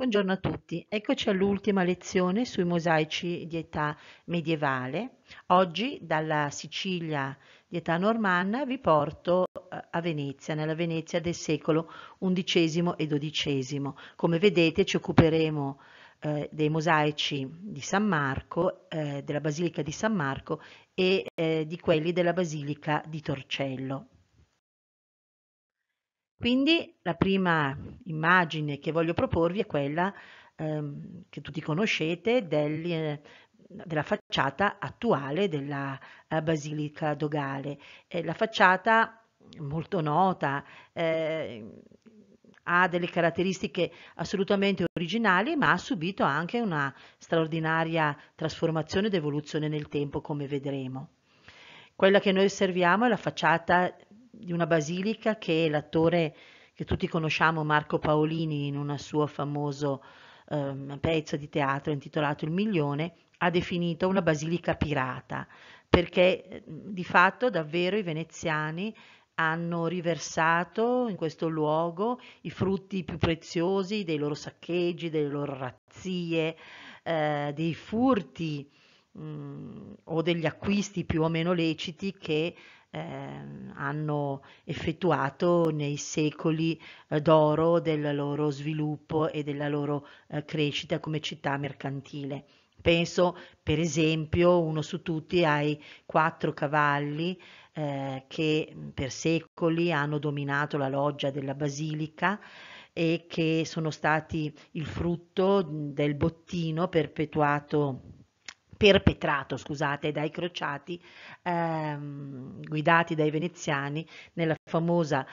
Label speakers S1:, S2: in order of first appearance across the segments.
S1: Buongiorno a tutti, eccoci all'ultima lezione sui mosaici di età medievale. Oggi dalla Sicilia di età normanna vi porto eh, a Venezia, nella Venezia del secolo XI e XII. Come vedete ci occuperemo eh, dei mosaici di San Marco, eh, della Basilica di San Marco e eh, di quelli della Basilica di Torcello. Quindi la prima immagine che voglio proporvi è quella ehm, che tutti conoscete degli, eh, della facciata attuale della eh, Basilica Dogale. Eh, la facciata molto nota eh, ha delle caratteristiche assolutamente originali, ma ha subito anche una straordinaria trasformazione ed evoluzione nel tempo, come vedremo. Quella che noi osserviamo è la facciata di una basilica che l'attore che tutti conosciamo, Marco Paolini, in un suo famoso eh, pezzo di teatro intitolato Il Milione, ha definito una basilica pirata, perché ehm, di fatto davvero i veneziani hanno riversato in questo luogo i frutti più preziosi dei loro saccheggi, delle loro razzie, eh, dei furti mh, mm, o degli acquisti più o meno leciti che Ehm, hanno effettuato nei secoli eh, d'oro del loro sviluppo e della loro eh, crescita come città mercantile. Penso per esempio, uno su tutti, ai quattro cavalli eh, che mm, per secoli hanno dominato la loggia della basilica e che sono stati il frutto mm, del bottino perpetuato perpetrato scusate, dai crociati ehm, guidati dai veneziani nella famosa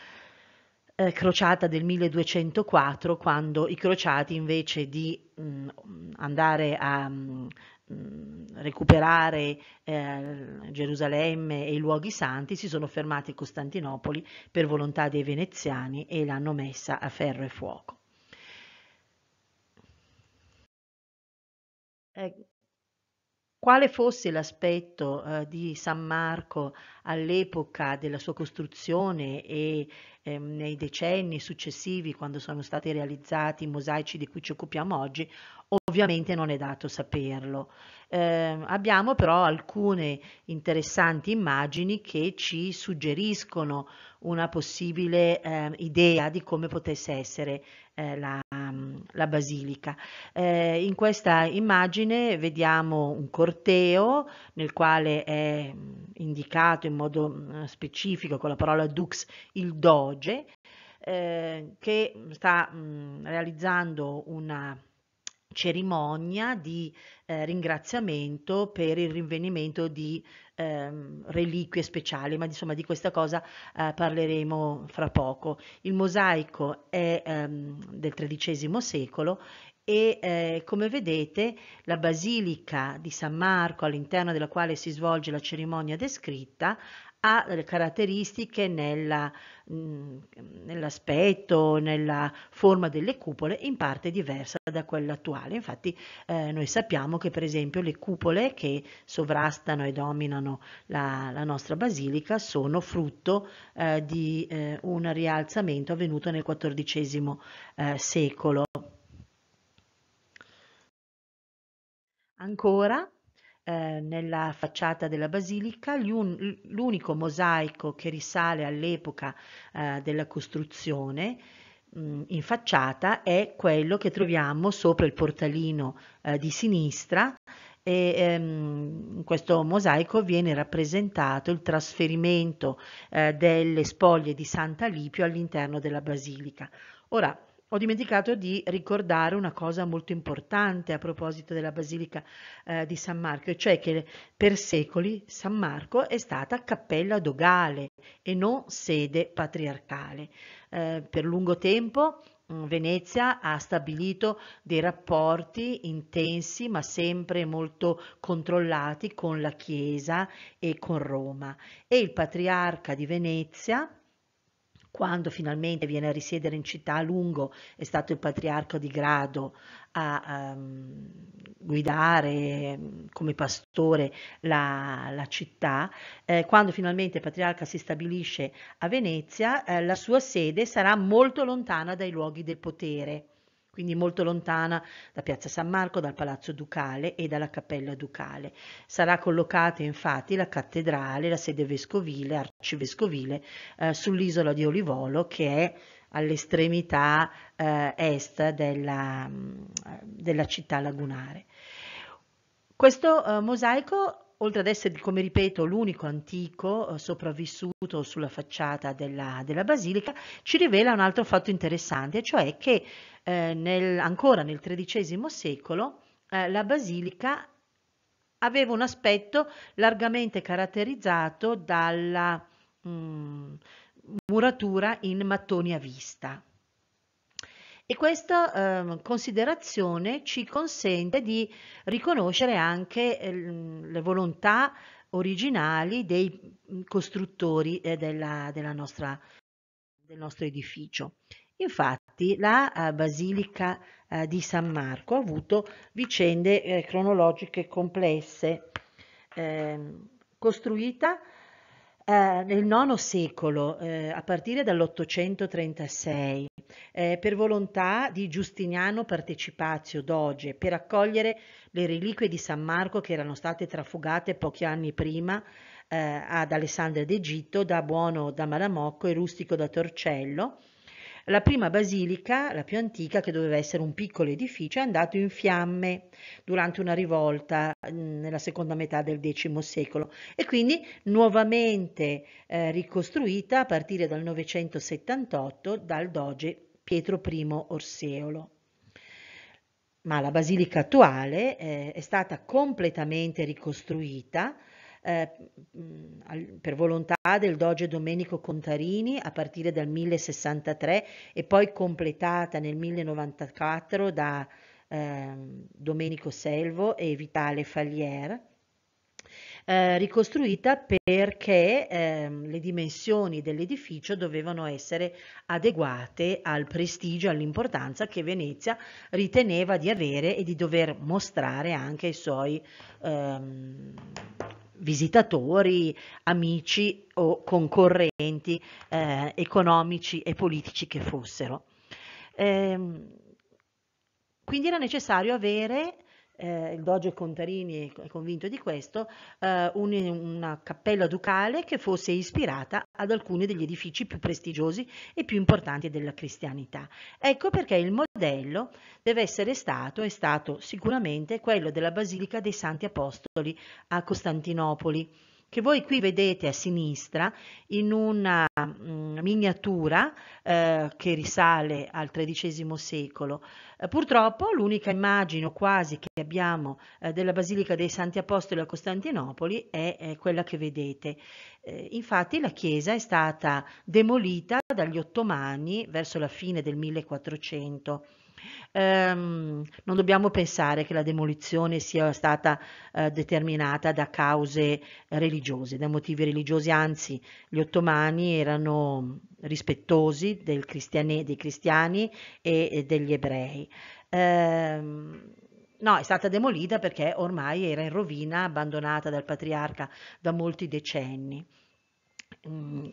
S1: eh, crociata del 1204 quando i crociati invece di mh, mm, andare a mh, mm, mm, recuperare eh, Gerusalemme e i luoghi santi, si sono fermati a Costantinopoli per volontà dei veneziani e l'hanno messa a ferro e fuoco. Eh, quale fosse l'aspetto eh, di San Marco all'epoca della sua costruzione e eh, nei decenni successivi, quando sono stati realizzati i mosaici di cui ci occupiamo oggi, ovviamente non è dato saperlo. Eh, abbiamo però alcune interessanti immagini che ci suggeriscono una possibile ehm, idea di come potesse essere eh, la, mm, la, basilica. Eh, in questa immagine vediamo un corteo nel quale è mm, indicato in modo mm, specifico con la parola dux il doge eh, che sta mh, realizzando una cerimonia di eh, ringraziamento per il rinvenimento di ehm, reliquie speciali, ma insomma di questa cosa eh, parleremo fra poco. Il mosaico è ehm, del XIII secolo e eh, come vedete la basilica di San Marco all'interno della quale si svolge la cerimonia descritta ha delle caratteristiche nella, mh, mm, nell'aspetto, nella forma delle cupole in parte diversa da quella attuale. Infatti eh, noi sappiamo che per esempio le cupole che sovrastano e dominano la, la nostra basilica sono frutto eh, di eh, un rialzamento avvenuto nel XIV eh, secolo. Ancora eh, nella facciata della basilica, l'unico mosaico che risale all'epoca eh, della costruzione mh, mm, in facciata è quello che troviamo sopra il portalino eh, di sinistra e ehm, in questo mosaico viene rappresentato il trasferimento eh, delle spoglie di Santa Lipio all'interno della basilica. Ora, ho dimenticato di ricordare una cosa molto importante a proposito della Basilica eh, di San Marco, e cioè che per secoli San Marco è stata cappella dogale e non sede patriarcale. Eh, per lungo tempo mm, Venezia ha stabilito dei rapporti intensi ma sempre molto controllati con la Chiesa e con Roma e il patriarca di Venezia quando finalmente viene a risiedere in città a lungo, è stato il patriarca di grado a um, guidare ehm, come pastore la, la città, eh, quando finalmente il patriarca si stabilisce a Venezia, eh, la sua sede sarà molto lontana dai luoghi del potere quindi molto lontana da Piazza San Marco, dal Palazzo Ducale e dalla Cappella Ducale. Sarà collocata infatti la cattedrale, la sede vescovile, arcivescovile, eh, sull'isola di Olivolo che è all'estremità eh, est della, mm, della, città lagunare. Questo eh, mosaico oltre ad essere, come ripeto, l'unico antico eh, sopravvissuto sulla facciata della, della, basilica, ci rivela un altro fatto interessante, cioè che eh, nel, ancora nel XIII secolo eh, la basilica aveva un aspetto largamente caratterizzato dalla mh, mm, muratura in mattoni a vista. E questa eh, considerazione ci consente di riconoscere anche eh, le volontà originali dei mhmm, costruttori eh, della, della nostra, del nostro edificio. Infatti la eh, Basilica eh, di San Marco ha avuto vicende eh, cronologiche complesse. Ehm, costruita nel IX secolo, a partire dall'836, eh, per volontà di Giustiniano Partecipazio Doge, per accogliere le reliquie di San Marco che erano state trafugate pochi anni prima eh, ad Alessandria d'Egitto da Buono da Malamocco e Rustico da Torcello. La prima basilica, la più antica, che doveva essere un piccolo edificio, è andato in fiamme durante una rivolta mm, nella seconda metà del X secolo e quindi nuovamente eh, ricostruita a partire dal 978 dal doge Pietro I Orseolo. Ma la basilica attuale eh, è stata completamente ricostruita eh, per volontà del doge Domenico Contarini a partire dal 1063 e poi completata nel 1094 da eh, Domenico Selvo e Vitale Fallier eh, ricostruita perché ehm, le dimensioni dell'edificio dovevano essere adeguate al prestigio, all'importanza che Venezia riteneva di avere e di dover mostrare anche ai suoi ehm, visitatori, amici o concorrenti eh, economici e politici che fossero. Ehm, quindi era necessario avere eh, il doge Contarini è convinto di questo, eh, un, una cappella ducale che fosse ispirata ad alcuni degli edifici più prestigiosi e più importanti della cristianità. Ecco perché il modello deve essere stato, è stato sicuramente quello della Basilica dei Santi Apostoli a Costantinopoli che voi qui vedete a sinistra in una mm, miniatura eh, che risale al XIII secolo. Eh, purtroppo l'unica immagine quasi che abbiamo eh, della Basilica dei Santi Apostoli a Costantinopoli è, è quella che vedete. Eh, infatti la chiesa è stata demolita dagli ottomani verso la fine del 1400 ehm, non dobbiamo pensare che la demolizione sia stata eh, determinata da cause religiose, da motivi religiosi, anzi gli ottomani erano rispettosi dei cristiani e, e degli ebrei. Ehm, No, è stata demolita perché ormai era in rovina, abbandonata dal patriarca da molti decenni. Mm,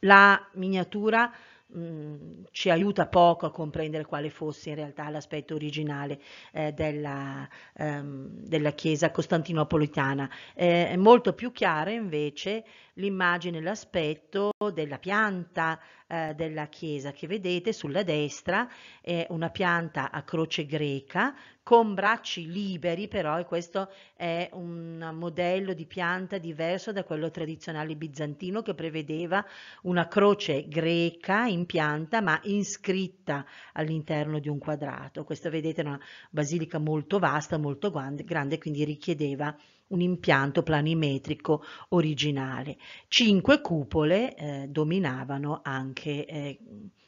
S1: la miniatura Mm, ci aiuta poco a comprendere quale fosse in realtà l'aspetto originale eh, della, ehm, della, Chiesa costantinopolitana. Eh, molto più chiaro invece l'immagine, l'aspetto della pianta eh, della chiesa che vedete sulla destra è una pianta a croce greca con bracci liberi però e questo è un modello di pianta diverso da quello tradizionale bizantino che prevedeva una croce greca in pianta ma inscritta all'interno di un quadrato. Questa vedete è una basilica molto vasta, molto grande, quindi richiedeva un impianto planimetrico originale. Cinque cupole eh, dominavano anche, eh,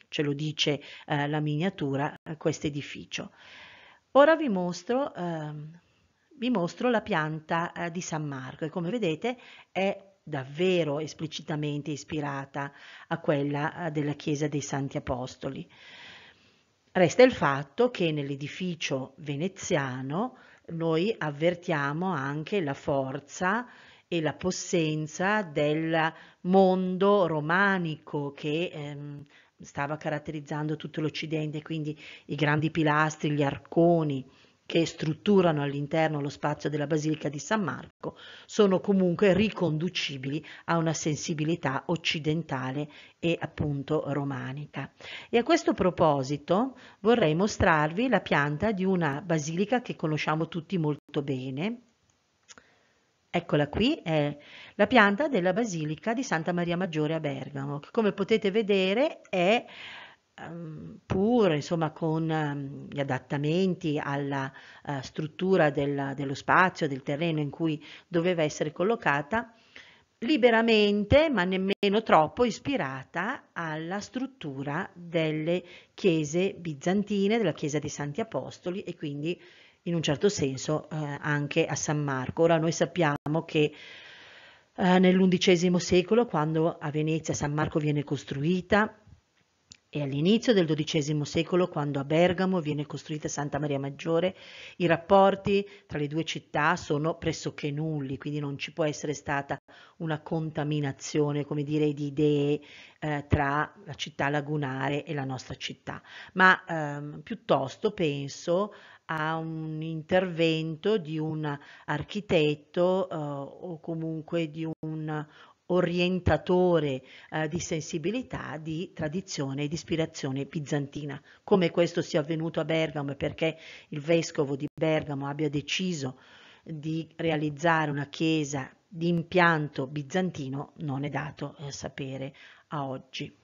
S1: ce lo dice eh, la miniatura, eh, questo edificio. Ora vi mostro, ehm, vi mostro la pianta eh, di San Marco e come vedete è davvero esplicitamente ispirata a quella eh, della Chiesa dei Santi Apostoli. Resta il fatto che nell'edificio veneziano noi avvertiamo anche la forza e la possenza del mondo romanico che ehm, stava caratterizzando tutto l'Occidente, quindi i grandi pilastri, gli arconi che strutturano all'interno lo spazio della Basilica di San Marco sono comunque riconducibili a una sensibilità occidentale e appunto romanica. E a questo proposito vorrei mostrarvi la pianta di una basilica che conosciamo tutti molto bene. Eccola qui, è la pianta della Basilica di Santa Maria Maggiore a Bergamo, che come potete vedere è Ehm, pur insomma, con ehm, gli adattamenti alla eh, struttura del, dello spazio, del terreno in cui doveva essere collocata, liberamente, ma nemmeno troppo, ispirata alla struttura delle chiese bizantine, della chiesa dei Santi Apostoli e quindi in un certo senso eh, anche a San Marco. Ora noi sappiamo che eh, nell'undicesimo secolo, quando a Venezia San Marco viene costruita, è all'inizio del XII secolo quando a Bergamo viene costruita Santa Maria Maggiore, i rapporti tra le due città sono pressoché nulli, quindi non ci può essere stata una contaminazione, come dire, di idee eh, tra la città lagunare e la nostra città, ma ehm, piuttosto penso a un intervento di un architetto eh, o comunque di un orientatore eh, di sensibilità, di tradizione e di ispirazione bizantina. Come questo sia avvenuto a Bergamo e perché il vescovo di Bergamo abbia deciso di realizzare una chiesa di impianto bizantino non è dato eh, sapere a oggi.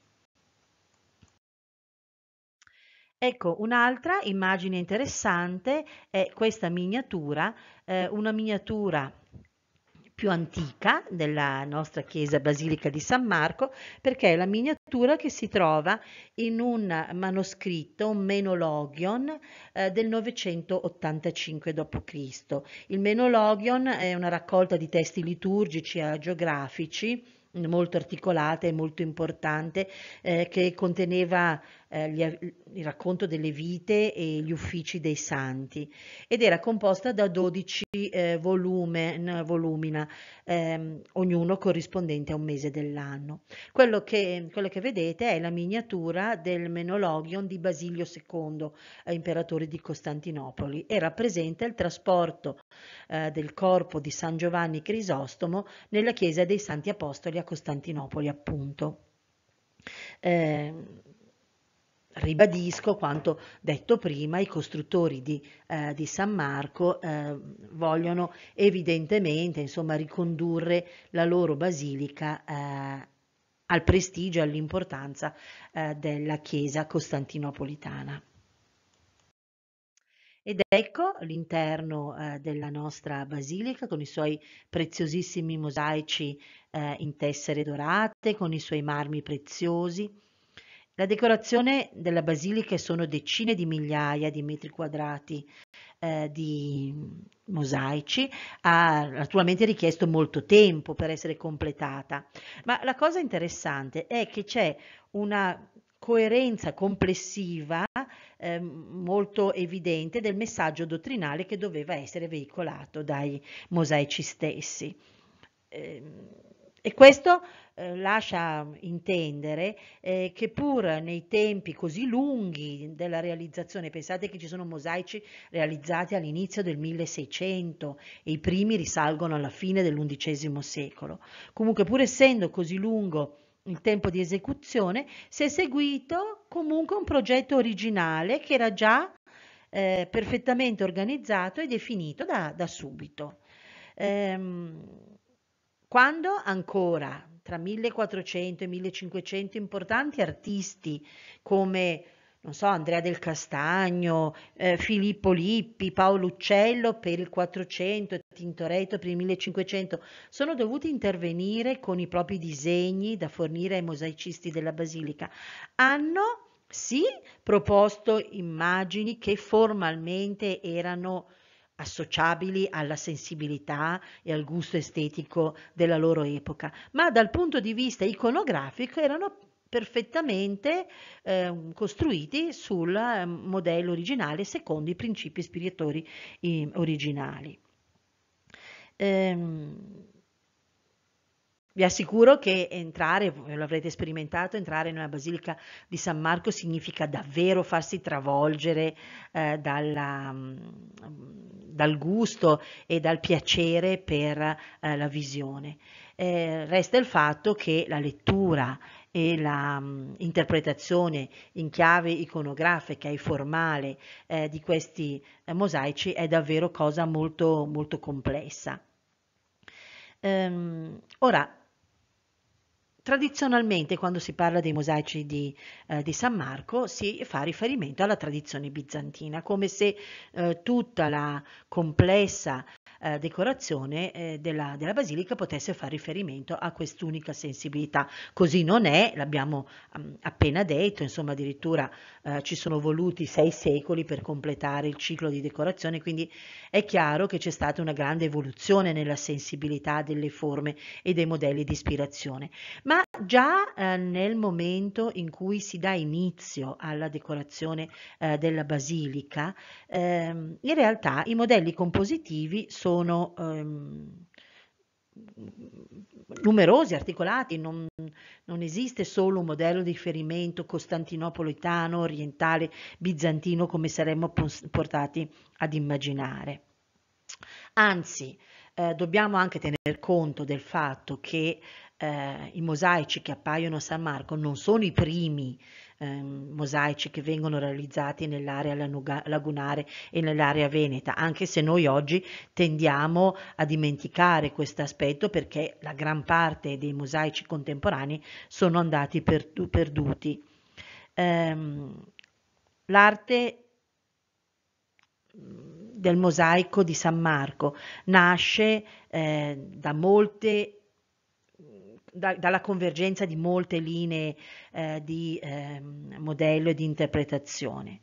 S1: Ecco, un'altra immagine interessante è questa miniatura, eh, una miniatura più antica della nostra chiesa basilica di San Marco perché è la miniatura che si trova in un manoscritto, un menologion eh, del 985 d.C. Il menologion è una raccolta di testi liturgici e agiografici molto articolata e molto importante eh, che conteneva eh, gli, il racconto delle vite e gli uffici dei santi ed era composta da 12 eh, volumen, volumina, ehm, ognuno corrispondente a un mese dell'anno. Quello che, quello che vedete è la miniatura del Menologion di Basilio II, eh, imperatore di Costantinopoli, e rappresenta il trasporto eh, del corpo di San Giovanni Crisostomo nella chiesa dei Santi Apostoli a Costantinopoli, appunto. Eh, Ribadisco quanto detto prima, i costruttori di, eh, di San Marco eh, vogliono evidentemente insomma, ricondurre la loro basilica eh, al prestigio e all'importanza eh, della chiesa costantinopolitana. Ed ecco l'interno eh, della nostra basilica con i suoi preziosissimi mosaici eh, in tessere dorate, con i suoi marmi preziosi, la decorazione della basilica sono decine di migliaia di metri quadrati eh, di mosaici, ha naturalmente richiesto molto tempo per essere completata, ma la cosa interessante è che c'è una coerenza complessiva eh, molto evidente del messaggio dottrinale che doveva essere veicolato dai mosaici stessi. Eh, e questo eh, lascia intendere eh, che pur nei tempi così lunghi della realizzazione, pensate che ci sono mosaici realizzati all'inizio del 1600 e i primi risalgono alla fine dell'undicesimo secolo, comunque pur essendo così lungo il tempo di esecuzione, si è seguito comunque un progetto originale che era già eh, perfettamente organizzato e definito da, da subito. Ehm, quando ancora tra 1400 e 1500 importanti artisti come non so, Andrea del Castagno, eh, Filippo Lippi, Paolo Uccello per il 400 e Tintoretto per il 1500, sono dovuti intervenire con i propri disegni da fornire ai mosaicisti della Basilica. Hanno sì proposto immagini che formalmente erano associabili alla sensibilità e al gusto estetico della loro epoca, ma dal punto di vista iconografico erano perfettamente eh, costruiti sul ehm, modello originale secondo i principi ispiratori ehm, originali. Ehm, vi assicuro che entrare, lo avrete sperimentato, entrare nella Basilica di San Marco significa davvero farsi travolgere eh, dalla, mm, dal gusto e dal piacere per eh, la visione. Eh, resta il fatto che la lettura e l'interpretazione mm, in chiave iconografica e formale eh, di questi eh, mosaici è davvero cosa molto, molto complessa. Um, ora, Tradizionalmente quando si parla dei mosaici di, eh, di, San Marco si fa riferimento alla tradizione bizantina, come se eh, tutta la complessa eh, decorazione eh, della, della, basilica potesse fare riferimento a quest'unica sensibilità. Così non è, l'abbiamo mh, mm, appena detto, insomma addirittura eh, ci sono voluti sei secoli per completare il ciclo di decorazione, quindi è chiaro che c'è stata una grande evoluzione nella sensibilità delle forme e dei modelli di ispirazione. Ma già eh, nel momento in cui si dà inizio alla decorazione eh, della basilica, ehm, in realtà i modelli compositivi sono sono ehm, numerosi, articolati, non, non, esiste solo un modello di riferimento costantinopolitano, orientale, bizantino come saremmo portati ad immaginare. Anzi, eh, dobbiamo anche tener conto del fatto che eh, i mosaici che appaiono a San Marco non sono i primi ehm, mosaici che vengono realizzati nell'area lagunare e nell'area veneta, anche se noi oggi tendiamo a dimenticare questo aspetto perché la gran parte dei mosaici contemporanei sono andati perduti. Ehm, l'arte mm, del mosaico di San Marco nasce eh, da molte da, dalla convergenza di molte linee eh, di eh, modello e di interpretazione.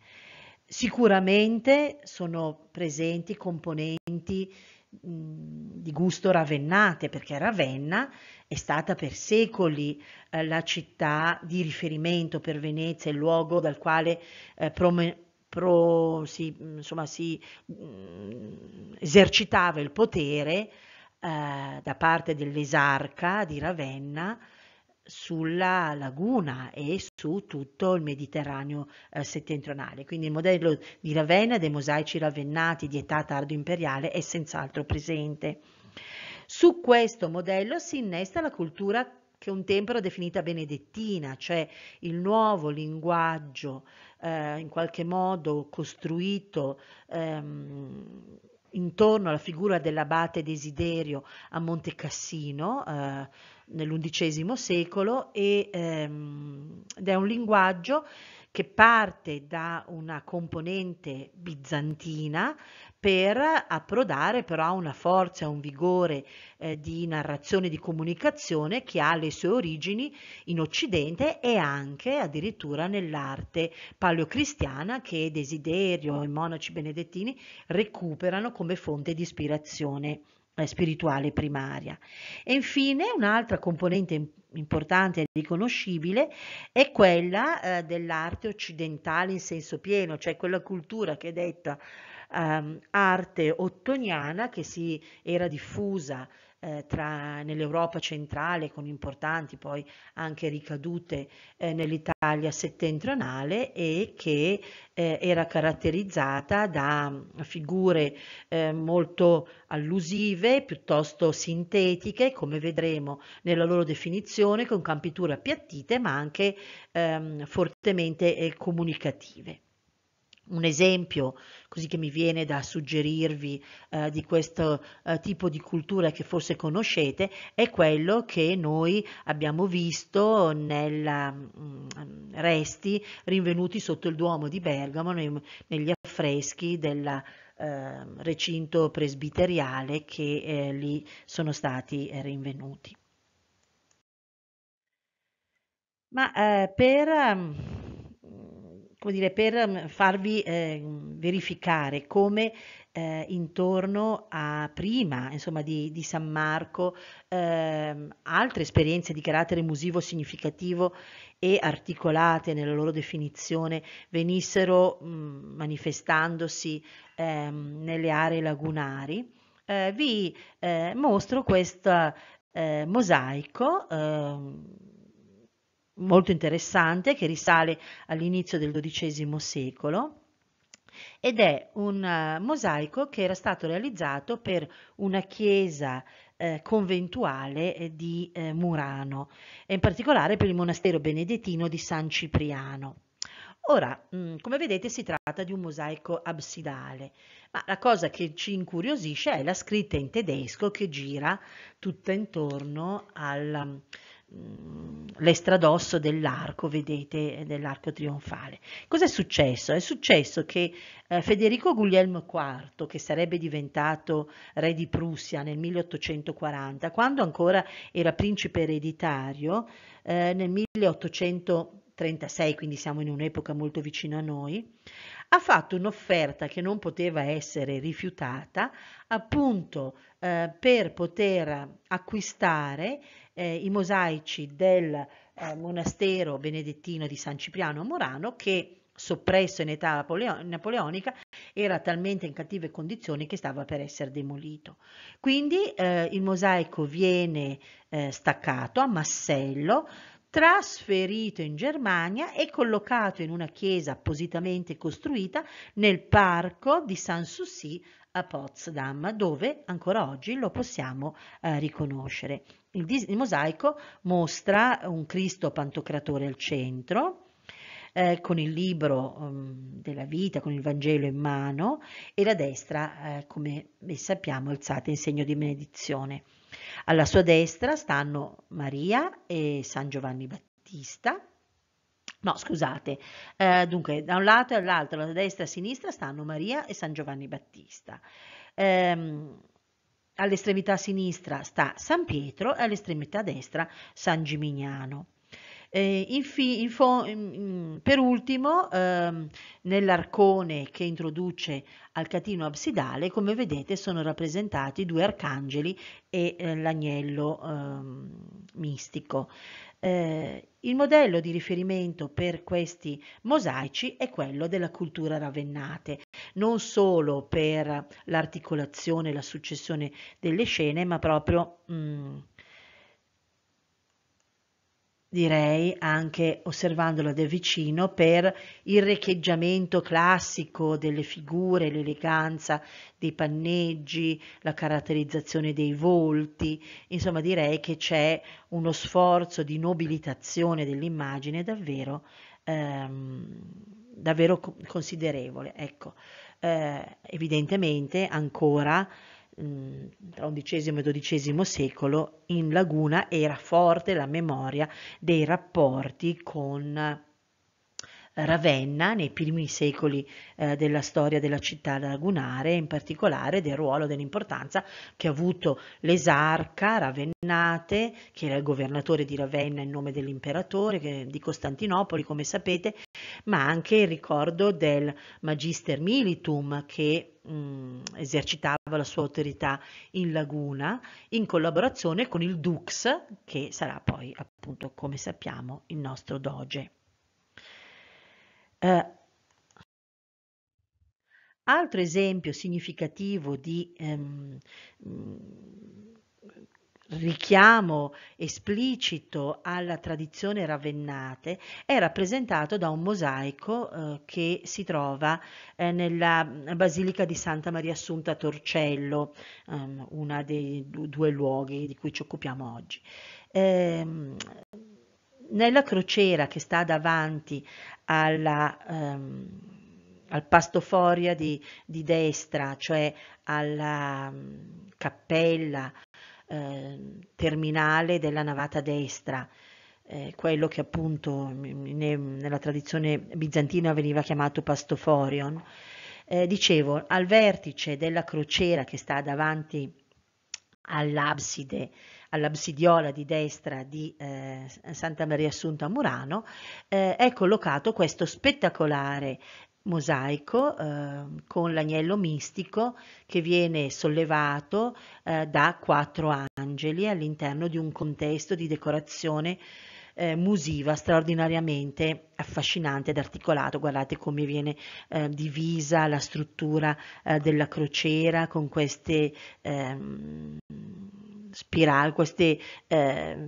S1: Sicuramente sono presenti componenti di gusto ravennate, perché Ravenna è stata per secoli eh, la città di riferimento per Venezia, il luogo dal quale eh, prome, pro, si, insomma, si mh, esercitava il potere eh, da parte dell'esarca di Ravenna sulla laguna e su tutto il Mediterraneo eh, settentrionale. Quindi il modello di Ravenna dei mosaici ravennati di età tardo imperiale è senz'altro presente. Su questo modello si innesta la cultura che un tempo era definita benedettina, cioè il nuovo linguaggio eh, in qualche modo costruito ehm, intorno alla figura dell'abate Desiderio a Montecassino eh, nell'undicesimo secolo e, ehm, ed è un linguaggio che parte da una componente bizantina per approdare però a una forza, a un vigore eh, di narrazione, di comunicazione che ha le sue origini in Occidente e anche addirittura nell'arte paleocristiana che Desiderio e i monaci benedettini recuperano come fonte di ispirazione eh, spirituale primaria. E infine un'altra componente importante e riconoscibile è quella eh, dell'arte occidentale in senso pieno, cioè quella cultura che è detta ehm, arte ottoniana che si era diffusa eh, tra, nell'Europa centrale con importanti poi anche ricadute eh, nell'Italia settentrionale e che eh, era caratterizzata da mm, figure eh, molto allusive, piuttosto sintetiche, come vedremo nella loro definizione, con campiture appiattite ma anche ehm, fortemente eh, comunicative un esempio così che mi viene da suggerirvi eh, di questo eh, tipo di cultura che forse conoscete è quello che noi abbiamo visto nei mm, resti rinvenuti sotto il Duomo di Bergamo nei, negli affreschi del eh, recinto presbiteriale che eh, lì sono stati eh, rinvenuti. Ma eh, per ehm, come dire, per mm, farvi eh, verificare come eh, intorno a prima insomma, di, di San Marco eh, altre esperienze di carattere musivo significativo e articolate nella loro definizione venissero mh, mm, manifestandosi ehm, nelle aree lagunari, eh, vi eh, mostro questo eh, mosaico ehm, molto interessante che risale all'inizio del XII secolo ed è un eh, mosaico che era stato realizzato per una chiesa eh, conventuale eh, di eh, Murano e in particolare per il monastero benedettino di San Cipriano. Ora, mh, mm, come vedete si tratta di un mosaico absidale, ma la cosa che ci incuriosisce è la scritta in tedesco che gira tutta intorno al, Mm, l'estradosso dell'arco, vedete, eh, dell'arco trionfale. Cos'è successo? È successo che eh, Federico Guglielmo IV, che sarebbe diventato re di Prussia nel 1840, quando ancora era principe ereditario, eh, nel 1836, quindi siamo in un'epoca molto vicina a noi, ha fatto un'offerta che non poteva essere rifiutata appunto eh, per poter acquistare eh, i mosaici del eh, monastero benedettino di San Cipriano a Morano che soppresso in età napoleonica, era talmente in cattive condizioni che stava per essere demolito. Quindi eh, il mosaico viene eh, staccato a massello, trasferito in Germania e collocato in una chiesa appositamente costruita nel parco di Sanssouci a Potsdam, dove ancora oggi lo possiamo eh, riconoscere. Il, il mosaico mostra un Cristo pantocratore al centro, eh, con il libro um, della vita, con il Vangelo in mano e la destra, eh, come sappiamo, alzata in segno di benedizione. Alla sua destra stanno Maria e San Giovanni Battista. No, scusate, eh, dunque da un lato e dall'altro, alla destra e a sinistra, stanno Maria e San Giovanni Battista. Ehm, All'estremità sinistra sta San Pietro e all'estremità destra San Gimignano. Eh, infi, in per ultimo, ehm, nell'arcone che introduce al catino absidale, come vedete, sono rappresentati due arcangeli e eh, l'agnello ehm, mistico. Eh, il modello di riferimento per questi mosaici è quello della cultura ravennate, non solo per l'articolazione e la successione delle scene, ma proprio... Mh, mm, direi anche osservandola da vicino per il recheggiamento classico delle figure, l'eleganza dei panneggi, la caratterizzazione dei volti, insomma direi che c'è uno sforzo di nobilitazione dell'immagine davvero, ehm, davvero considerevole. Ecco. Eh, evidentemente ancora Mm, tra XI e XII secolo in Laguna era forte la memoria dei rapporti con Ravenna nei primi secoli eh, della storia della città lagunare, in particolare del ruolo e dell'importanza che ha avuto l'esarca Ravennate, che era il governatore di Ravenna in nome dell'imperatore che, di Costantinopoli, come sapete, ma anche il ricordo del magister militum che mh, mm, esercitava la sua autorità in laguna in collaborazione con il dux, che sarà poi appunto, come sappiamo, il nostro doge. Eh, altro esempio significativo di ehm, mm, richiamo esplicito alla tradizione ravennate è rappresentato da un mosaico eh, che si trova eh, nella Basilica di Santa Maria Assunta a Torcello, ehm, uno dei due luoghi di cui ci occupiamo oggi. Eh, nella crociera che sta davanti alla, um, al pastoforia di, di, destra, cioè alla um, cappella eh, terminale della navata destra, eh, quello che appunto ne, nella tradizione bizantina veniva chiamato pastoforion. Eh, dicevo, al vertice della crociera che sta davanti all'abside all'absidiola di destra di eh, Santa Maria Assunta a Murano, eh, è collocato questo spettacolare mosaico eh, con l'agnello mistico che viene sollevato eh, da quattro angeli all'interno di un contesto di decorazione eh, musiva straordinariamente affascinante ed articolato. Guardate come viene eh, divisa la struttura eh, della crociera con queste ehm, spiral, queste eh,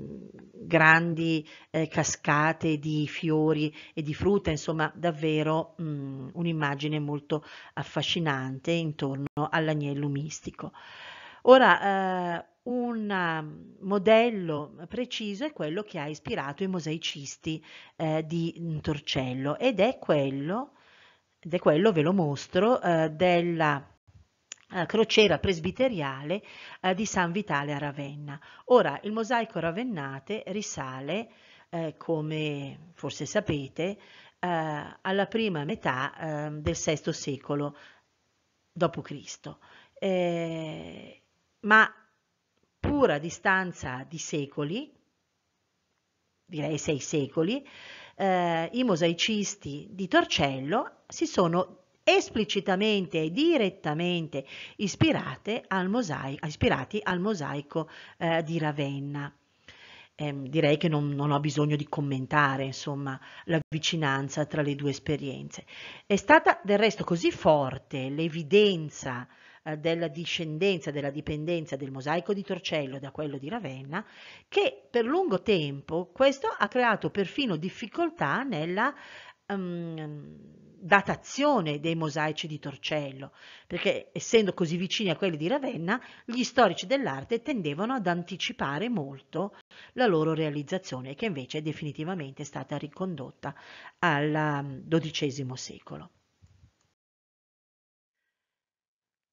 S1: grandi eh, cascate di fiori e di frutta, insomma davvero mm, un'immagine molto affascinante intorno all'agnello mistico. Ora, eh, un mm, modello preciso è quello che ha ispirato i mosaicisti eh, di mm, Torcello ed è quello, ed è quello ve lo mostro, eh, della eh, crociera presbiteriale eh, di San Vitale a Ravenna. Ora, il mosaico Ravennate risale, eh, come forse sapete, eh, alla prima metà ehm, del VI secolo d.C. Eh, ma pur a distanza di secoli, direi sei secoli, eh, i mosaicisti di Torcello si sono esplicitamente e direttamente al mosaico, ispirati al mosaico eh, di Ravenna. Eh, direi che non, non, ho bisogno di commentare insomma, la vicinanza tra le due esperienze. È stata del resto così forte l'evidenza eh, della discendenza, della dipendenza del mosaico di Torcello da quello di Ravenna, che per lungo tempo questo ha creato perfino difficoltà nella um, datazione dei mosaici di Torcello, perché essendo così vicini a quelli di Ravenna, gli storici dell'arte tendevano ad anticipare molto la loro realizzazione, che invece è definitivamente stata ricondotta al XII ehm, secolo.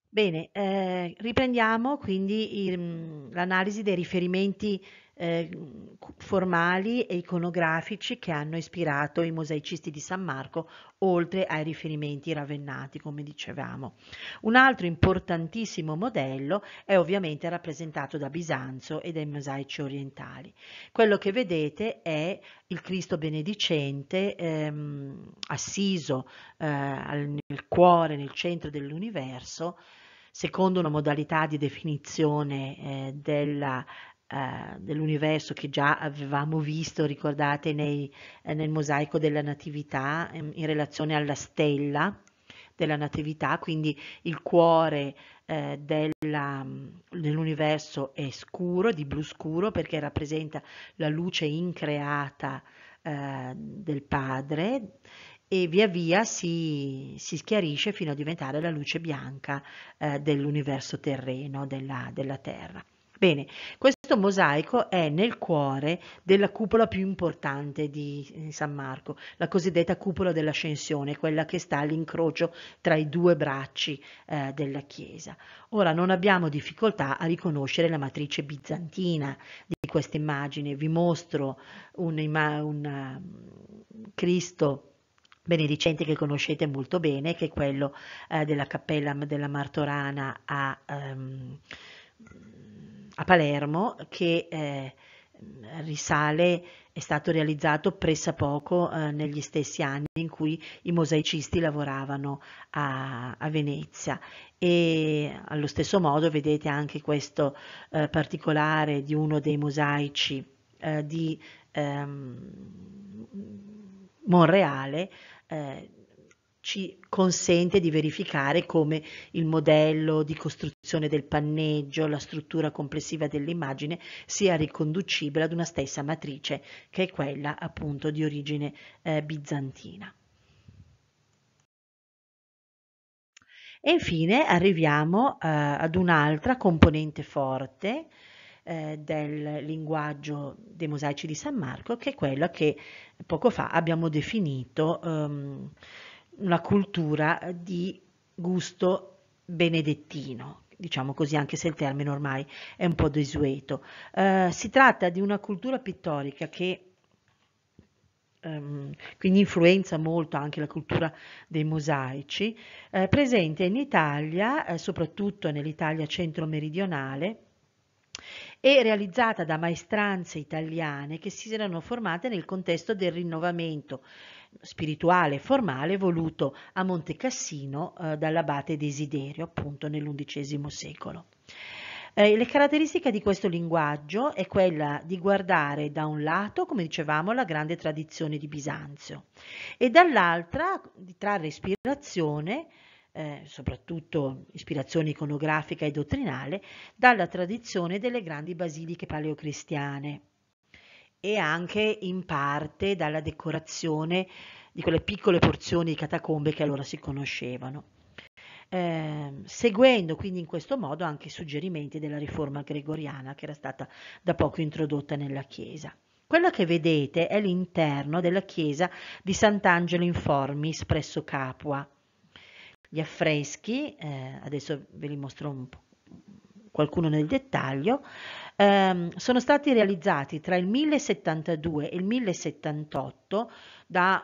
S1: Bene, eh, riprendiamo quindi mm, l'analisi dei riferimenti eh, formali e iconografici che hanno ispirato i mosaicisti di San Marco, oltre ai riferimenti ravennati, come dicevamo. Un altro importantissimo modello è ovviamente rappresentato da Bisanzo e dai mosaici orientali. Quello che vedete è il Cristo benedicente ehm, assiso eh, nel cuore, nel centro dell'universo, secondo una modalità di definizione eh, della eh, dell'universo che già avevamo visto, ricordate, nei, eh, nel mosaico della Natività in relazione alla stella della Natività, quindi il cuore eh, della, mm, dell'universo è scuro, di blu scuro, perché rappresenta la luce increata eh, del Padre e via via si, si, schiarisce fino a diventare la luce bianca eh, dell'universo terreno, della, della Terra. Bene, questo mosaico è nel cuore della cupola più importante di eh, San Marco, la cosiddetta cupola dell'Ascensione, quella che sta all'incrocio tra i due bracci eh, della chiesa. Ora non abbiamo difficoltà a riconoscere la matrice bizantina di questa immagine. Vi mostro un, un mm, Cristo benedicente che conoscete molto bene, che è quello uh, della cappella della Martorana a... Um, a Palermo che eh, risale, è stato realizzato pressappoco eh, negli stessi anni in cui i mosaicisti lavoravano a, a Venezia e allo stesso modo vedete anche questo eh, particolare di uno dei mosaici eh, di ehm, Monreale eh, ci consente di verificare come il modello di costruzione del panneggio, la struttura complessiva dell'immagine sia riconducibile ad una stessa matrice che è quella appunto di origine eh, bizantina. E infine arriviamo eh, ad un'altra componente forte eh, del linguaggio dei mosaici di San Marco che è quella che poco fa abbiamo definito ehm, una cultura eh, di gusto benedettino, diciamo così, anche se il termine ormai è un po' desueto. Eh, si tratta di una cultura pittorica che ehm, quindi influenza molto anche la cultura dei mosaici, eh, presente in Italia, eh, soprattutto nell'Italia centro-meridionale, e realizzata da maestranze italiane che si erano formate nel contesto del rinnovamento spirituale e formale voluto a Monte Cassino eh, dall'abate Desiderio, appunto nell'undicesimo secolo. Eh, le caratteristiche di questo linguaggio è quella di guardare da un lato, come dicevamo, la grande tradizione di Bisanzio e dall'altra di trarre ispirazione, eh, soprattutto ispirazione iconografica e dottrinale, dalla tradizione delle grandi basiliche paleocristiane e anche in parte dalla decorazione di quelle piccole porzioni di catacombe che allora si conoscevano. Eh, seguendo quindi in questo modo anche i suggerimenti della riforma gregoriana che era stata da poco introdotta nella Chiesa. Quello che vedete è l'interno della chiesa di Sant'Angelo in Formis presso Capua. Gli affreschi, eh, adesso ve li mostro un po' qualcuno nel dettaglio, ehm, sono stati realizzati tra il 1072 e il 1078 da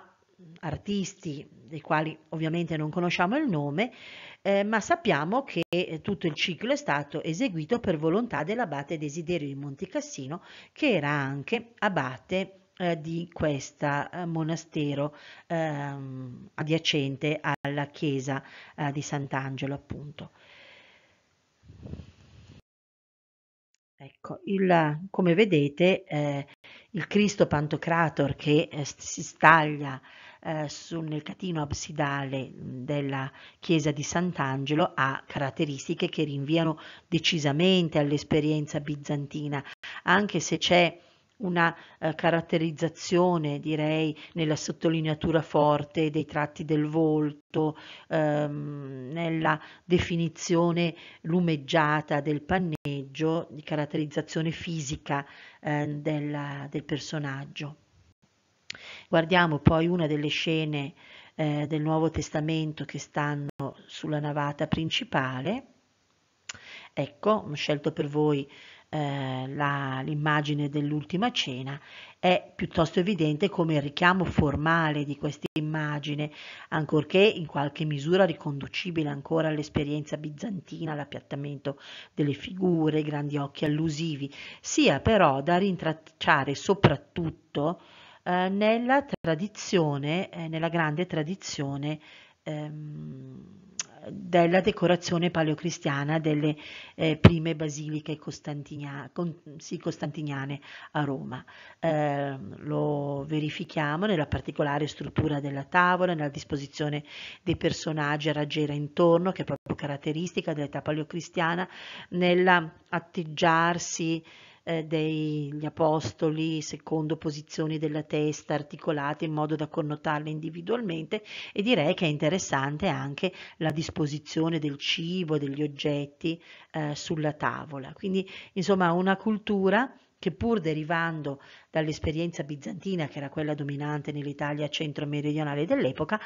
S1: artisti dei quali ovviamente non conosciamo il nome, eh, ma sappiamo che eh, tutto il ciclo è stato eseguito per volontà dell'abate Desiderio di Montecassino, che era anche abate eh, di questo eh, monastero ehm, adiacente alla chiesa eh, di Sant'Angelo, appunto. Ecco, il, come vedete eh, il Cristo Pantocrator che eh, si staglia eh, sul, nel catino absidale della chiesa di Sant'Angelo ha caratteristiche che rinviano decisamente all'esperienza bizantina, anche se c'è una eh, caratterizzazione, direi, nella sottolineatura forte dei tratti del volto, ehm, nella definizione lumeggiata del pannello linguaggio, di caratterizzazione fisica eh, della, del personaggio. Guardiamo poi una delle scene eh, del Nuovo Testamento che stanno sulla navata principale. Ecco, ho scelto per voi eh, la, l'immagine dell'ultima cena, è piuttosto evidente come il richiamo formale di questa immagine, ancorché in qualche misura riconducibile ancora all'esperienza bizantina, all'appiattamento delle figure, ai grandi occhi allusivi, sia però da rintracciare soprattutto eh, nella tradizione, eh, nella grande tradizione ehm, della decorazione paleocristiana delle eh, prime basiliche costantinia, con, sì, costantiniane a Roma. Eh, lo verifichiamo nella particolare struttura della tavola, nella disposizione dei personaggi a raggiera intorno, che è proprio caratteristica dell'età paleocristiana, nell'atteggiarsi eh, degli apostoli secondo posizioni della testa articolate in modo da connotarle individualmente e direi che è interessante anche la disposizione del cibo, degli oggetti eh, sulla tavola. Quindi insomma una cultura che pur derivando dall'esperienza bizantina, che era quella dominante nell'Italia centro-meridionale dell'epoca,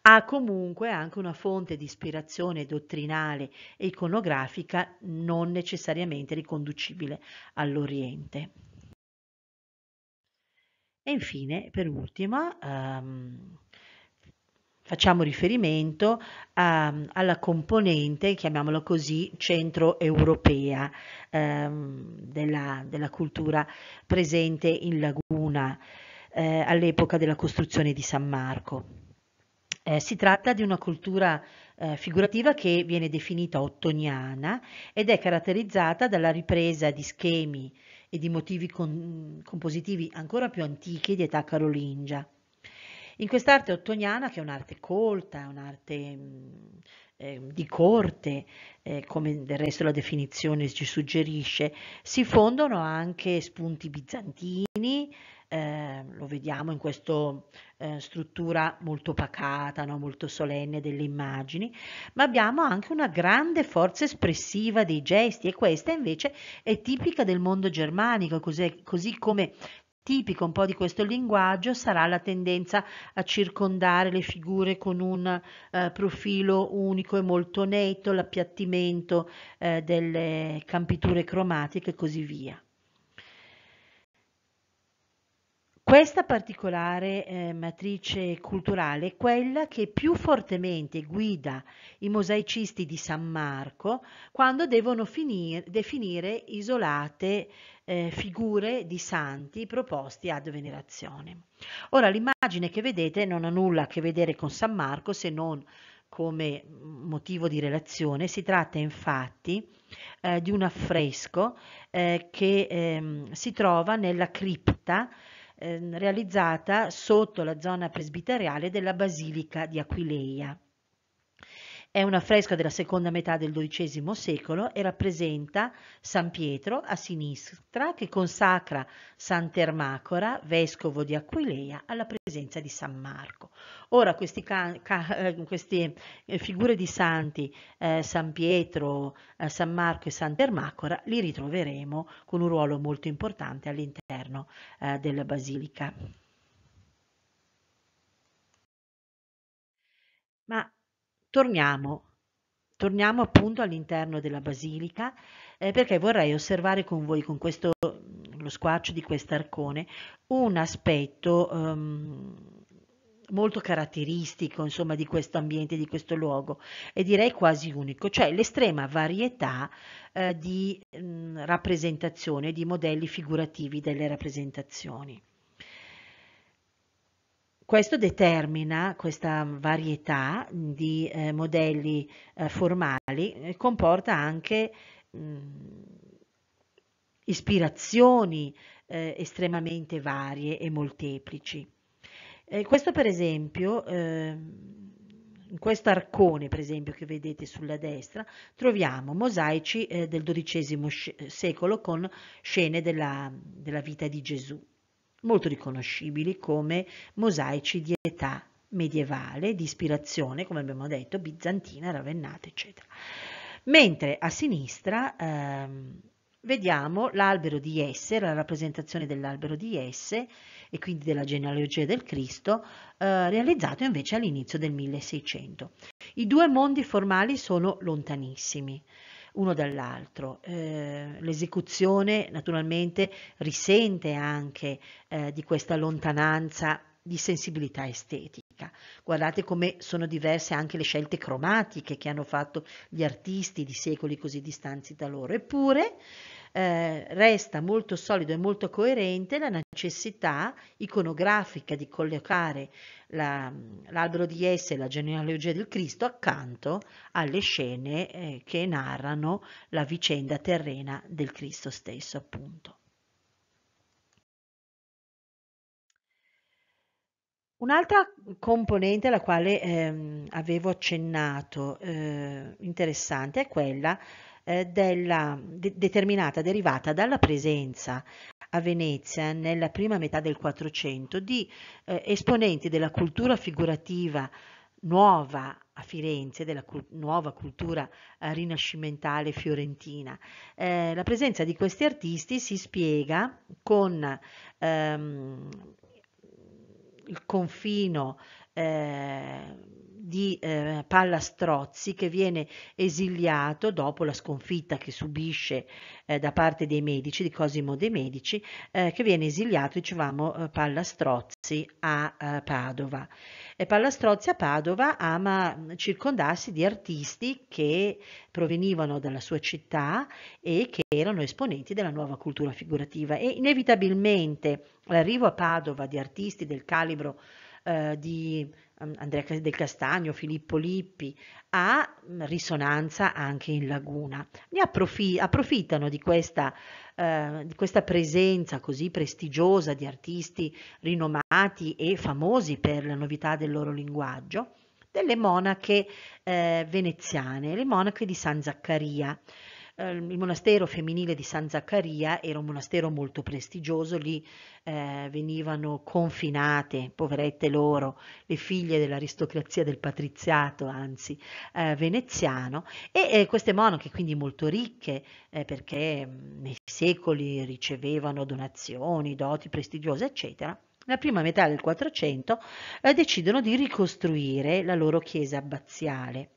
S1: ha comunque anche una fonte di ispirazione dottrinale e iconografica non necessariamente riconducibile all'Oriente. E infine, per ultima, um, facciamo riferimento a, ehm, alla componente, chiamiamola così, centroeuropea ehm, della, della, cultura presente in laguna eh, all'epoca della costruzione di San Marco. Eh, si tratta di una cultura eh, figurativa che viene definita ottoniana ed è caratterizzata dalla ripresa di schemi e di motivi con, compositivi ancora più antichi di età carolingia in quest'arte ottoniana, che è un'arte colta, è un'arte mm, ehm, di corte, eh, come del resto la definizione ci suggerisce, si fondono anche spunti bizantini, eh, lo vediamo in questa eh, struttura molto pacata, no? molto solenne delle immagini, ma abbiamo anche una grande forza espressiva dei gesti e questa invece è tipica del mondo germanico, così, così come Tipico un po' di questo linguaggio sarà la tendenza a circondare le figure con un eh, profilo unico e molto netto, l'appiattimento eh, delle campiture cromatiche e così via. Questa particolare eh, matrice culturale è quella che più fortemente guida i mosaicisti di San Marco quando devono finire, definire isolate eh, figure di santi proposti ad venerazione. Ora l'immagine che vedete non ha nulla a che vedere con San Marco se non come motivo di relazione, si tratta infatti eh, di un affresco eh, che ehm, si trova nella cripta ehm, realizzata sotto la zona presbiteriale della Basilica di Aquileia. È una fresca della seconda metà del XII secolo e rappresenta San Pietro a sinistra che consacra San Termacora, vescovo di Aquileia, alla presenza di San Marco. Ora questi eh, queste eh, figure di santi, eh, San Pietro, eh, San Marco e San Termacora, li ritroveremo con un ruolo molto importante all'interno eh, della basilica. Torniamo, torniamo appunto all'interno della basilica eh, perché vorrei osservare con voi con questo, lo squarcio di quest'arcone un aspetto um, molto caratteristico insomma di questo ambiente, di questo luogo e direi quasi unico, cioè l'estrema varietà eh, di mh, mm, rappresentazione, di modelli figurativi delle rappresentazioni. Questo determina questa varietà di eh, modelli eh, formali e eh, comporta anche mh, mm, ispirazioni eh, estremamente varie e molteplici. Eh, questo per esempio ehm, in questo arcone, per esempio, che vedete sulla destra, troviamo mosaici eh, del XII secolo con scene della, della vita di Gesù molto riconoscibili come mosaici di età medievale, di ispirazione, come abbiamo detto, bizantina, ravennata, eccetera. Mentre a sinistra ehm, vediamo l'albero di esse, la rappresentazione dell'albero di esse e quindi della genealogia del Cristo, eh, realizzato invece all'inizio del 1600. I due mondi formali sono lontanissimi uno dall'altro. Eh, l'esecuzione naturalmente risente anche eh, di questa lontananza di sensibilità estetica. Guardate come sono diverse anche le scelte cromatiche che hanno fatto gli artisti di secoli così distanti da loro. Eppure eh, resta molto solido e molto coerente la necessità iconografica di collocare la, l'albero di esse e la genealogia del Cristo accanto alle scene eh, che narrano la vicenda terrena del Cristo stesso, appunto. Un'altra componente alla quale ehm, avevo accennato eh, interessante è quella eh, della, de, determinata, derivata dalla presenza a Venezia nella prima metà del Quattrocento di eh, esponenti della cultura figurativa nuova a Firenze, della cu nuova cultura eh, rinascimentale fiorentina. Eh, la presenza di questi artisti si spiega con ehm, il confino eh, di eh, Pallastrozzi che viene esiliato dopo la sconfitta che subisce eh, da parte dei medici, di Cosimo dei Medici, eh, che viene esiliato, dicevamo, eh, Pallastrozzi a eh, Padova. E Pallastrozzi a Padova ama mm, circondarsi di artisti che provenivano dalla sua città e che erano esponenti della nuova cultura figurativa e inevitabilmente l'arrivo a Padova di artisti del calibro eh, di Andrea del Castagno, Filippo Lippi, ha mm, risonanza anche in Laguna. Ne approf- approfittano di questa, eh, di questa, presenza così prestigiosa di artisti rinomati e famosi per la novità del loro linguaggio, delle monache eh, veneziane, le monache di San Zaccaria. Ehm, il monastero femminile di San Zaccaria era un monastero molto prestigioso, lì eh, venivano confinate, poverette loro, le figlie dell'aristocrazia del patriziato, anzi eh, veneziano, e eh, queste monache quindi molto ricche eh, perché nei secoli ricevevano donazioni, doti prestigiose, eccetera. Nella prima metà del 400 eh, decidono di ricostruire la loro chiesa abbaziale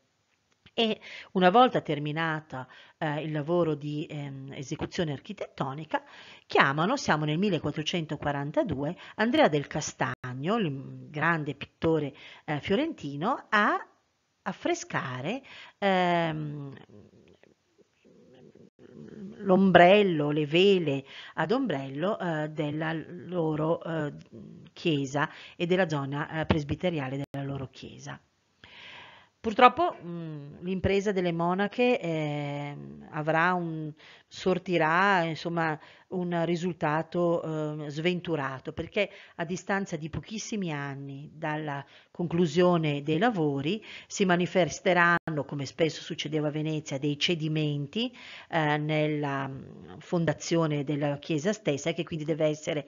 S1: e una volta terminata eh, il lavoro di ehm, esecuzione architettonica chiamano, siamo nel 1442, Andrea del Castagno, il grande pittore eh, fiorentino, a affrescare ehm, l'ombrello, le vele ad ombrello eh, della loro eh, chiesa e della zona eh, presbiteriale della loro chiesa. Purtroppo mh, l'impresa delle monache eh, un, sortirà insomma, un risultato eh, sventurato perché a distanza di pochissimi anni dalla conclusione dei lavori si manifesteranno, come spesso succedeva a Venezia, dei cedimenti eh, nella fondazione della chiesa stessa che quindi deve essere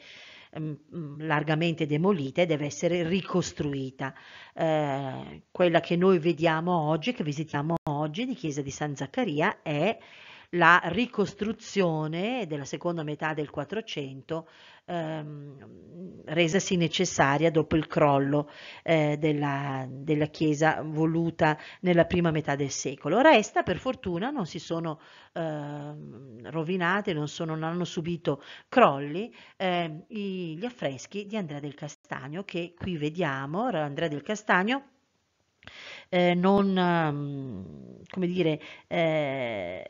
S1: Ehm, largamente demolita e deve essere ricostruita. Eh, quella che noi vediamo oggi, che visitiamo oggi di Chiesa di San Zaccaria è la ricostruzione della seconda metà del 400 ehm, resasi necessaria dopo il crollo eh, della, della, Chiesa voluta nella prima metà del secolo. Resta, per fortuna, non si sono ehm, rovinate, non, sono, non, hanno subito crolli ehm, gli affreschi di Andrea del Castagno che qui vediamo, Andrea del Castagno eh, non, ehm, come dire, eh,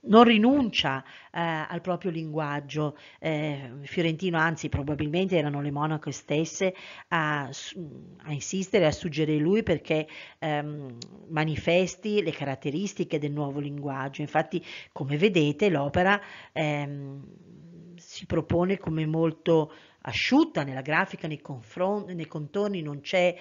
S1: non rinuncia eh, al proprio linguaggio eh, fiorentino, anzi probabilmente erano le monache stesse a, a insistere, a suggerire lui perché ehm, manifesti le caratteristiche del nuovo linguaggio. Infatti, come vedete, l'opera ehm, si propone come molto asciutta nella grafica, nei, confron- nei contorni non c'è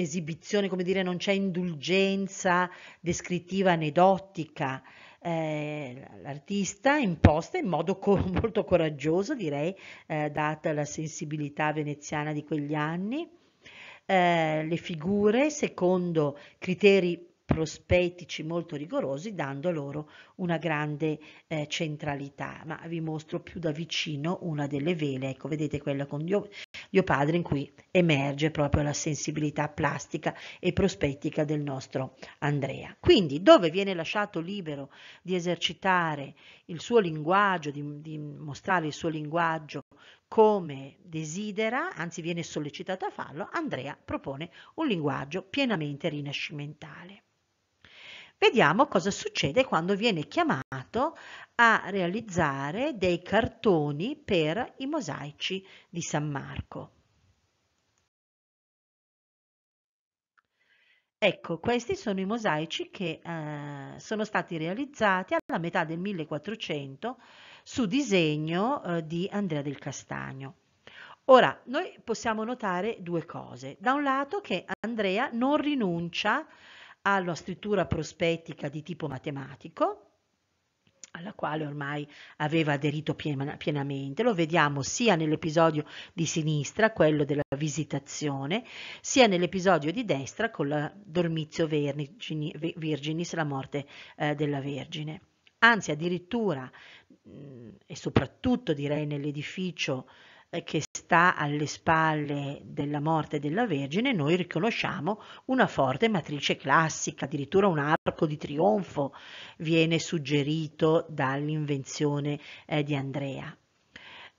S1: esibizione, come dire, non c'è indulgenza descrittiva anedotica. Eh, l'artista imposta in modo co- molto coraggioso, direi, eh, data la sensibilità veneziana di quegli anni. Eh, le figure secondo criteri prospettici molto rigorosi, dando loro una grande eh, centralità. Ma vi mostro più da vicino una delle vele, ecco, vedete quella con io Padre in cui emerge proprio la sensibilità plastica e prospettica del nostro Andrea. Quindi dove viene lasciato libero di esercitare il suo linguaggio, di, di mostrare il suo linguaggio come desidera, anzi viene sollecitato a farlo, Andrea propone un linguaggio pienamente rinascimentale. Vediamo cosa succede quando viene chiamato a realizzare dei cartoni per i mosaici di San Marco. Ecco, questi sono i mosaici che eh, sono stati realizzati alla metà del 1400 su disegno eh, di Andrea del Castagno. Ora, noi possiamo notare due cose. Da un lato che Andrea non rinuncia alla scrittura prospettica di tipo matematico, alla quale ormai aveva aderito pienamente. Lo vediamo sia nell'episodio di sinistra, quello della visitazione, sia nell'episodio di destra con la dormizio virginis, la morte eh, della Vergine. Anzi, addirittura mh, mm, e soprattutto direi nell'edificio che sta alle spalle della morte della Vergine, noi riconosciamo una forte matrice classica, addirittura un arco di trionfo viene suggerito dall'invenzione eh, di Andrea.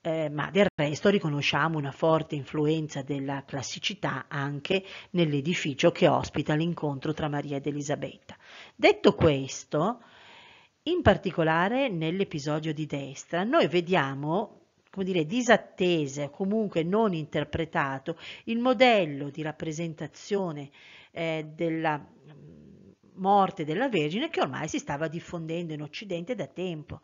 S1: Eh, ma del resto riconosciamo una forte influenza della classicità anche nell'edificio che ospita l'incontro tra Maria ed Elisabetta. Detto questo, in particolare nell'episodio di destra, noi vediamo come dire, disattese, comunque non interpretato, il modello di rappresentazione eh, della mm, morte della Vergine che ormai si stava diffondendo in Occidente da tempo.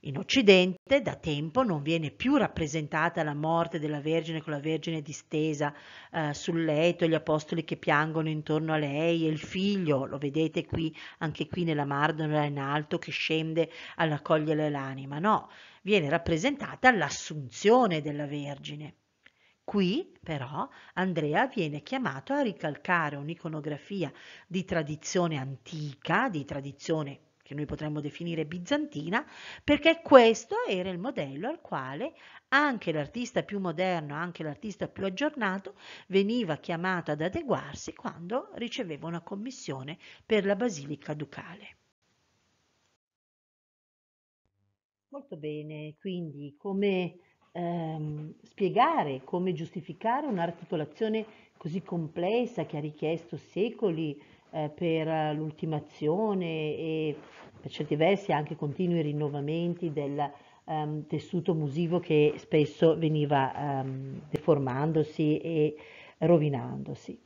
S1: In Occidente da tempo non viene più rappresentata la morte della Vergine con la Vergine distesa eh, sul letto, gli apostoli che piangono intorno a lei e il figlio, lo vedete qui anche qui nella Mardona in alto che scende alla cogliere l'anima, no, viene rappresentata l'assunzione della Vergine. Qui, però, Andrea viene chiamato a ricalcare un'iconografia di tradizione antica, di tradizione che noi potremmo definire bizantina, perché questo era il modello al quale anche l'artista più moderno, anche l'artista più aggiornato, veniva chiamato ad adeguarsi quando riceveva una commissione per la Basilica Ducale. Molto bene, quindi come ehm, spiegare, come giustificare un'articolazione così complessa che ha richiesto secoli eh, per l'ultimazione e per certi versi anche continui rinnovamenti del ehm, tessuto musivo che spesso veniva ehm, deformandosi e rovinandosi.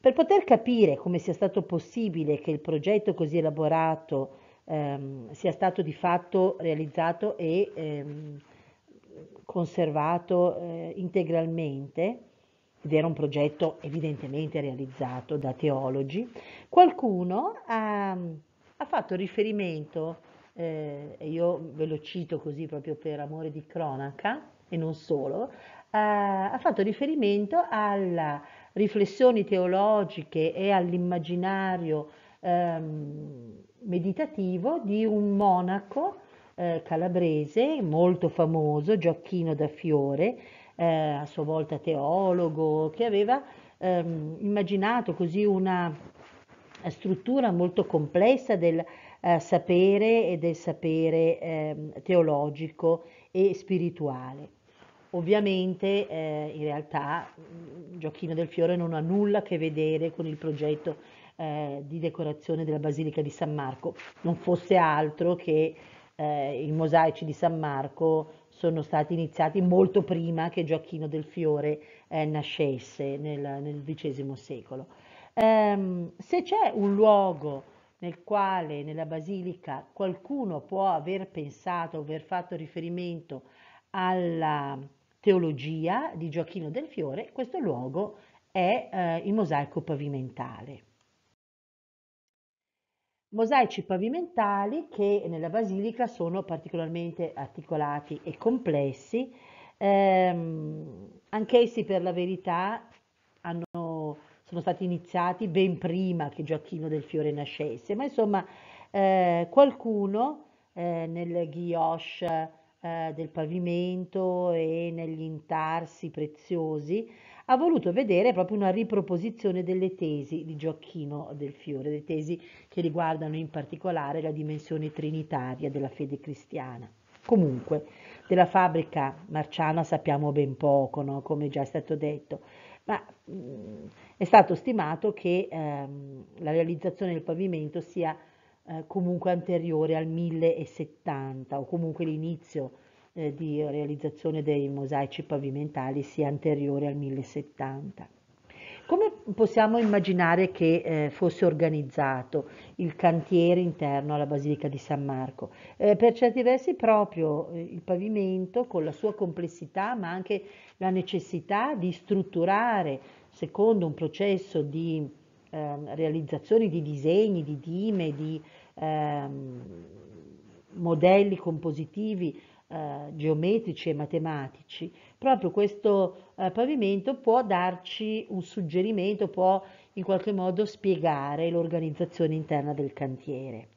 S1: Per poter capire come sia stato possibile che il progetto così elaborato ehm, sia stato di fatto realizzato e ehm, conservato eh, integralmente ed era un progetto evidentemente realizzato da teologi, qualcuno ha, ha fatto riferimento, eh, e io ve lo cito così proprio per amore di cronaca e non solo, eh, ha fatto riferimento alle riflessioni teologiche e all'immaginario ehm, meditativo di un monaco eh, calabrese molto famoso, Gioacchino da Fiore, eh, a sua volta teologo, che aveva ehm, immaginato così una eh, struttura molto complessa del eh, sapere e del sapere ehm, teologico e spirituale. Ovviamente eh, in realtà mm, Gioacchino del Fiore non ha nulla a che vedere con il progetto eh, di decorazione della Basilica di San Marco, non fosse altro che eh, i mosaici di San Marco sono stati iniziati molto prima che Gioacchino del Fiore eh, nascesse nel, nel XX secolo. Ehm, se c'è un luogo nel quale nella Basilica qualcuno può aver pensato, aver fatto riferimento alla teologia di Gioacchino del Fiore, questo luogo è eh, il mosaico pavimentale. Mosaici pavimentali che nella basilica sono particolarmente articolati e complessi, ehm, anch'essi per la verità hanno, sono stati iniziati ben prima che Gioacchino del Fiore nascesse, ma insomma eh, qualcuno eh, nel guioche eh, del pavimento e negli intarsi preziosi ha voluto vedere proprio una riproposizione delle tesi di Gioacchino del Fiore, le tesi che riguardano in particolare la dimensione trinitaria della fede cristiana. Comunque, della fabbrica marciana sappiamo ben poco, no? come già è stato detto, ma mh, mm, è stato stimato che ehm, la realizzazione del pavimento sia eh, comunque anteriore al 1070 o comunque l'inizio eh, di realizzazione dei mosaici pavimentali sia anteriore al 1070. Come possiamo immaginare che eh, fosse organizzato il cantiere interno alla Basilica di San Marco? Eh, per certi versi proprio eh, il pavimento con la sua complessità, ma anche la necessità di strutturare secondo un processo di ehm, realizzazione di disegni, di dime, di ehm, modelli compositivi eh, geometrici e matematici, proprio questo eh, pavimento può darci un suggerimento, può in qualche modo spiegare l'organizzazione interna del cantiere.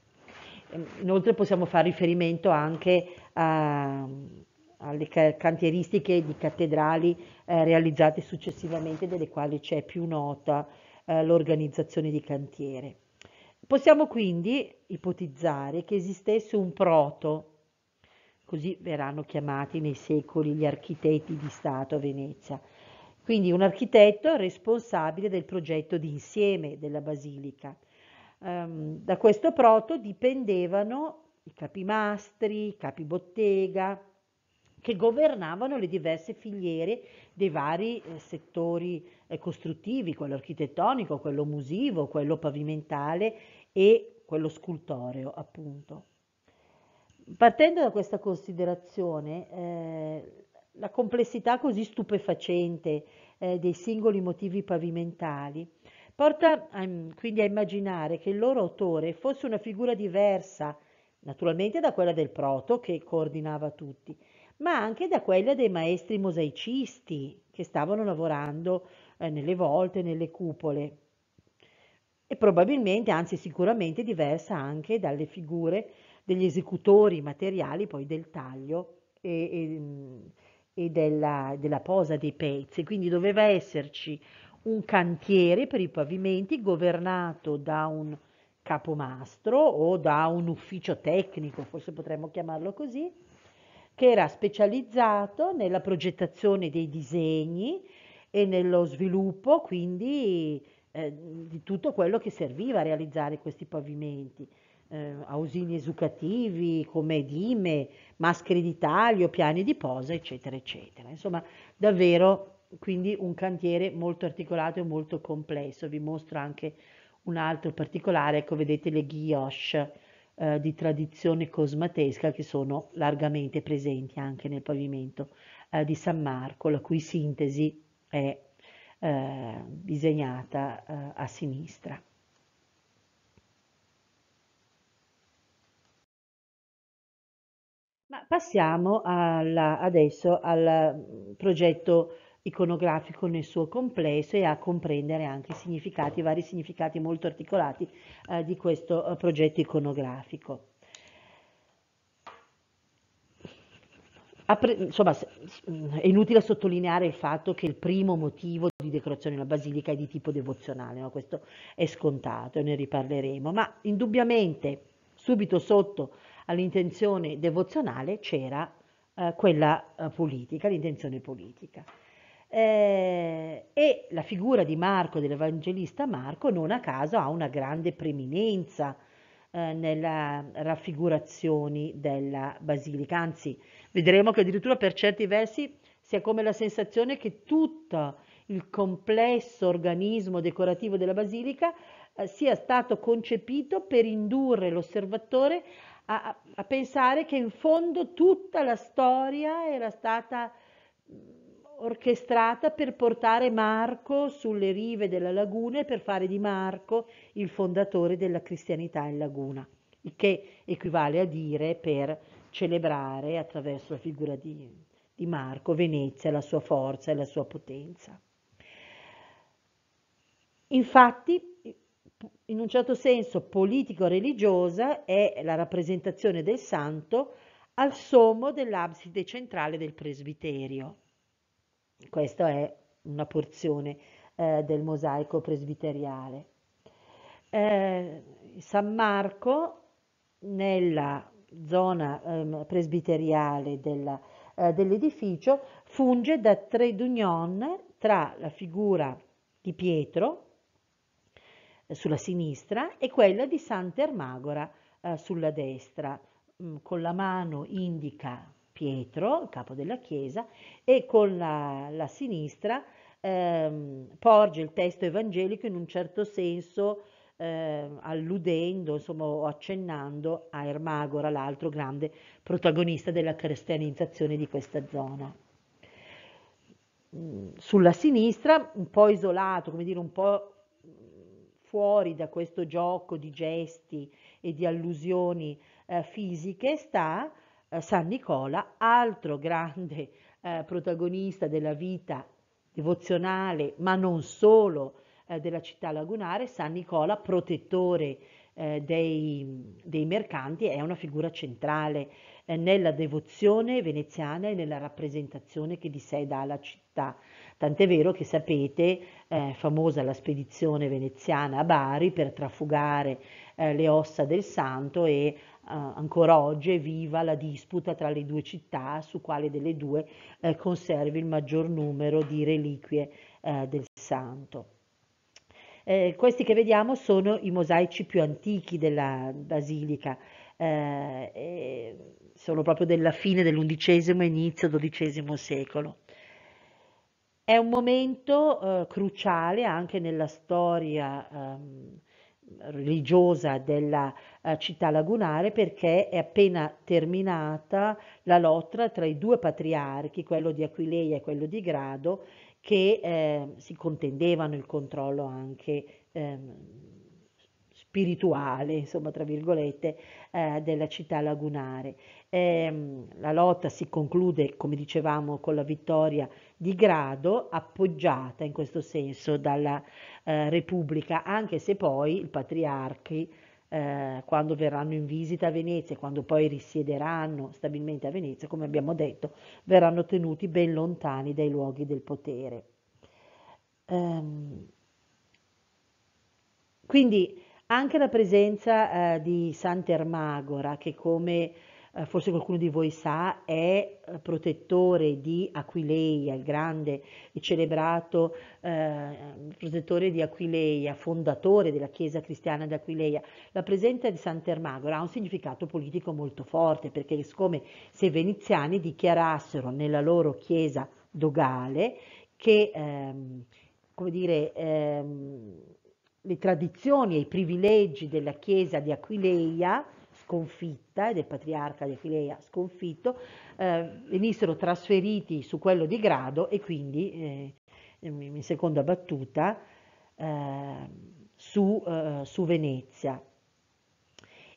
S1: Ehm, inoltre possiamo fare riferimento anche a, alle cantieristiche di cattedrali eh, realizzate successivamente, delle quali c'è più nota eh, l'organizzazione di cantiere. Possiamo quindi ipotizzare che esistesse un proto così verranno chiamati nei secoli gli architetti di Stato a Venezia. Quindi un architetto responsabile del progetto di insieme della basilica. Um, da questo proto dipendevano i capimastri, i capibottega, che governavano le diverse filiere dei vari eh, settori eh, costruttivi, quello architettonico, quello musivo, quello pavimentale e quello scultoreo, appunto. Partendo da questa considerazione, eh, la complessità così stupefacente eh, dei singoli motivi pavimentali porta a, mm, quindi a immaginare che il loro autore fosse una figura diversa, naturalmente da quella del proto che coordinava tutti, ma anche da quella dei maestri mosaicisti che stavano lavorando eh, nelle volte, nelle cupole. E probabilmente, anzi sicuramente diversa anche dalle figure degli esecutori materiali poi del taglio e, e, e della, della posa dei pezzi. Quindi doveva esserci un cantiere per i pavimenti governato da un capomastro o da un ufficio tecnico, forse potremmo chiamarlo così, che era specializzato nella progettazione dei disegni e nello sviluppo quindi eh, di tutto quello che serviva a realizzare questi pavimenti eh, esucativi come dime, maschere di taglio, piani di posa, eccetera, eccetera. Insomma, davvero quindi un cantiere molto articolato e molto complesso. Vi mostro anche un altro particolare, ecco vedete le guilloche eh, di tradizione cosmatesca che sono largamente presenti anche nel pavimento eh, di San Marco, la cui sintesi è eh, disegnata eh, a sinistra. passiamo alla- adesso al mm, progetto iconografico nel suo complesso e a comprendere anche i significati, vari significati molto articolati eh, di questo eh, progetto iconografico. Pre- insomma, mm, è inutile sottolineare il fatto che il primo motivo di decorazione della basilica è di tipo devozionale, no? questo è scontato e ne riparleremo, ma indubbiamente subito sotto all'intenzione devozionale c'era eh, quella eh, politica, l'intenzione politica. Eh, e la figura di Marco, dell'Evangelista Marco, non a caso ha una grande preminenza eh, nelle raffigurazioni della basilica, anzi vedremo che addirittura per certi versi si ha come la sensazione che tutto il complesso organismo decorativo della basilica eh, sia stato concepito per indurre l'osservatore a, a pensare che in fondo tutta la storia era stata mm, orchestrata per portare Marco sulle rive della laguna e per fare di Marco il fondatore della cristianità in laguna, il che equivale a dire per celebrare attraverso la figura di, di Marco Venezia, la sua forza e la sua potenza. Infatti in un certo senso politico-religiosa è la rappresentazione del santo al sommo dell'abside centrale del presbiterio. Questa è una porzione eh, del mosaico presbiteriale. Eh, San Marco nella zona eh, presbiteriale della, eh, dell'edificio funge da tredunion tra la figura di Pietro, sulla sinistra e quella di Sant'Ermagora eh, sulla destra. Mm, con la mano indica Pietro, il capo della Chiesa, e con la, la sinistra ehm, porge il testo evangelico in un certo senso eh, alludendo insomma, o accennando a Ermagora, l'altro grande protagonista della cristianizzazione di questa zona. Mm, sulla sinistra, un po' isolato, come dire, un po' fuori da questo gioco di gesti e di allusioni eh, fisiche sta eh, San Nicola, altro grande eh, protagonista della vita devozionale, ma non solo eh, della città lagunare, San Nicola, protettore eh, dei, dei, mercanti, è una figura centrale eh, nella devozione veneziana e nella rappresentazione che di sé dà la città. Tant'è vero che sapete, eh, famosa la spedizione veneziana a Bari per trafugare eh, le ossa del santo e eh, ancora oggi è viva la disputa tra le due città su quale delle due eh, conservi il maggior numero di reliquie eh, del santo. Eh, questi che vediamo sono i mosaici più antichi della basilica, sono proprio della fine dell'undicesimo e inizio XII secolo. È un momento eh, cruciale anche nella storia ehm, religiosa della eh, città lagunare perché è appena terminata la lotta tra i due patriarchi, quello di Aquileia e quello di Grado, che eh, si contendevano il controllo anche ehm, spirituale, insomma, tra virgolette, eh, della città lagunare. E, ehm, la lotta si conclude, come dicevamo, con la vittoria di Grado, appoggiata in questo senso dalla eh, Repubblica, anche se poi i patriarchi, eh, quando verranno in visita a Venezia, quando poi risiederanno stabilmente a Venezia, come abbiamo detto, verranno tenuti ben lontani dai luoghi del potere. Um, quindi anche la presenza eh, di Sant'Ermagora, che come eh, forse qualcuno di voi sa, è eh, protettore di Aquileia, il grande e celebrato eh, protettore di Aquileia, fondatore della Chiesa cristiana d'Aquileia. La presenza di Sant'Ermagora ha un significato politico molto forte, perché è come se i veneziani dichiarassero nella loro chiesa dogale che, ehm, come dire, ehm, le tradizioni e i privilegi della Chiesa di Aquileia, sconfitta, e del patriarca di Aquileia sconfitto, eh, venissero trasferiti su quello di Grado e quindi, eh, in seconda battuta, eh, su, eh, su Venezia.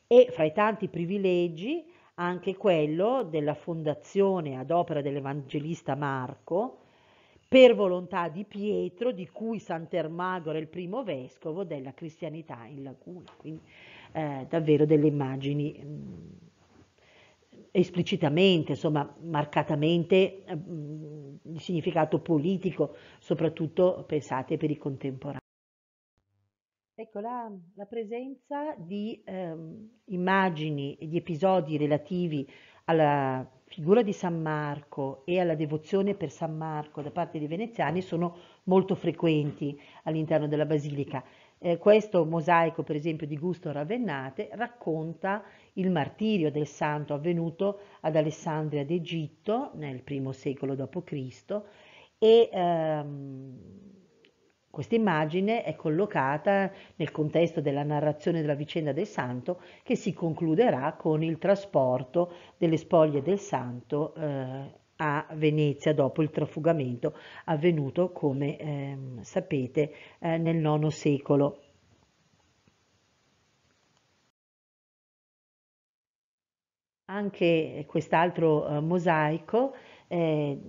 S1: E fra i tanti privilegi anche quello della fondazione ad opera dell'Evangelista Marco, per volontà di Pietro, di cui Sant'Ermagro è il primo vescovo della cristianità in laguna. Quindi eh, davvero delle immagini mh, mm, esplicitamente, insomma marcatamente mh, eh, mm, di significato politico, soprattutto pensate per i contemporanei. Ecco la, la presenza di ehm, immagini e di episodi relativi alla figura di San Marco e alla devozione per San Marco da parte dei veneziani sono molto frequenti all'interno della basilica. Eh, questo mosaico, per esempio, di Gusto Ravennate racconta il martirio del santo avvenuto ad Alessandria d'Egitto nel primo secolo d.C. e ehm, questa immagine è collocata nel contesto della narrazione della vicenda del santo che si concluderà con il trasporto delle spoglie del santo eh, a Venezia dopo il trafugamento avvenuto, come eh, sapete, eh, nel IX secolo. Anche quest'altro eh, mosaico eh,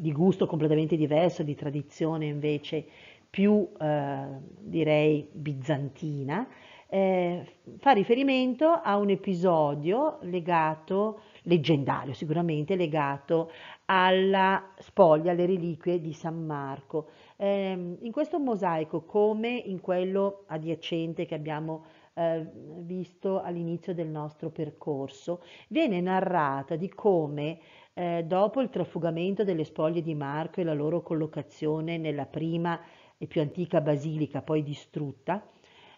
S1: di gusto completamente diverso, di tradizione invece più eh, direi bizantina, eh, fa riferimento a un episodio legato, leggendario sicuramente, legato alla spoglia, alle reliquie di San Marco. Eh, in questo mosaico, come in quello adiacente che abbiamo eh, visto all'inizio del nostro percorso, viene narrata di come eh, dopo il trafugamento delle spoglie di Marco e la loro collocazione nella prima e più antica basilica, poi distrutta,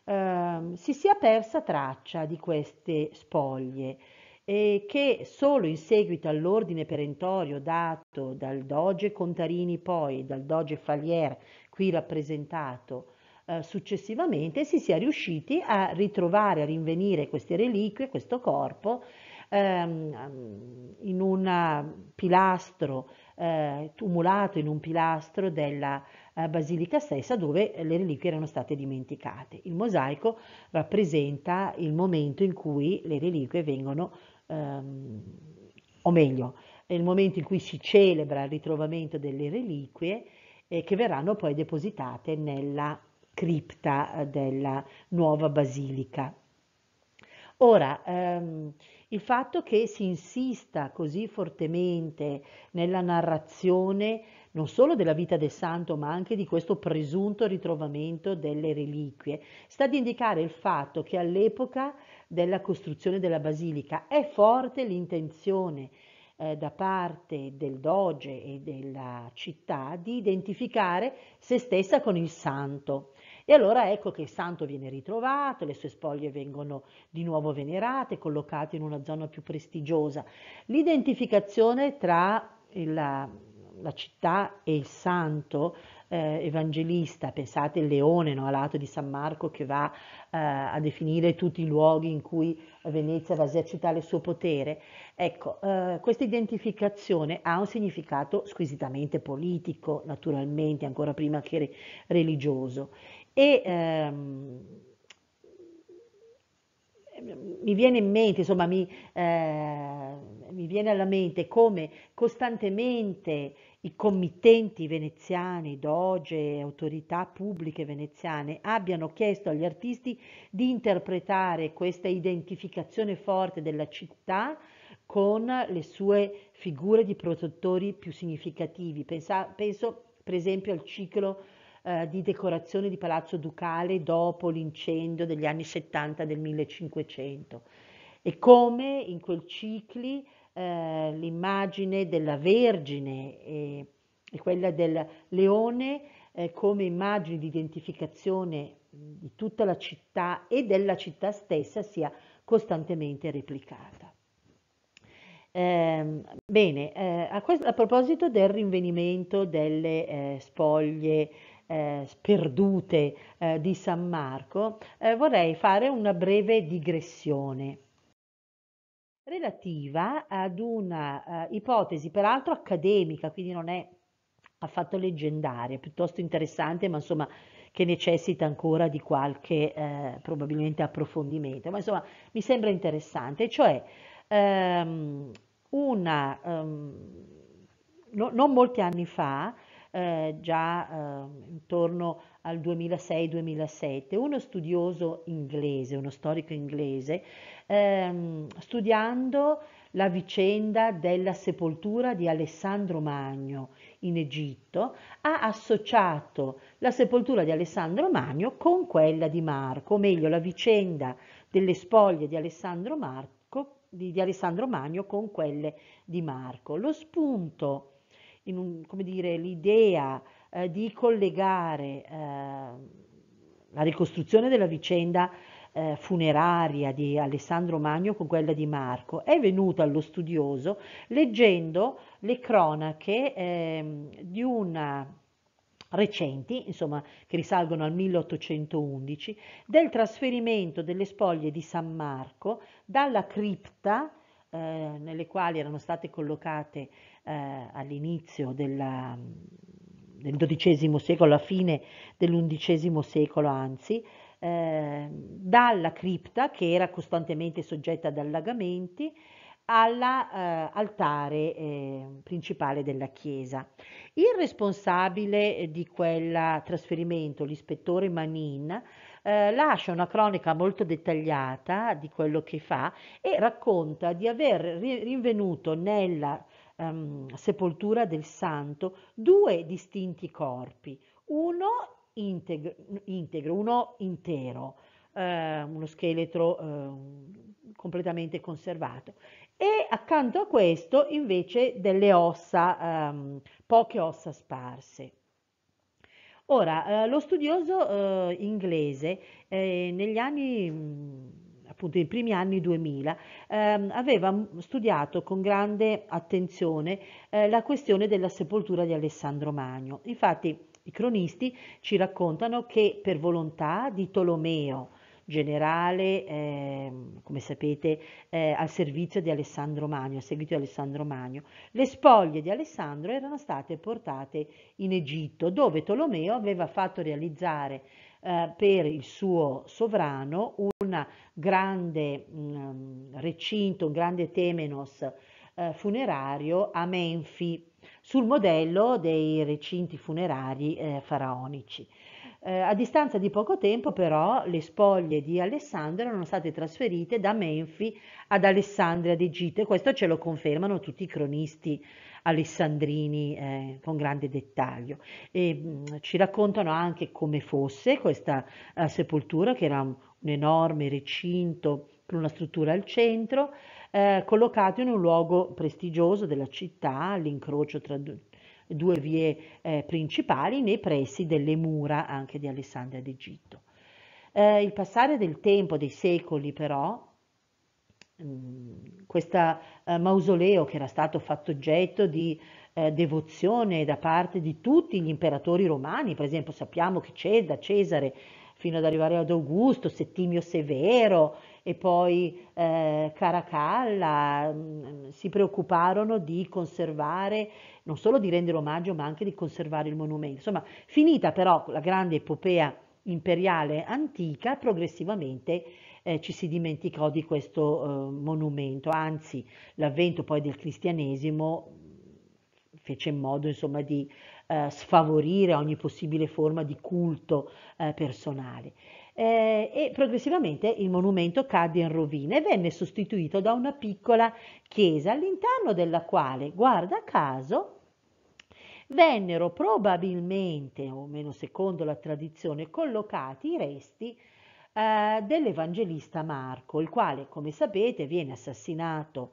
S1: eh, si sia persa traccia di queste spoglie e che solo in seguito all'ordine perentorio dato dal doge Contarini poi, dal doge Falier qui rappresentato eh, successivamente, si sia riusciti a ritrovare, a rinvenire queste reliquie, questo corpo ehm, in un pilastro, eh, tumulato in un pilastro della eh, basilica stessa dove le reliquie erano state dimenticate. Il mosaico rappresenta il momento in cui le reliquie vengono, ehm, o meglio, il momento in cui si celebra il ritrovamento delle reliquie eh, che verranno poi depositate nella cripta eh, della nuova basilica. Ora, ehm, il fatto che si insista così fortemente nella narrazione non solo della vita del santo, ma anche di questo presunto ritrovamento delle reliquie, sta ad indicare il fatto che all'epoca della costruzione della basilica è forte l'intenzione eh, da parte del doge e della città di identificare se stessa con il santo. E allora ecco che il santo viene ritrovato, le sue spoglie vengono di nuovo venerate, collocate in una zona più prestigiosa. L'identificazione tra la, la città e il santo eh, evangelista, pensate il leone no, alato di San Marco che va eh, a definire tutti i luoghi in cui Venezia va a esercitare il suo potere, ecco, eh, questa identificazione ha un significato squisitamente politico, naturalmente, ancora prima che re religioso e ehm, mi viene in mente, insomma, mi, eh, mi viene alla mente come costantemente i committenti veneziani, doge, autorità pubbliche veneziane abbiano chiesto agli artisti di interpretare questa identificazione forte della città con le sue figure di produttori più significativi. Pensa, penso per esempio al ciclo eh, di decorazione di Palazzo Ducale dopo l'incendio degli anni 70 del 1500 e come in quel cicli eh, l'immagine della Vergine e, e quella del leone eh, come immagini di identificazione di tutta la città e della città stessa sia costantemente replicata. Eh, bene, eh, a, questo, a, proposito del rinvenimento delle eh, spoglie eh, sperdute eh, di San Marco, eh, vorrei fare una breve digressione relativa ad una eh, ipotesi, peraltro accademica, quindi non è affatto leggendaria, piuttosto interessante, ma insomma che necessita ancora di qualche eh, probabilmente approfondimento, ma insomma mi sembra interessante, cioè ehm, una, ehm, no, non molti anni fa eh, già eh, intorno al 2006-2007. Uno studioso inglese, uno storico inglese, ehm, studiando la vicenda della sepoltura di Alessandro Magno in Egitto, ha associato la sepoltura di Alessandro Magno con quella di Marco, o meglio la vicenda delle spoglie di Alessandro, Marco, di, di Alessandro Magno con quelle di Marco. Lo spunto in un, come dire, l'idea eh, di collegare eh, la ricostruzione della vicenda eh, funeraria di Alessandro Magno con quella di Marco è venuta allo studioso leggendo le cronache ehm, di una recenti, insomma, che risalgono al 1811, del trasferimento delle spoglie di San Marco dalla cripta eh, nelle quali erano state collocate eh, all'inizio della, del XII secolo, alla fine dell'undicesimo secolo anzi, eh, dalla cripta che era costantemente soggetta ad allagamenti all'altare eh, eh, principale della chiesa. Il responsabile eh, di quel trasferimento, l'ispettore Manin, eh, lascia una cronaca molto dettagliata di quello che fa e racconta di aver rinvenuto nella ehm, sepoltura del santo due distinti corpi, uno integro, integro uno intero, eh, uno scheletro eh, completamente conservato e accanto a questo invece delle ossa, ehm, poche ossa sparse. Ora, eh, lo studioso eh, inglese eh, negli anni mm, appunto nei primi anni 2000, ehm, aveva studiato con grande attenzione eh, la questione della sepoltura di Alessandro Magno. Infatti i cronisti ci raccontano che per volontà di Tolomeo, generale, eh, come sapete, eh, al servizio di Alessandro Magno, a seguito di Alessandro Magno. Le spoglie di Alessandro erano state portate in Egitto, dove Tolomeo aveva fatto realizzare eh, per il suo sovrano un grande mm, recinto, un grande temenos eh, funerario a Menfi sul modello dei recinti funerari eh, faraonici. a distanza di poco tempo però le spoglie di Alessandro erano state trasferite da Menfi ad Alessandria d'Egitto e questo ce lo confermano tutti i cronisti Alessandrini eh, con grande dettaglio. E, mh, mm, ci raccontano anche come fosse questa uh, sepoltura, che era un, un enorme recinto con una struttura al centro, eh, collocato in un luogo prestigioso della città, all'incrocio tra due, due vie eh, principali, nei pressi delle mura anche di Alessandria d'Egitto. Eh, il passare del tempo, dei secoli però, questo eh, mausoleo che era stato fatto oggetto di eh, devozione da parte di tutti gli imperatori romani, per esempio sappiamo che c'è da Cesare fino ad arrivare ad Augusto, Settimio Severo e poi eh, Caracalla, mh, si preoccuparono di conservare, non solo di rendere omaggio, ma anche di conservare il monumento. Insomma, finita però la grande epopea imperiale antica, progressivamente eh, ci si dimenticò di questo eh, monumento, anzi l'avvento poi del cristianesimo mm, fece in modo insomma di eh, sfavorire ogni possibile forma di culto eh, personale. Eh, e progressivamente il monumento cadde in rovina e venne sostituito da una piccola chiesa all'interno della quale, guarda caso, vennero probabilmente, o meno secondo la tradizione, collocati i resti eh, dell'Evangelista Marco, il quale, come sapete, viene assassinato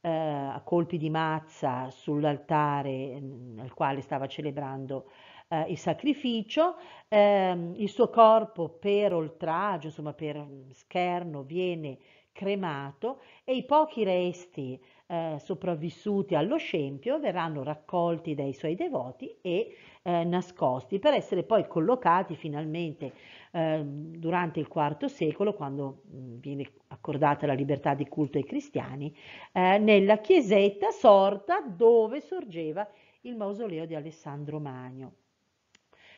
S1: eh, a colpi di mazza sull'altare mm, al quale stava celebrando eh, il sacrificio, ehm, il suo corpo per oltraggio, insomma per mm, scherno, viene cremato e i pochi resti eh, sopravvissuti allo scempio verranno raccolti dai suoi devoti e eh, nascosti per essere poi collocati finalmente eh, durante il IV secolo, quando mh, mm, viene accordata la libertà di culto ai cristiani, eh, nella chiesetta sorta dove sorgeva il mausoleo di Alessandro Magno.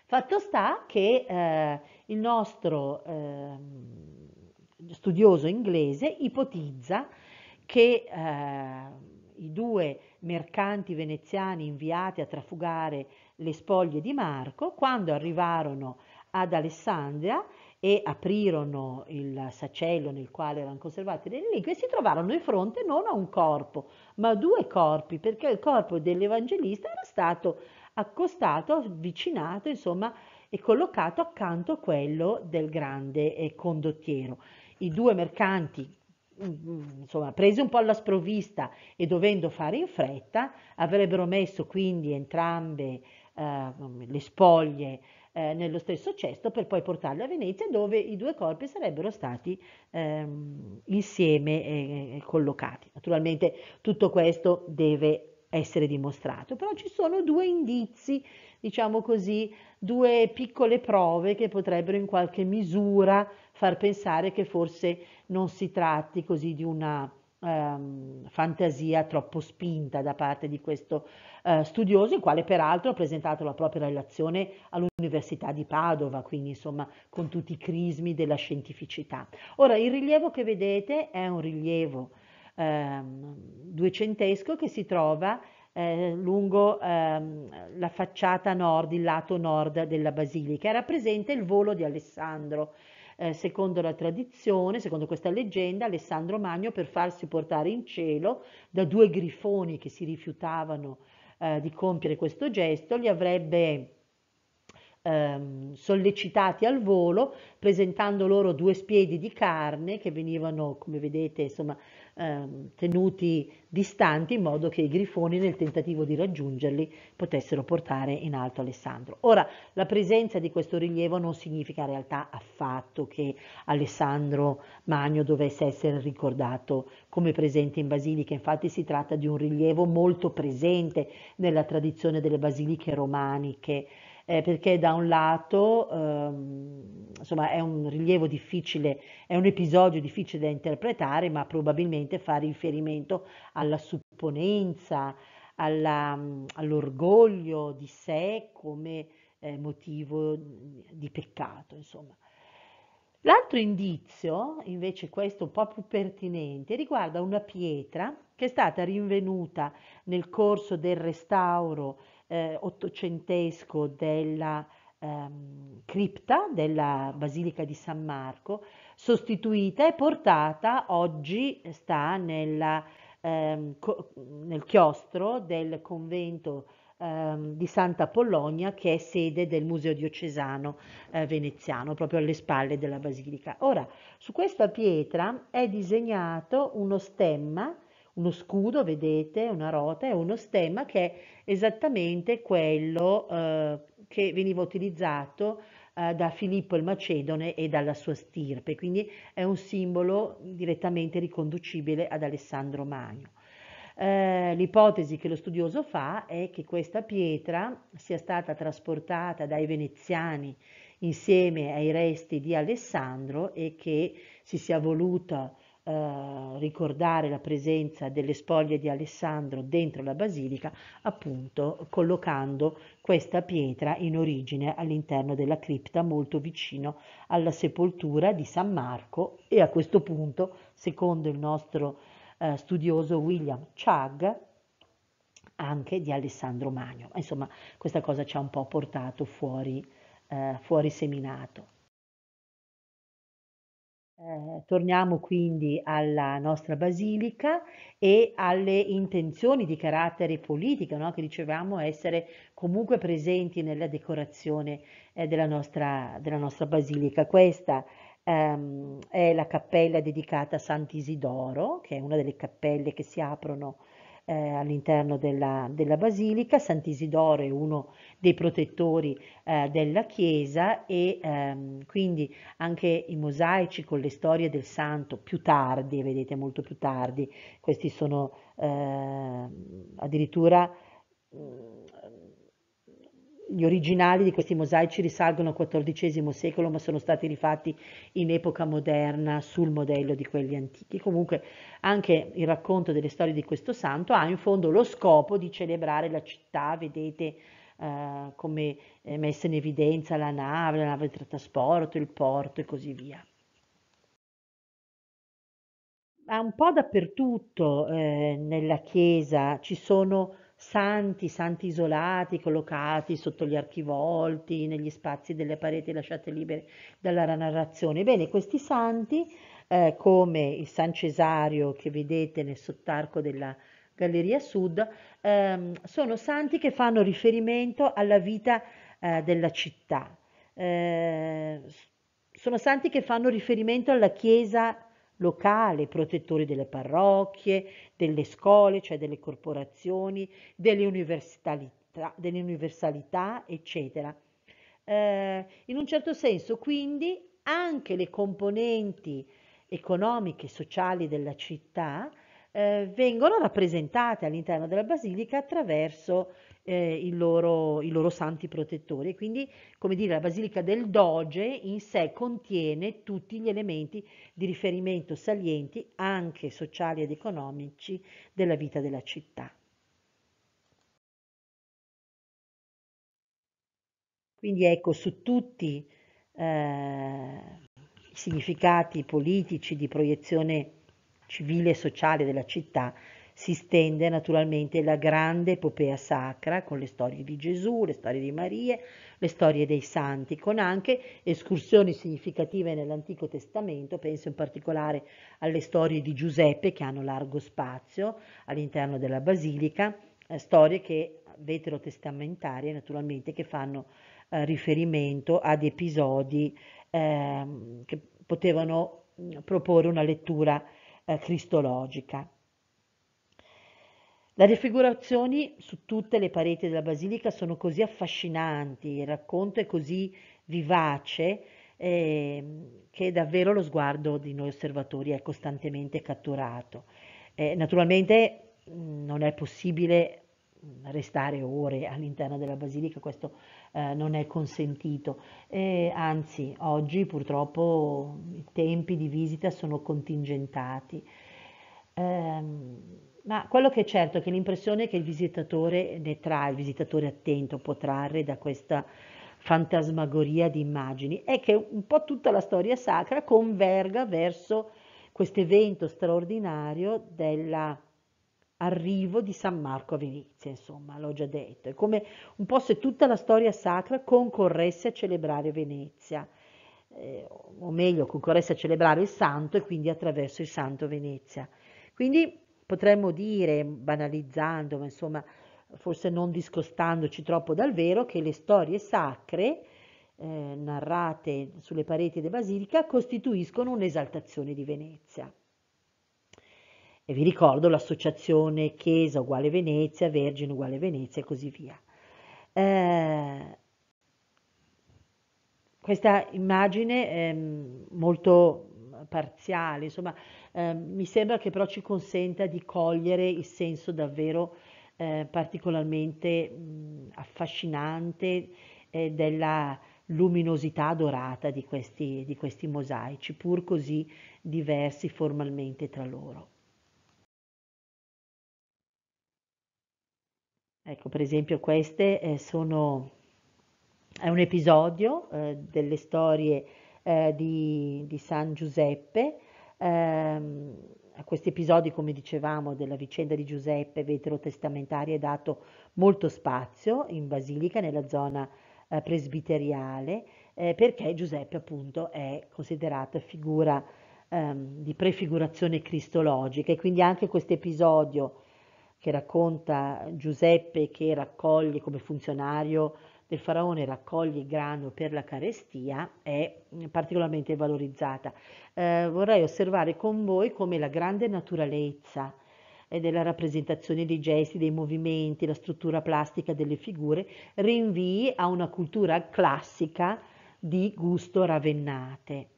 S1: Fatto sta che eh, il nostro eh, studioso inglese ipotizza che eh, i due mercanti veneziani inviati a trafugare le spoglie di Marco, quando arrivarono ad Alessandria e aprirono il sacello nel quale erano conservate le reliquie, si trovarono di fronte non a un corpo, ma a due corpi, perché il corpo dell'evangelista era stato accostato, avvicinato, insomma, e collocato accanto a quello del grande eh, condottiero. I due mercanti insomma, prese un po' alla sprovvista e dovendo fare in fretta, avrebbero messo quindi entrambe eh, le spoglie eh, nello stesso cesto per poi portarle a Venezia dove i due corpi sarebbero stati ehm, insieme collocati. Naturalmente tutto questo deve essere dimostrato, però ci sono due indizi, diciamo così, due piccole prove che potrebbero in qualche misura far pensare che forse non si tratti così di una ehm, fantasia troppo spinta da parte di questo eh, studioso, il quale peraltro ha presentato la propria relazione all'Università di Padova, quindi insomma con tutti i crismi della scientificità. Ora, il rilievo che vedete è un rilievo ehm, duecentesco che si trova eh, lungo ehm, la facciata nord, il lato nord della basilica, e rappresenta il volo di Alessandro eh, secondo la tradizione, secondo questa leggenda, Alessandro Magno per farsi portare in cielo da due grifoni che si rifiutavano eh, di compiere questo gesto, li avrebbe ehm, sollecitati al volo presentando loro due spiedi di carne che venivano, come vedete, insomma, Ehm, tenuti distanti in modo che i grifoni nel tentativo di raggiungerli potessero portare in alto Alessandro. Ora, la presenza di questo rilievo non significa in realtà affatto che Alessandro Magno dovesse essere ricordato come presente in basilica, infatti si tratta di un rilievo molto presente nella tradizione delle basiliche romaniche, eh, perché da un lato ehm, insomma, è un rilievo difficile, è un episodio difficile da interpretare, ma probabilmente fa riferimento alla supponenza, alla, mm, all'orgoglio di sé come eh, motivo di peccato, insomma. L'altro indizio, invece questo un po' più pertinente, riguarda una pietra che è stata rinvenuta nel corso del restauro eh, ottocentesco della ehm, cripta della Basilica di San Marco, sostituita e portata oggi eh, sta nella, ehm, nel chiostro del convento ehm, di Santa Polonia che è sede del Museo Diocesano eh, Veneziano, proprio alle spalle della basilica. Ora, su questa pietra è disegnato uno stemma uno scudo, vedete, una rota e uno stemma che è esattamente quello eh, che veniva utilizzato eh, da Filippo il Macedone e dalla sua stirpe, quindi è un simbolo direttamente riconducibile ad Alessandro Magno. Eh, l'ipotesi che lo studioso fa è che questa pietra sia stata trasportata dai veneziani insieme ai resti di Alessandro e che si sia voluta eh, ricordare la presenza delle spoglie di Alessandro dentro la basilica, appunto collocando questa pietra in origine all'interno della cripta molto vicino alla sepoltura di San Marco e a questo punto, secondo il nostro eh, studioso William Chag, anche di Alessandro Magno. Insomma, questa cosa ci ha un po' portato fuori, eh, fuori seminato. Eh, torniamo quindi alla nostra basilica e alle intenzioni di carattere politico no? che dicevamo essere comunque presenti nella decorazione eh, della, nostra, della, nostra, basilica. Questa ehm, è la cappella dedicata a Sant'Isidoro, che è una delle cappelle che si aprono eh, all'interno della, della, basilica. Sant'Isidoro è uno dei protettori eh, della chiesa e ehm, quindi anche i mosaici con le storie del santo più tardi, vedete molto più tardi, questi sono eh, addirittura gli originali di questi mosaici risalgono al XIV secolo, ma sono stati rifatti in epoca moderna sul modello di quelli antichi. Comunque anche il racconto delle storie di questo santo ha in fondo lo scopo di celebrare la città, vedete eh, come è messa in evidenza la nave, la nave di trasporto, il porto e così via un po' dappertutto eh, nella Chiesa ci sono santi, santi isolati, collocati sotto gli archivolti, negli spazi delle pareti lasciate libere dalla narrazione. Bene, questi santi, eh, come il San Cesario che vedete nel sottarco della Galleria Sud, ehm, sono santi che fanno riferimento alla vita eh, della città. Eh, sono santi che fanno riferimento alla Chiesa locale, protettori delle parrocchie, delle scuole, cioè delle corporazioni, delle universalità, delle universalità eccetera. Eh, in un certo senso, quindi, anche le componenti economiche e sociali della città eh, vengono rappresentate all'interno della basilica attraverso eh, i, loro, i, loro, santi protettori. quindi, come dire, la Basilica del Doge in sé contiene tutti gli elementi di riferimento salienti, anche sociali ed economici, della vita della città. Quindi ecco, su tutti eh, i significati politici di proiezione civile e sociale della città si stende naturalmente la grande epopea sacra con le storie di Gesù, le storie di Maria, le storie dei santi, con anche escursioni significative nell'Antico Testamento, penso in particolare alle storie di Giuseppe che hanno largo spazio all'interno della basilica, eh, storie che veterotestamentarie naturalmente che fanno eh, riferimento ad episodi eh, che potevano mm, proporre una lettura eh, cristologica. Le raffigurazioni su tutte le pareti della basilica sono così affascinanti, il racconto è così vivace eh, che davvero lo sguardo di noi osservatori è costantemente catturato. Eh, naturalmente non è possibile restare ore all'interno della basilica, questo eh, non è consentito. Eh, anzi, oggi purtroppo i tempi di visita sono contingentati. Eh, ma quello che è certo è che l'impressione che il visitatore ne trae, il visitatore attento può trarre da questa fantasmagoria di immagini, è che un po' tutta la storia sacra converga verso questo evento straordinario dell'arrivo di San Marco a Venezia, insomma, l'ho già detto, è come un po' se tutta la storia sacra concorresse a celebrare Venezia, eh, o meglio, concorresse a celebrare il santo e quindi attraverso il santo Venezia. Quindi potremmo dire, banalizzando, ma insomma forse non discostandoci troppo dal vero, che le storie sacre eh, narrate sulle pareti della basilica costituiscono un'esaltazione di Venezia. E vi ricordo l'associazione Chiesa uguale Venezia, Vergine uguale Venezia e così via. Eh, questa immagine ehm, molto parziale, insomma, eh, mi sembra che però ci consenta di cogliere il senso davvero eh, particolarmente mh, affascinante eh, della luminosità dorata di questi, di questi mosaici, pur così diversi formalmente tra loro. Ecco, per esempio queste eh, sono è un episodio eh, delle storie eh, di, di, San Giuseppe ehm, a questi episodi, come dicevamo, della vicenda di Giuseppe vetero Testamentaria è dato molto spazio in Basilica, nella zona eh, presbiteriale, eh, perché Giuseppe appunto è considerata figura ehm, di prefigurazione cristologica e quindi anche questo episodio che racconta Giuseppe che raccoglie come funzionario del faraone raccoglie grano per la carestia è mm, particolarmente valorizzata. Eh, vorrei osservare con voi come la grande naturalezza eh, della rappresentazione dei gesti, dei movimenti, la struttura plastica delle figure rinvii a una cultura classica di gusto ravennate.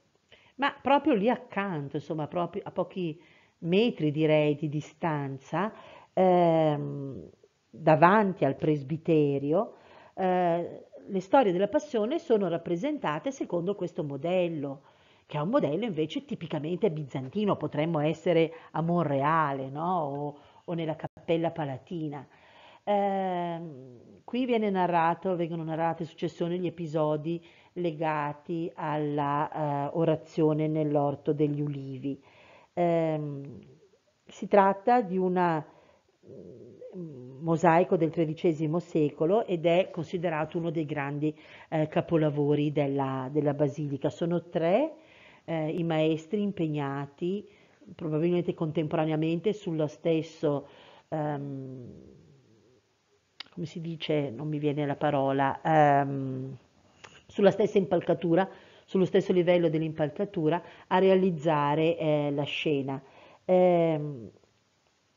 S1: Ma proprio lì accanto, insomma, proprio a pochi metri direi di distanza, ehm, davanti al presbiterio, eh, le storie della passione sono rappresentate secondo questo modello, che è un modello invece tipicamente bizantino, potremmo essere a Monreale no? o, o, nella Cappella Palatina. Eh, qui narrato, vengono narrate in successione gli episodi legati alla eh, orazione nell'orto degli ulivi. Eh, si tratta di una mosaico del XIII secolo ed è considerato uno dei grandi eh, capolavori della, della, basilica. Sono tre eh, i maestri impegnati probabilmente contemporaneamente sullo stesso, um, come si dice, non mi viene la parola, um, sulla stessa impalcatura, sullo stesso livello dell'impalcatura a realizzare eh, la scena. Um,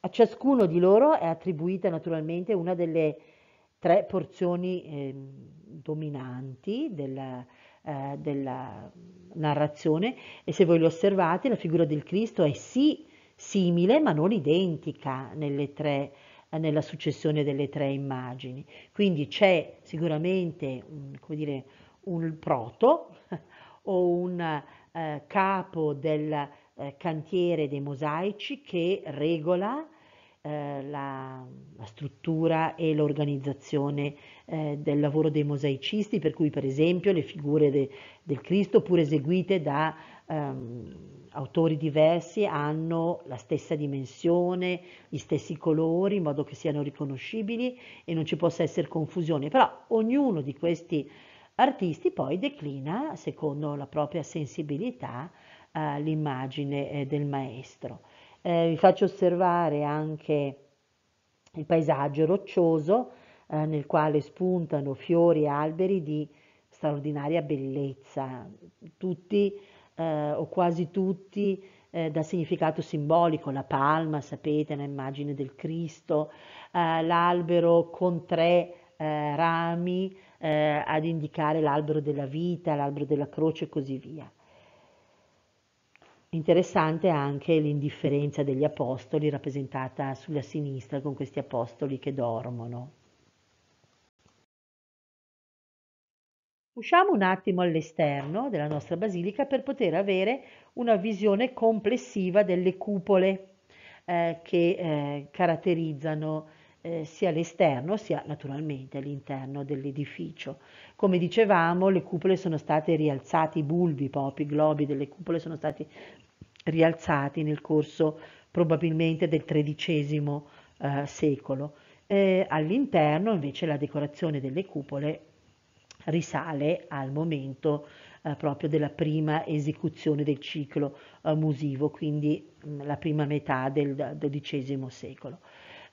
S1: a ciascuno di loro è attribuita naturalmente una delle tre porzioni eh, dominanti della, eh, della, narrazione e se voi lo osservate la figura del Cristo è sì simile ma non identica tre, eh, nella successione delle tre immagini. Quindi c'è sicuramente un, dire, un proto o un eh, capo del eh, cantiere dei mosaici che regola eh, la, la, struttura e l'organizzazione eh, del lavoro dei mosaicisti, per cui per esempio le figure de, del Cristo, pur eseguite da ehm, autori diversi, hanno la stessa dimensione, gli stessi colori, in modo che siano riconoscibili e non ci possa essere confusione. Però ognuno di questi artisti poi declina, secondo la propria sensibilità, eh, l'immagine eh, del maestro. Eh, vi faccio osservare anche il paesaggio roccioso eh, nel quale spuntano fiori e alberi di straordinaria bellezza, tutti eh, o quasi tutti eh, da significato simbolico, la palma, sapete, è un'immagine del Cristo, eh, l'albero con tre eh, rami ad indicare l'albero della vita, l'albero della croce e così via. Interessante anche l'indifferenza degli apostoli rappresentata sulla sinistra con questi apostoli che dormono. Usciamo un attimo all'esterno della nostra basilica per poter avere una visione complessiva delle cupole eh, che eh, caratterizzano eh, sia l'esterno sia naturalmente l'interno dell'edificio. Come dicevamo, le cupole sono state rialzate, i bulbi, i globi delle cupole sono stati rialzati nel corso probabilmente del XIII eh, secolo. Eh, all'interno invece la decorazione delle cupole risale al momento eh, proprio della prima esecuzione del ciclo eh, musivo, quindi mh, mm, la prima metà del XII secolo.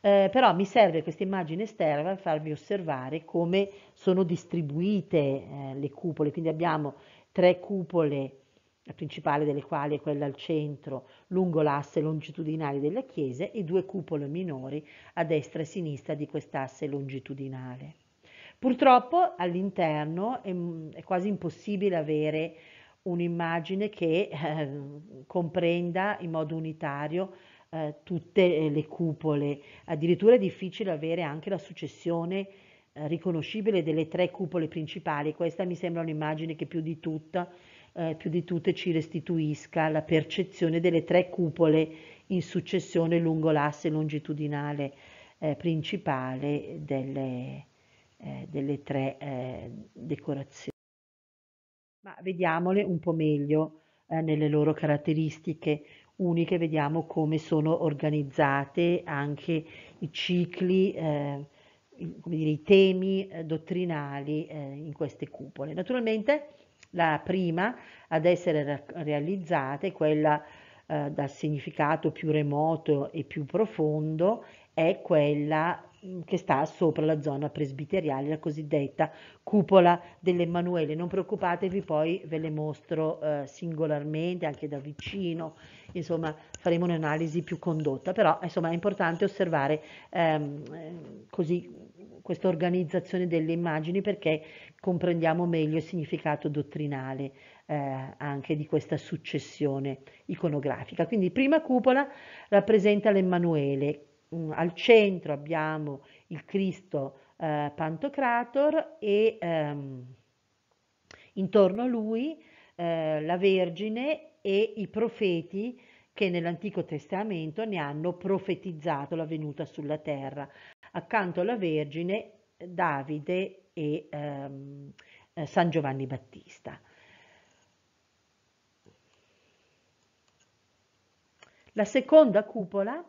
S1: Eh, però mi serve questa immagine esterna per farvi osservare come sono distribuite eh, le cupole, quindi abbiamo tre cupole la principale delle quali è quella al centro, lungo l'asse longitudinale della chiesa, e due cupole minori a destra e a sinistra di quest'asse longitudinale. Purtroppo all'interno è, mm, è, quasi impossibile avere un'immagine che eh, comprenda in modo unitario eh, tutte eh, le cupole, addirittura è difficile avere anche la successione eh, riconoscibile delle tre cupole principali, questa mi sembra un'immagine che più di tutta eh, più di tutte ci restituisca la percezione delle tre cupole in successione lungo l'asse longitudinale eh, principale delle, eh, delle tre eh, decorazioni. Ma vediamole un po' meglio eh, nelle loro caratteristiche uniche, vediamo come sono organizzate anche i cicli eh, come dire, i temi eh, dottrinali eh, in queste cupole. Naturalmente la prima ad essere realizzata quella eh, dal significato più remoto e più profondo, è quella mm, che sta sopra la zona presbiteriale, la cosiddetta cupola dell'Emanuele. Non preoccupatevi, poi ve le mostro eh, singolarmente, anche da vicino, insomma faremo un'analisi più condotta, però insomma è importante osservare ehm, eh, così questa organizzazione delle immagini perché comprendiamo meglio il significato dottrinale eh, anche di questa successione iconografica. Quindi prima cupola rappresenta l'Emanuele, mm, al centro abbiamo il Cristo eh, Pantocrator e ehm, intorno a lui eh, la Vergine e i profeti che nell'Antico Testamento ne hanno profetizzato la venuta sulla terra. Accanto alla Vergine Davide e ehm, eh, San Giovanni Battista. La seconda cupola,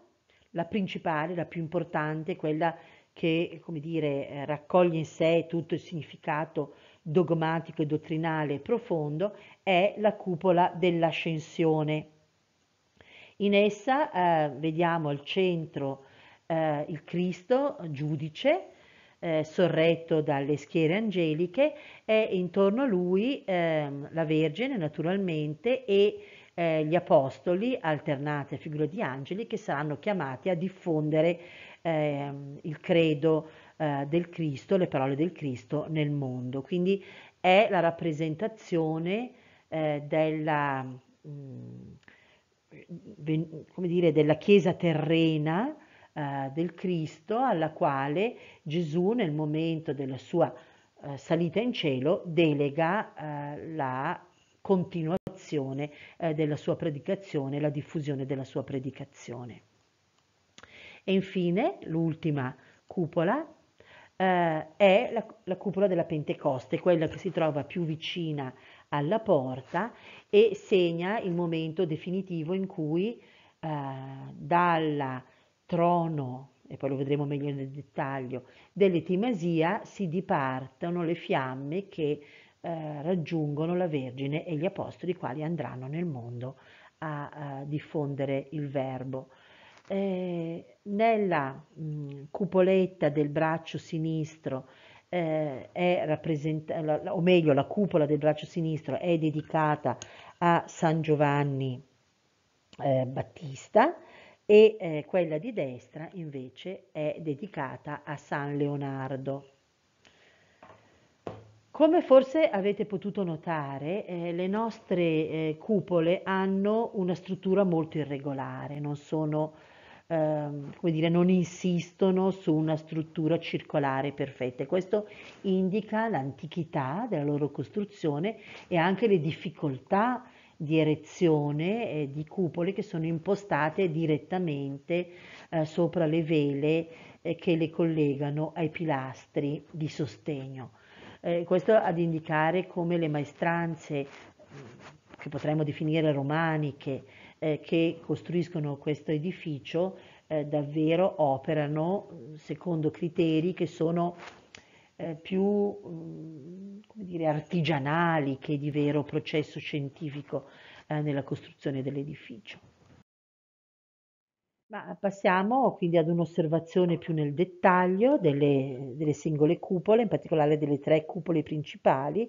S1: la principale, la più importante, quella che come dire, eh, raccoglie in sé tutto il significato dogmatico e dottrinale profondo, è la cupola dell'ascensione. In essa eh, vediamo al centro eh, il Cristo giudice eh, sorretto dalle schiere angeliche e intorno a lui eh, la Vergine naturalmente e eh, gli apostoli, alternate figure di angeli, che saranno chiamati a diffondere ehm, il credo eh, del Cristo, le parole del Cristo nel mondo. Quindi è la rappresentazione eh, della, mh, mm, come dire, della Chiesa terrena eh, del Cristo alla quale Gesù nel momento della sua eh, salita in cielo delega eh, la continuazione eh, della sua predicazione, la diffusione della sua predicazione. E infine l'ultima cupola eh, è la, la cupola della Pentecoste, quella che si trova più vicina alla porta e segna il momento definitivo in cui eh, dalla trono, e poi lo vedremo meglio nel dettaglio, dell'etimasia si dipartono le fiamme che eh, raggiungono la Vergine e gli apostoli, i quali andranno nel mondo a, a diffondere il verbo. Eh, nella mh, cupoletta del braccio sinistro eh, è rappresentata, o meglio, la cupola del braccio sinistro è dedicata a San Giovanni eh, Battista e eh, quella di destra invece è dedicata a San Leonardo. Come forse avete potuto notare, eh, le nostre eh, cupole hanno una struttura molto irregolare, non, sono, ehm, dire, non insistono su una struttura circolare perfetta. Questo indica l'antichità della loro costruzione e anche le difficoltà di erezione eh, di cupole che sono impostate direttamente eh, sopra le vele eh, che le collegano ai pilastri di sostegno. Eh, questo ad indicare come le maestranze, mm, che potremmo definire romaniche, eh, che costruiscono questo edificio, eh, davvero operano mm, secondo criteri che sono eh, più mh, mm, dire, artigianali che di vero processo scientifico eh, nella costruzione dell'edificio. Ma passiamo quindi ad un'osservazione più nel dettaglio delle, delle singole cupole, in particolare delle tre cupole principali,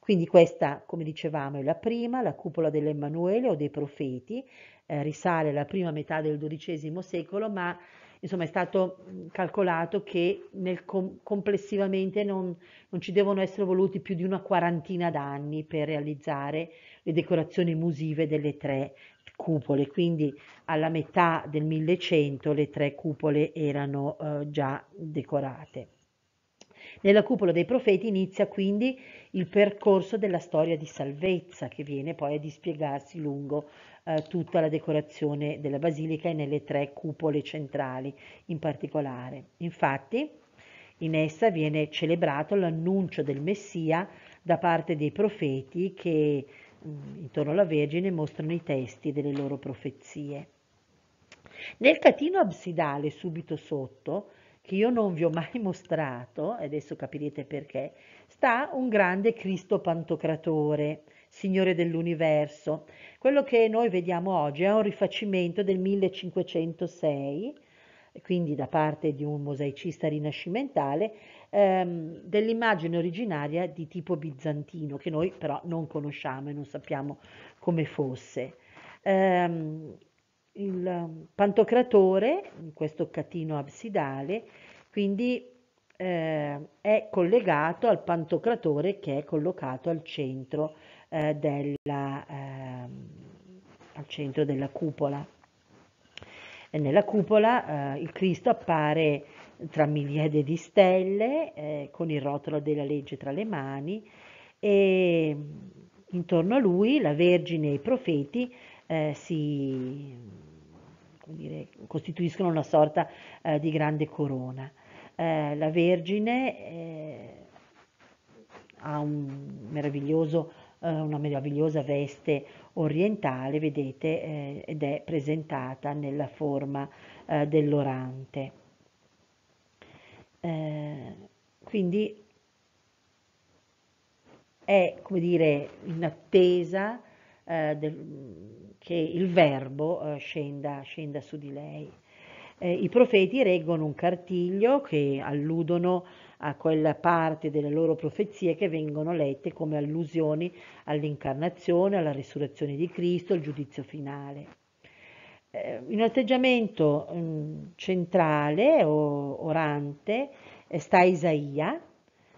S1: quindi questa, come dicevamo, è la prima, la cupola dell'Emanuele o dei profeti, eh, risale alla prima metà del XII secolo, ma insomma è stato mm, calcolato che com- complessivamente non, non, ci devono essere voluti più di una quarantina d'anni per realizzare le decorazioni musive delle tre cupole, quindi alla metà del 1100 le tre cupole erano eh, già decorate. Nella cupola dei profeti inizia quindi il percorso della storia di salvezza che viene poi a dispiegarsi lungo eh, tutta la decorazione della basilica e nelle tre cupole centrali in particolare. Infatti in essa viene celebrato l'annuncio del Messia da parte dei profeti che mm, intorno alla Vergine mostrano i testi delle loro profezie. Nel catino absidale subito sotto, che io non vi ho mai mostrato, adesso capirete perché, sta un grande Cristo Pantocratore Signore dell'Universo. Quello che noi vediamo oggi è un rifacimento del 1506, quindi da parte di un mosaicista rinascimentale, ehm, dell'immagine originaria di tipo bizantino, che noi però non conosciamo e non sappiamo come fosse. Ehm, il pantocratore, questo catino absidale, quindi eh, è collegato al pantocratore che è collocato al centro eh, della, eh, al centro della cupola. E nella cupola eh, il Cristo appare tra miliardi di stelle eh, con il rotolo della legge tra le mani e mm, intorno a lui la Vergine e i profeti eh, si dire, costituiscono una sorta eh, di grande corona. la Vergine ha un meraviglioso eh, una meravigliosa veste orientale, vedete, eh, ed è presentata nella forma eh, dell'orante. Eh, quindi è, come dire, in attesa eh, del, che il verbo eh, scenda, scenda, su di lei. I profeti reggono un cartiglio che alludono a quella parte delle loro profezie che vengono lette come allusioni all'incarnazione, alla risurrezione di Cristo, al giudizio finale. Eh, in atteggiamento mm, centrale o orante eh, sta Isaia,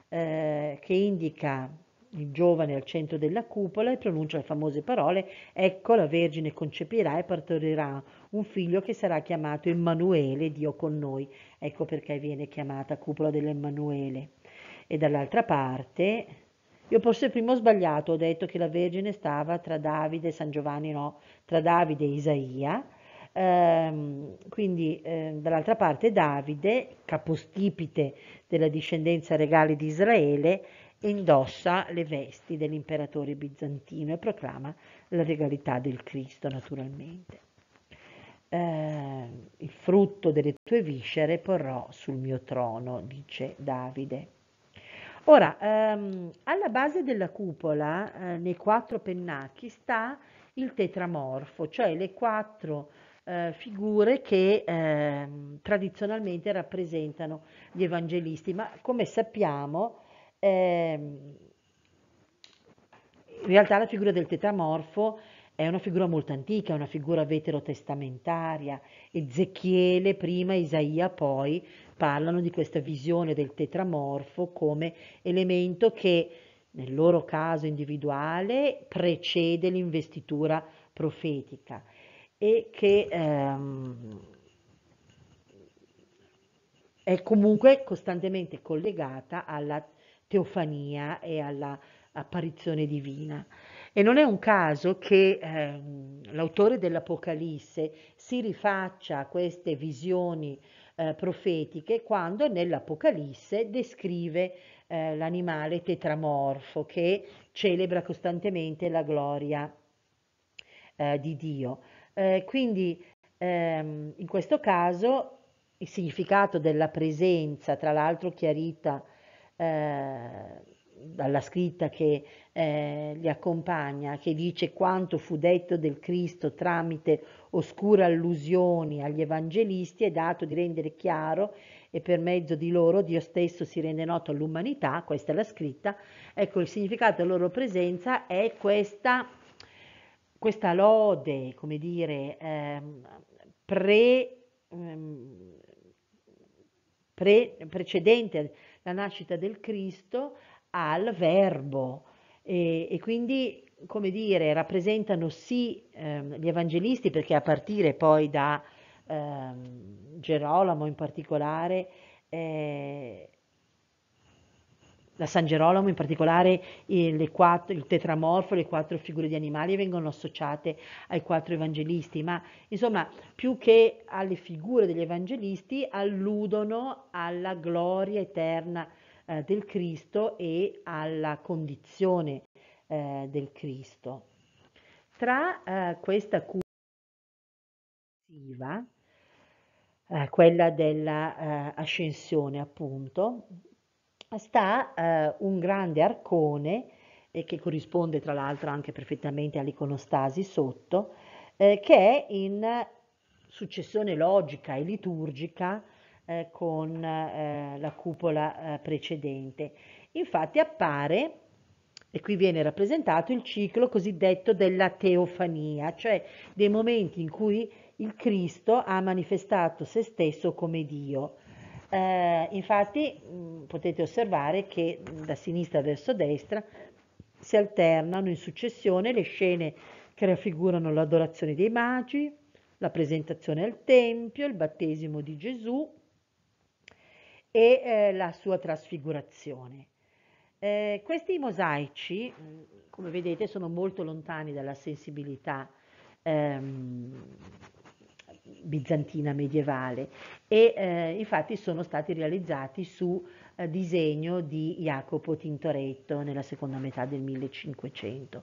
S1: eh, che indica il giovane al centro della cupola e pronuncia le famose parole Ecco la Vergine concepirà e partorirà un figlio che sarà chiamato Emanuele, Dio con noi. Ecco perché viene chiamata cupola dell'Emanuele. E dall'altra parte, io forse prima ho sbagliato, ho detto che la Vergine stava tra Davide e San Giovanni, no, tra Davide e Isaia. Ehm, quindi eh, dall'altra parte Davide, capostipite della discendenza regale di Israele, indossa le vesti dell'imperatore bizantino e proclama la regalità del Cristo naturalmente. Eh, il frutto delle tue viscere porrò sul mio trono, dice Davide. Ora, ehm, alla base della cupola, eh, nei quattro pennacchi, sta il tetramorfo, cioè le quattro eh, figure che eh, tradizionalmente rappresentano gli evangelisti, ma come sappiamo Ehm, in realtà la figura del tetramorfo è una figura molto antica, è una figura veterotestamentaria. Ezechiele prima, Isaia poi parlano di questa visione del tetramorfo come elemento che nel loro caso individuale precede l'investitura profetica e che ehm, è comunque costantemente collegata alla teofania e alla apparizione divina. E non è un caso che eh, l'autore dell'Apocalisse si rifaccia a queste visioni eh, profetiche quando nell'Apocalisse descrive eh, l'animale tetramorfo che celebra costantemente la gloria eh, di Dio. Eh, quindi ehm, in questo caso il significato della presenza, tra l'altro chiarita dalla eh, scritta che eh, li accompagna, che dice quanto fu detto del Cristo tramite oscure allusioni agli evangelisti è dato di rendere chiaro e per mezzo di loro Dio stesso si rende noto all'umanità, questa è la scritta, ecco il significato della loro presenza è questa, questa lode, come dire, ehm, pre, ehm, pre, precedente la nascita del Cristo al verbo e, e quindi come dire, rappresentano sì ehm, gli evangelisti, perché a partire poi da ehm, Gerolamo in particolare, eh, la San Gerolamo in particolare il, eh, quattro, il tetramorfo, le quattro figure di animali vengono associate ai quattro evangelisti, ma insomma più che alle figure degli evangelisti alludono alla gloria eterna eh, del Cristo e alla condizione eh, del Cristo. Tra eh, questa cura eh, quella dell'ascensione eh, appunto, Ah, sta eh, un grande arcone eh, che corrisponde tra l'altro anche perfettamente all'iconostasi sotto, eh, che è in successione logica e liturgica eh, con eh, la cupola eh, precedente. Infatti appare, e qui viene rappresentato, il ciclo cosiddetto della teofania, cioè dei momenti in cui il Cristo ha manifestato se stesso come Dio. Eh, infatti mh, mm, potete osservare che da sinistra verso destra si alternano in successione le scene che raffigurano l'adorazione dei magi, la presentazione al Tempio, il battesimo di Gesù e eh, la sua trasfigurazione. Eh, questi mosaici, mm, come vedete, sono molto lontani dalla sensibilità ehm, bizantina medievale e eh, infatti sono stati realizzati su eh, disegno di Jacopo Tintoretto nella seconda metà del 1500.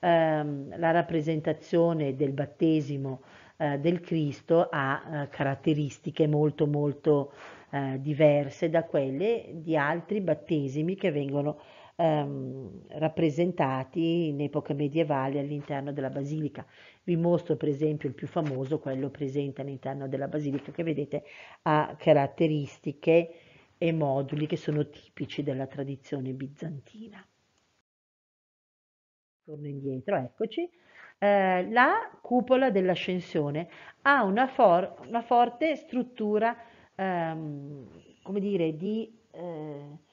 S1: Ehm, la rappresentazione del battesimo eh, del Cristo ha eh, caratteristiche molto molto eh, diverse da quelle di altri battesimi che vengono ehm, rappresentati in epoca medievale all'interno della basilica. Vi mostro per esempio il più famoso, quello presente all'interno della basilica che vedete ha caratteristiche e moduli che sono tipici della tradizione bizantina. Torno indietro, eccoci. Eh, la cupola dell'ascensione ha una, for una, forte struttura, ehm, come dire, di... Eh,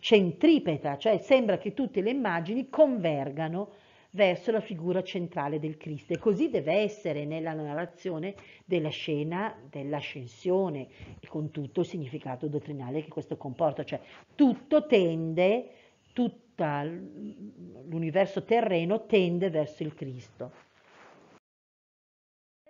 S1: centripeta, cioè sembra che tutte le immagini convergano verso la figura centrale del Cristo e così deve essere nella narrazione della scena dell'ascensione e con tutto il significato dottrinale che questo comporta, cioè tutto tende, tutto l'universo terreno tende verso il Cristo.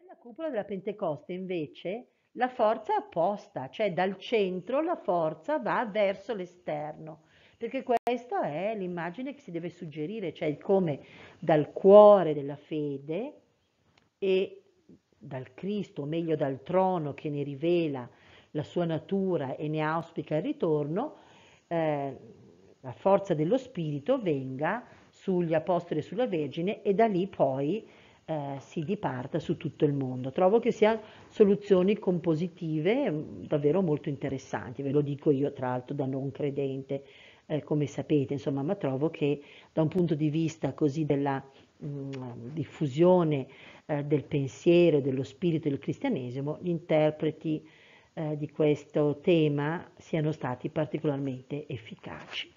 S1: Nella cupola della Pentecoste invece la forza è opposta, cioè dal centro la forza va verso l'esterno, perché questa è l'immagine che si deve suggerire, cioè come dal cuore della fede e dal Cristo, o meglio dal trono che ne rivela la sua natura e ne auspica il ritorno, eh, la forza dello Spirito venga sugli Apostoli e sulla Vergine e da lì poi eh, si diparta su tutto il mondo. Trovo che siano soluzioni compositive mm, davvero molto interessanti, ve lo dico io tra l'altro da non credente, eh, come sapete, insomma, ma trovo che da un punto di vista così della mh, mm, diffusione eh, del pensiero, dello spirito del cristianesimo, gli interpreti eh, di questo tema siano stati particolarmente efficaci.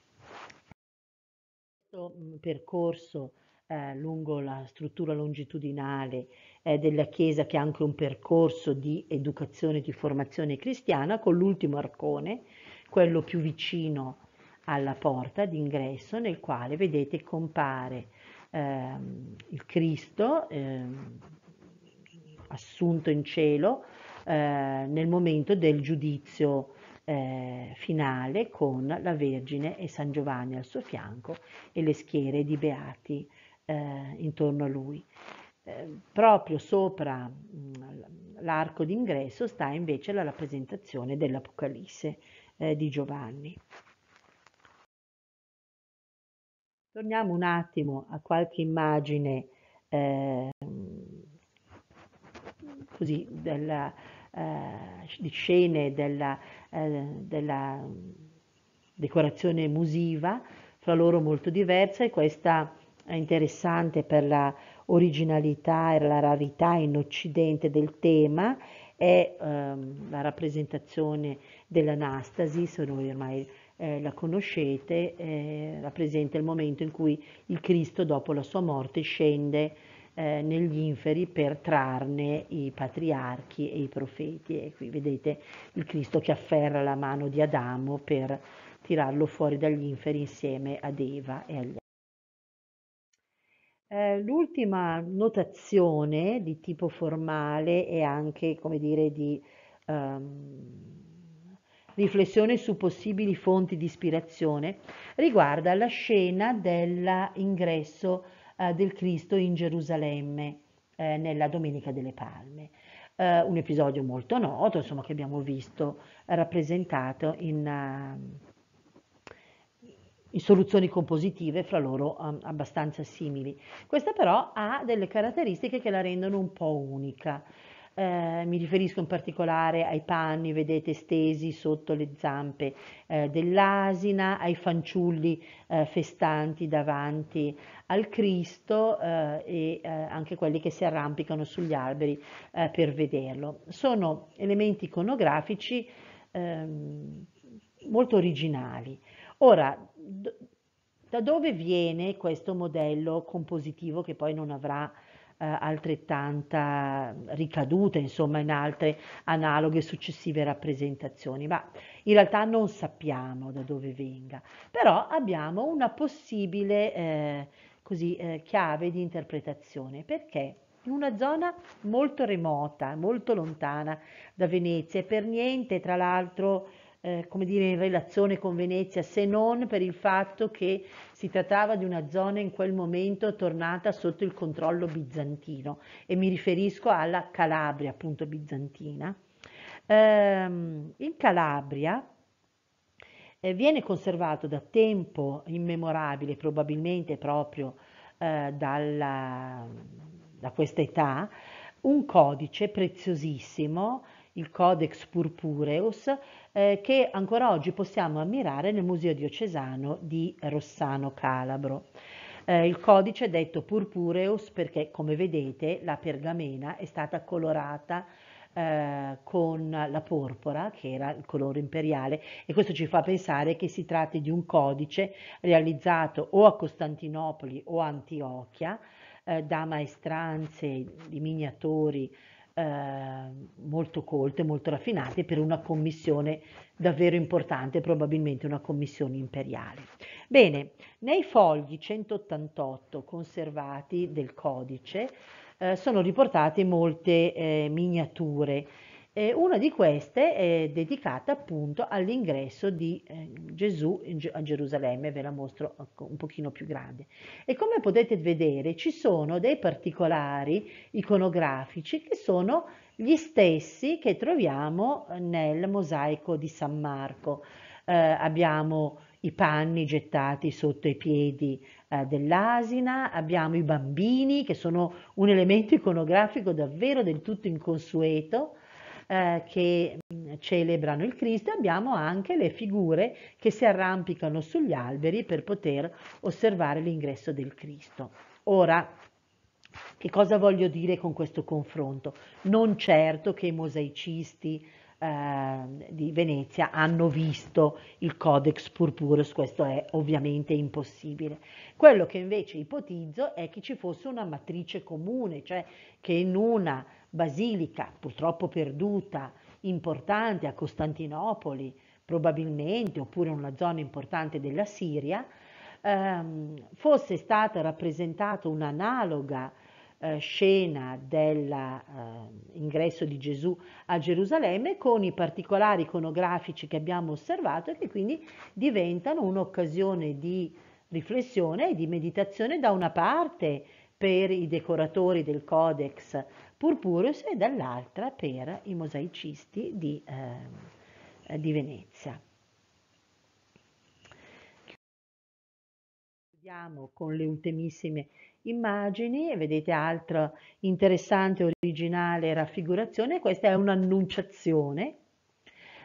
S1: Questo mm, percorso eh, lungo la struttura longitudinale eh, della chiesa che è anche un percorso di educazione e di formazione cristiana con l'ultimo arcone, quello più vicino alla porta d'ingresso nel quale vedete compare ehm, il Cristo ehm, assunto in cielo eh, nel momento del giudizio eh, finale con la Vergine e San Giovanni al suo fianco e le schiere di beati eh, intorno a lui. Eh, proprio sopra mh, l'arco d'ingresso sta invece la rappresentazione dell'Apocalisse eh, di Giovanni. Torniamo un attimo a qualche immagine ehm, così della, eh, di scene della, eh, della decorazione musiva, fra loro molto diversa e questa interessante per la originalità e la rarità in Occidente del tema è ehm, la rappresentazione dell'anastasi, se voi ormai eh, la conoscete, eh, rappresenta il momento in cui il Cristo dopo la sua morte scende eh, negli inferi per trarne i patriarchi e i profeti e qui vedete il Cristo che afferra la mano di Adamo per tirarlo fuori dagli inferi insieme ad Eva e agli eh, l'ultima notazione di tipo formale e anche, come dire, di ehm, riflessione su possibili fonti di ispirazione riguarda la scena dell'ingresso eh, del Cristo in Gerusalemme eh, nella Domenica delle Palme. Eh, un episodio molto noto, insomma, che abbiamo visto rappresentato in, ehm, soluzioni compositive fra loro um, abbastanza simili. Questa però ha delle caratteristiche che la rendono un po' unica. Eh, mi riferisco in particolare ai panni, vedete, stesi sotto le zampe eh, dell'asina, ai fanciulli eh, festanti davanti al Cristo eh, e eh, anche quelli che si arrampicano sugli alberi eh, per vederlo. Sono elementi iconografici ehm, molto originali. Ora, da dove viene questo modello compositivo che poi non avrà eh, altrettanta ricaduta insomma in altre analoghe successive rappresentazioni ma in realtà non sappiamo da dove venga però abbiamo una possibile eh, così, eh, chiave di interpretazione perché in una zona molto remota molto lontana da Venezia e per niente tra l'altro eh, come dire, in relazione con Venezia, se non per il fatto che si trattava di una zona in quel momento tornata sotto il controllo bizantino e mi riferisco alla Calabria, appunto bizantina. Ehm, in Calabria eh, viene conservato da tempo immemorabile, probabilmente proprio eh, dalla, da questa età, un codice preziosissimo il Codex Purpureus, eh, che ancora oggi possiamo ammirare nel Museo diocesano di Rossano Calabro. Eh, il codice è detto Purpureus perché, come vedete, la pergamena è stata colorata eh, con la porpora, che era il colore imperiale, e questo ci fa pensare che si tratti di un codice realizzato o a Costantinopoli o a Antiochia eh, da maestranze di miniatori Ehm, molto colte, molto raffinate per una commissione davvero importante, probabilmente una commissione imperiale. Bene, nei fogli 188 conservati del codice eh, sono riportate molte eh, miniature eh, una di queste è dedicata appunto all'ingresso di eh, Gesù a Gerusalemme, ve la mostro eh, un pochino più grande. E come potete vedere ci sono dei particolari iconografici che sono gli stessi che troviamo nel mosaico di San Marco. Eh, abbiamo i panni gettati sotto i piedi eh, dell'asina, abbiamo i bambini che sono un elemento iconografico davvero del tutto inconsueto, eh, che mm, celebrano il Cristo, abbiamo anche le figure che si arrampicano sugli alberi per poter osservare l'ingresso del Cristo. Ora, che cosa voglio dire con questo confronto? Non certo che i mosaicisti eh, di Venezia hanno visto il Codex Purpurus, questo è ovviamente impossibile. Quello che invece ipotizzo è che ci fosse una matrice comune, cioè che in una basilica, purtroppo perduta, importante a Costantinopoli, probabilmente, oppure una zona importante della Siria, ehm, fosse stata rappresentata un'analoga eh, scena dell'ingresso eh, di Gesù a Gerusalemme con i particolari iconografici che abbiamo osservato e che quindi diventano un'occasione di riflessione e di meditazione da una parte per i decoratori del Codex Purpurius e dall'altra per i mosaicisti di, eh, di Venezia. Chiudiamo con le ultimissime immagini, vedete altra interessante, originale raffigurazione, questa è un'annunciazione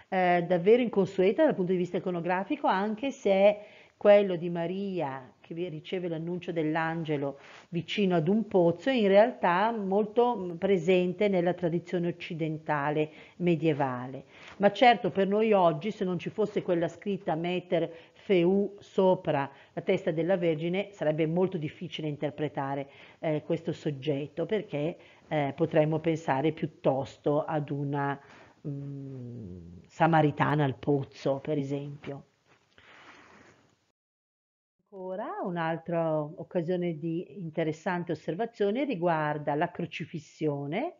S1: eh, davvero inconsueta dal punto di vista iconografico, anche se quello di Maria che riceve l'annuncio dell'angelo vicino ad un pozzo, in realtà molto mm, presente nella tradizione occidentale medievale. Ma certo per noi oggi, se non ci fosse quella scritta Meter Feu sopra la testa della Vergine, sarebbe molto difficile interpretare eh, questo soggetto perché eh, potremmo pensare piuttosto ad una mh, mm, samaritana al pozzo, per esempio. Ancora un'altra occasione di interessante osservazione riguarda la crocifissione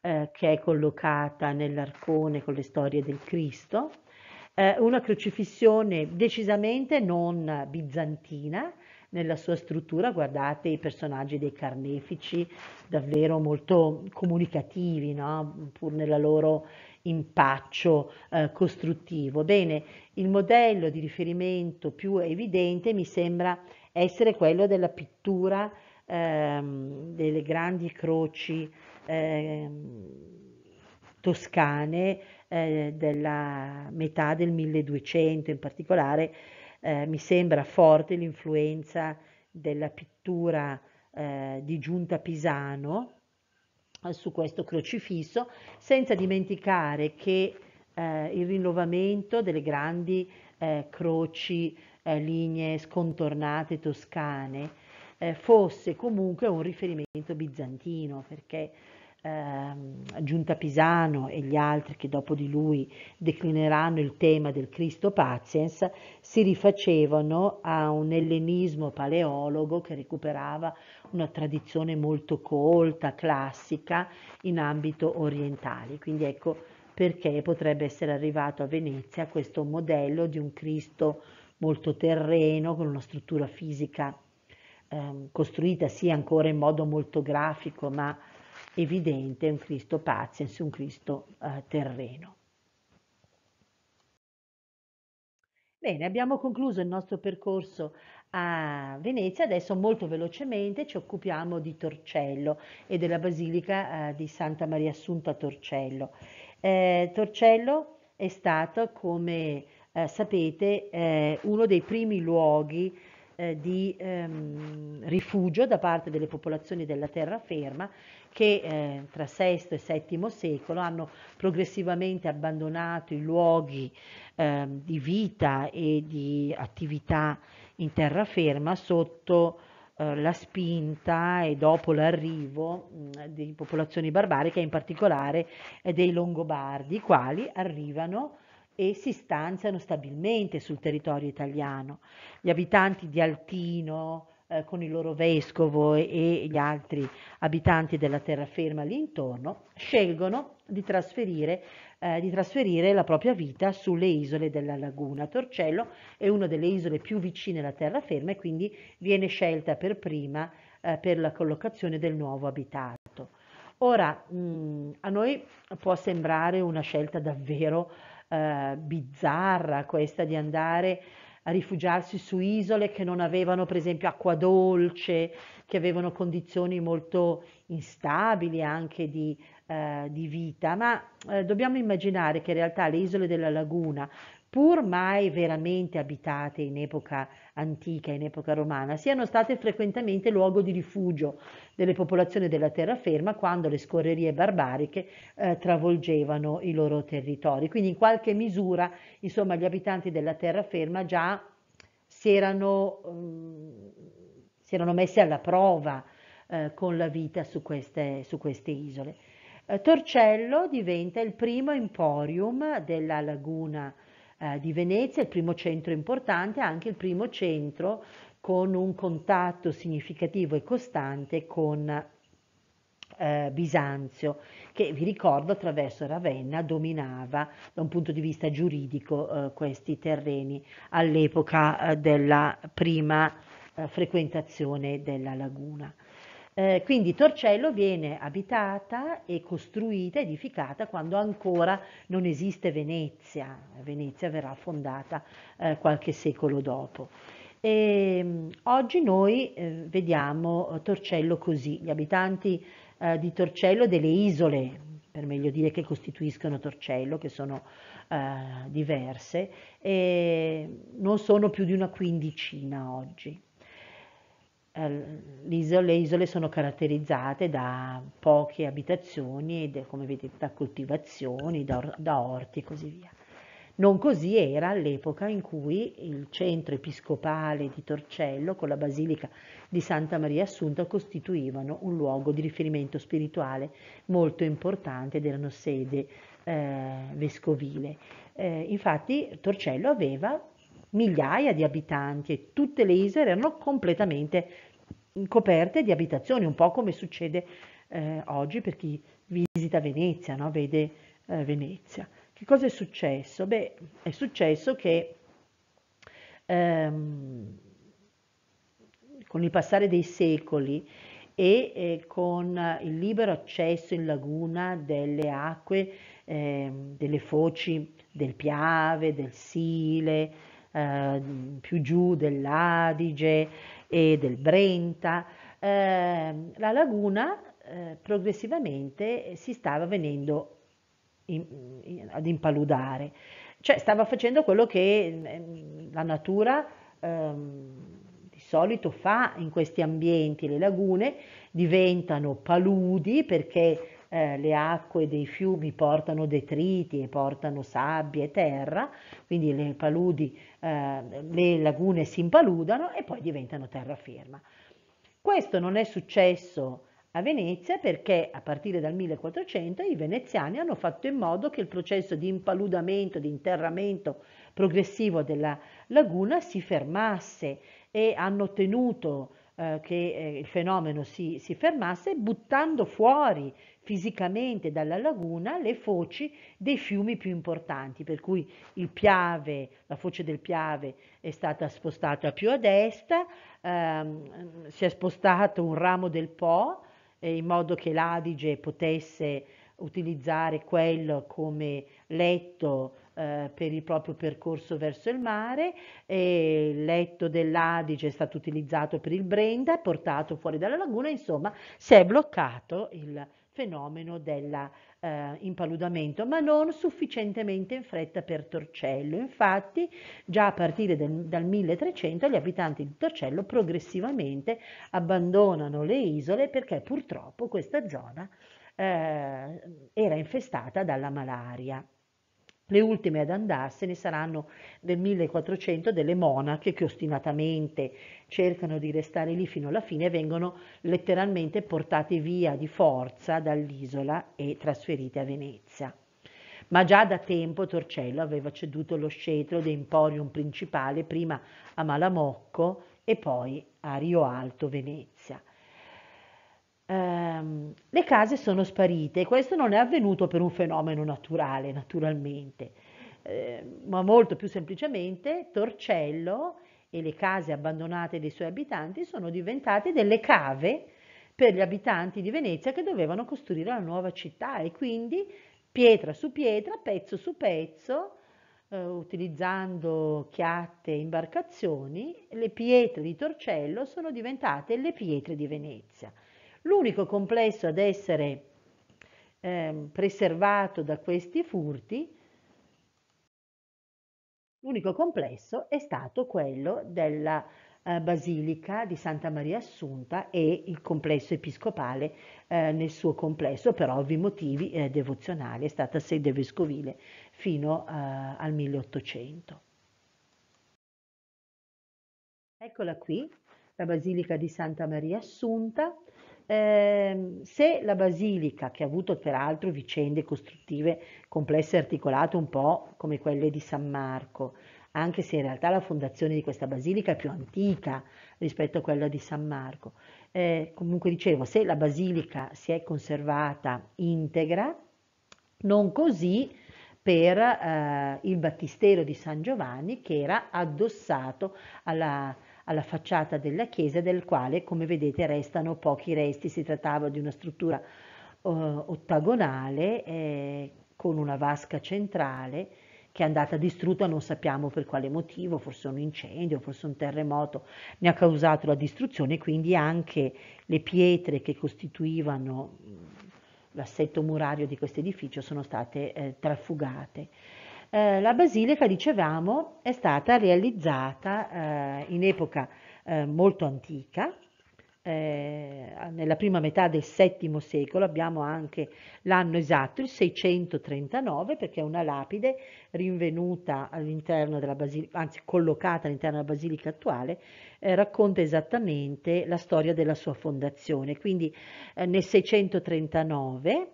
S1: eh, che è collocata nell'arcone con le storie del Cristo, eh, una crocifissione decisamente non bizantina nella sua struttura, guardate i personaggi dei carnefici davvero molto comunicativi, no? pur nella loro impaccio eh, costruttivo. Bene, il modello di riferimento più evidente mi sembra essere quello della pittura ehm, delle grandi croci ehm, toscane eh, della metà del 1200 in particolare eh, mi sembra forte l'influenza della pittura eh, di Giunta Pisano su questo crocifisso, senza dimenticare che eh, il rinnovamento delle grandi eh, croci, eh, linee scontornate toscane eh, fosse comunque un riferimento bizantino, perché eh, Giunta Pisano e gli altri che dopo di lui declineranno il tema del Cristo Patiens, si rifacevano a un ellenismo paleologo che recuperava una tradizione molto colta, classica, in ambito orientale. Quindi ecco perché potrebbe essere arrivato a Venezia questo modello di un Cristo molto terreno, con una struttura fisica eh, costruita sì ancora in modo molto grafico, ma evidente un Cristo paziens, un Cristo eh, terreno. Bene, abbiamo concluso il nostro percorso a Venezia, adesso molto velocemente ci occupiamo di Torcello e della Basilica eh, di Santa Maria Assunta Torcello. Eh, Torcello è stato, come eh, sapete, eh, uno dei primi luoghi eh, di ehm, rifugio da parte delle popolazioni della terraferma che eh, tra VI e VII secolo hanno progressivamente abbandonato i luoghi eh, di vita e di attività in terraferma sotto eh, la spinta e dopo l'arrivo di popolazioni barbariche, in particolare eh, dei Longobardi, i quali arrivano e si stanziano stabilmente sul territorio italiano. Gli abitanti di Altino, eh, con il loro vescovo e gli altri abitanti della terraferma lì intorno, scelgono di trasferire, eh, di trasferire la propria vita sulle isole della laguna. Torcello è una delle isole più vicine alla terraferma e quindi viene scelta per prima eh, per la collocazione del nuovo abitato. Ora, mh, mm, a noi può sembrare una scelta davvero eh, bizzarra questa di andare a rifugiarsi su isole che non avevano per esempio acqua dolce, che avevano condizioni molto instabili anche di, eh, di vita, ma eh, dobbiamo immaginare che in realtà le isole della laguna pur mai veramente abitate in epoca antica, in epoca romana, siano state frequentemente luogo di rifugio delle popolazioni della terraferma quando le scorrerie barbariche eh, travolgevano i loro territori. Quindi in qualche misura, insomma, gli abitanti della terraferma già si erano, um, si erano messi alla prova eh, con la vita su queste, su queste isole. Eh, Torcello diventa il primo emporium della laguna eh, di Venezia, il primo centro importante, anche il primo centro con un contatto significativo e costante con eh, Bisanzio, che vi ricordo attraverso Ravenna dominava da un punto di vista giuridico eh, questi terreni all'epoca eh, della prima eh, frequentazione della laguna. Eh, quindi Torcello viene abitata e costruita, edificata quando ancora non esiste Venezia. Venezia verrà fondata eh, qualche secolo dopo. E, ehm, oggi noi eh, vediamo Torcello così, gli abitanti eh, di Torcello delle isole, per meglio dire che costituiscono Torcello, che sono eh, diverse, eh, non sono più di una quindicina oggi. Eh, isole, le isole sono caratterizzate da poche abitazioni, come vedete da coltivazioni, da, da orti e così via. Non così era all'epoca in cui il centro episcopale di Torcello con la basilica di Santa Maria Assunta costituivano un luogo di riferimento spirituale molto importante ed erano sede eh, vescovile. Eh, infatti Torcello aveva migliaia di abitanti e tutte le isole erano completamente coperte di abitazioni, un po' come succede eh, oggi per chi visita Venezia, no? vede eh, Venezia. Che cosa è successo? Beh, è successo che ehm, con il passare dei secoli e eh, con il libero accesso in laguna delle acque, ehm, delle foci del Piave, del Sile, eh, più giù dell'Adige e del Brenta, eh, la laguna eh, progressivamente si stava venendo in, in, ad impaludare, cioè stava facendo quello che ehm, la natura ehm, di solito fa in questi ambienti, le lagune diventano paludi perché eh, le acque dei fiumi portano detriti e portano sabbia e terra, quindi le paludi, eh, le lagune si impaludano e poi diventano terraferma. Questo non è successo a Venezia perché a partire dal 1400 i veneziani hanno fatto in modo che il processo di impaludamento, di interramento progressivo della laguna si fermasse e hanno ottenuto eh, che eh, il fenomeno si, si, fermasse buttando fuori fisicamente dalla laguna le foci dei fiumi più importanti, per cui il Piave, la foce del Piave è stata spostata più a destra, ehm, si è spostato un ramo del Po eh, in modo che l'Adige potesse utilizzare quello come letto eh, per il proprio percorso verso il mare, e il letto dell'Adige è stato utilizzato per il Brenda, portato fuori dalla laguna, insomma si è bloccato il, fenomeno dell'impaludamento, eh, ma non sufficientemente in fretta per Torcello. Infatti, già a partire del, dal 1300 gli abitanti di Torcello progressivamente abbandonano le isole perché purtroppo questa zona eh, era infestata dalla malaria. Le ultime ad andarsene saranno nel 1400 delle monache che ostinatamente cercano di restare lì fino alla fine e vengono letteralmente portate via di forza dall'isola e trasferite a Venezia. Ma già da tempo Torcello aveva ceduto lo scettro di Emporium principale prima a Malamocco e poi a Rio Alto Venezia ehm, le case sono sparite. Questo non è avvenuto per un fenomeno naturale, naturalmente, eh, ma molto più semplicemente Torcello e le case abbandonate dei suoi abitanti sono diventate delle cave per gli abitanti di Venezia che dovevano costruire la nuova città e quindi pietra su pietra, pezzo su pezzo, eh, utilizzando chiatte e imbarcazioni, le pietre di Torcello sono diventate le pietre di Venezia. L'unico complesso ad essere eh, preservato da questi furti, l'unico complesso è stato quello della eh, Basilica di Santa Maria Assunta e il complesso episcopale eh, nel suo complesso, per ovvi motivi eh, devozionali, è stata sede vescovile fino eh, al 1800. Eccola qui, la Basilica di Santa Maria Assunta, eh, se la Basilica, che ha avuto peraltro vicende costruttive complesse e articolate un po' come quelle di San Marco, anche se in realtà la fondazione di questa basilica è più antica rispetto a quella di San Marco. Eh, comunque dicevo, se la basilica si è conservata integra, non così per eh, il battistero di San Giovanni che era addossato alla, alla facciata della chiesa del quale come vedete restano pochi resti, si trattava di una struttura eh, ottagonale eh, con una vasca centrale che è andata distrutta, non sappiamo per quale motivo, forse un incendio, forse un terremoto ne ha causato la distruzione, quindi anche le pietre che costituivano mm, l'assetto murario di questo edificio sono state eh, trafugate. Eh, la basilica, dicevamo, è stata realizzata eh, in epoca eh, molto antica, eh, nella prima metà del VII secolo, abbiamo anche l'anno esatto, il 639, perché è una lapide rinvenuta all'interno della basilica, anzi collocata all'interno della basilica attuale, eh, racconta esattamente la storia della sua fondazione. Quindi eh, nel 639,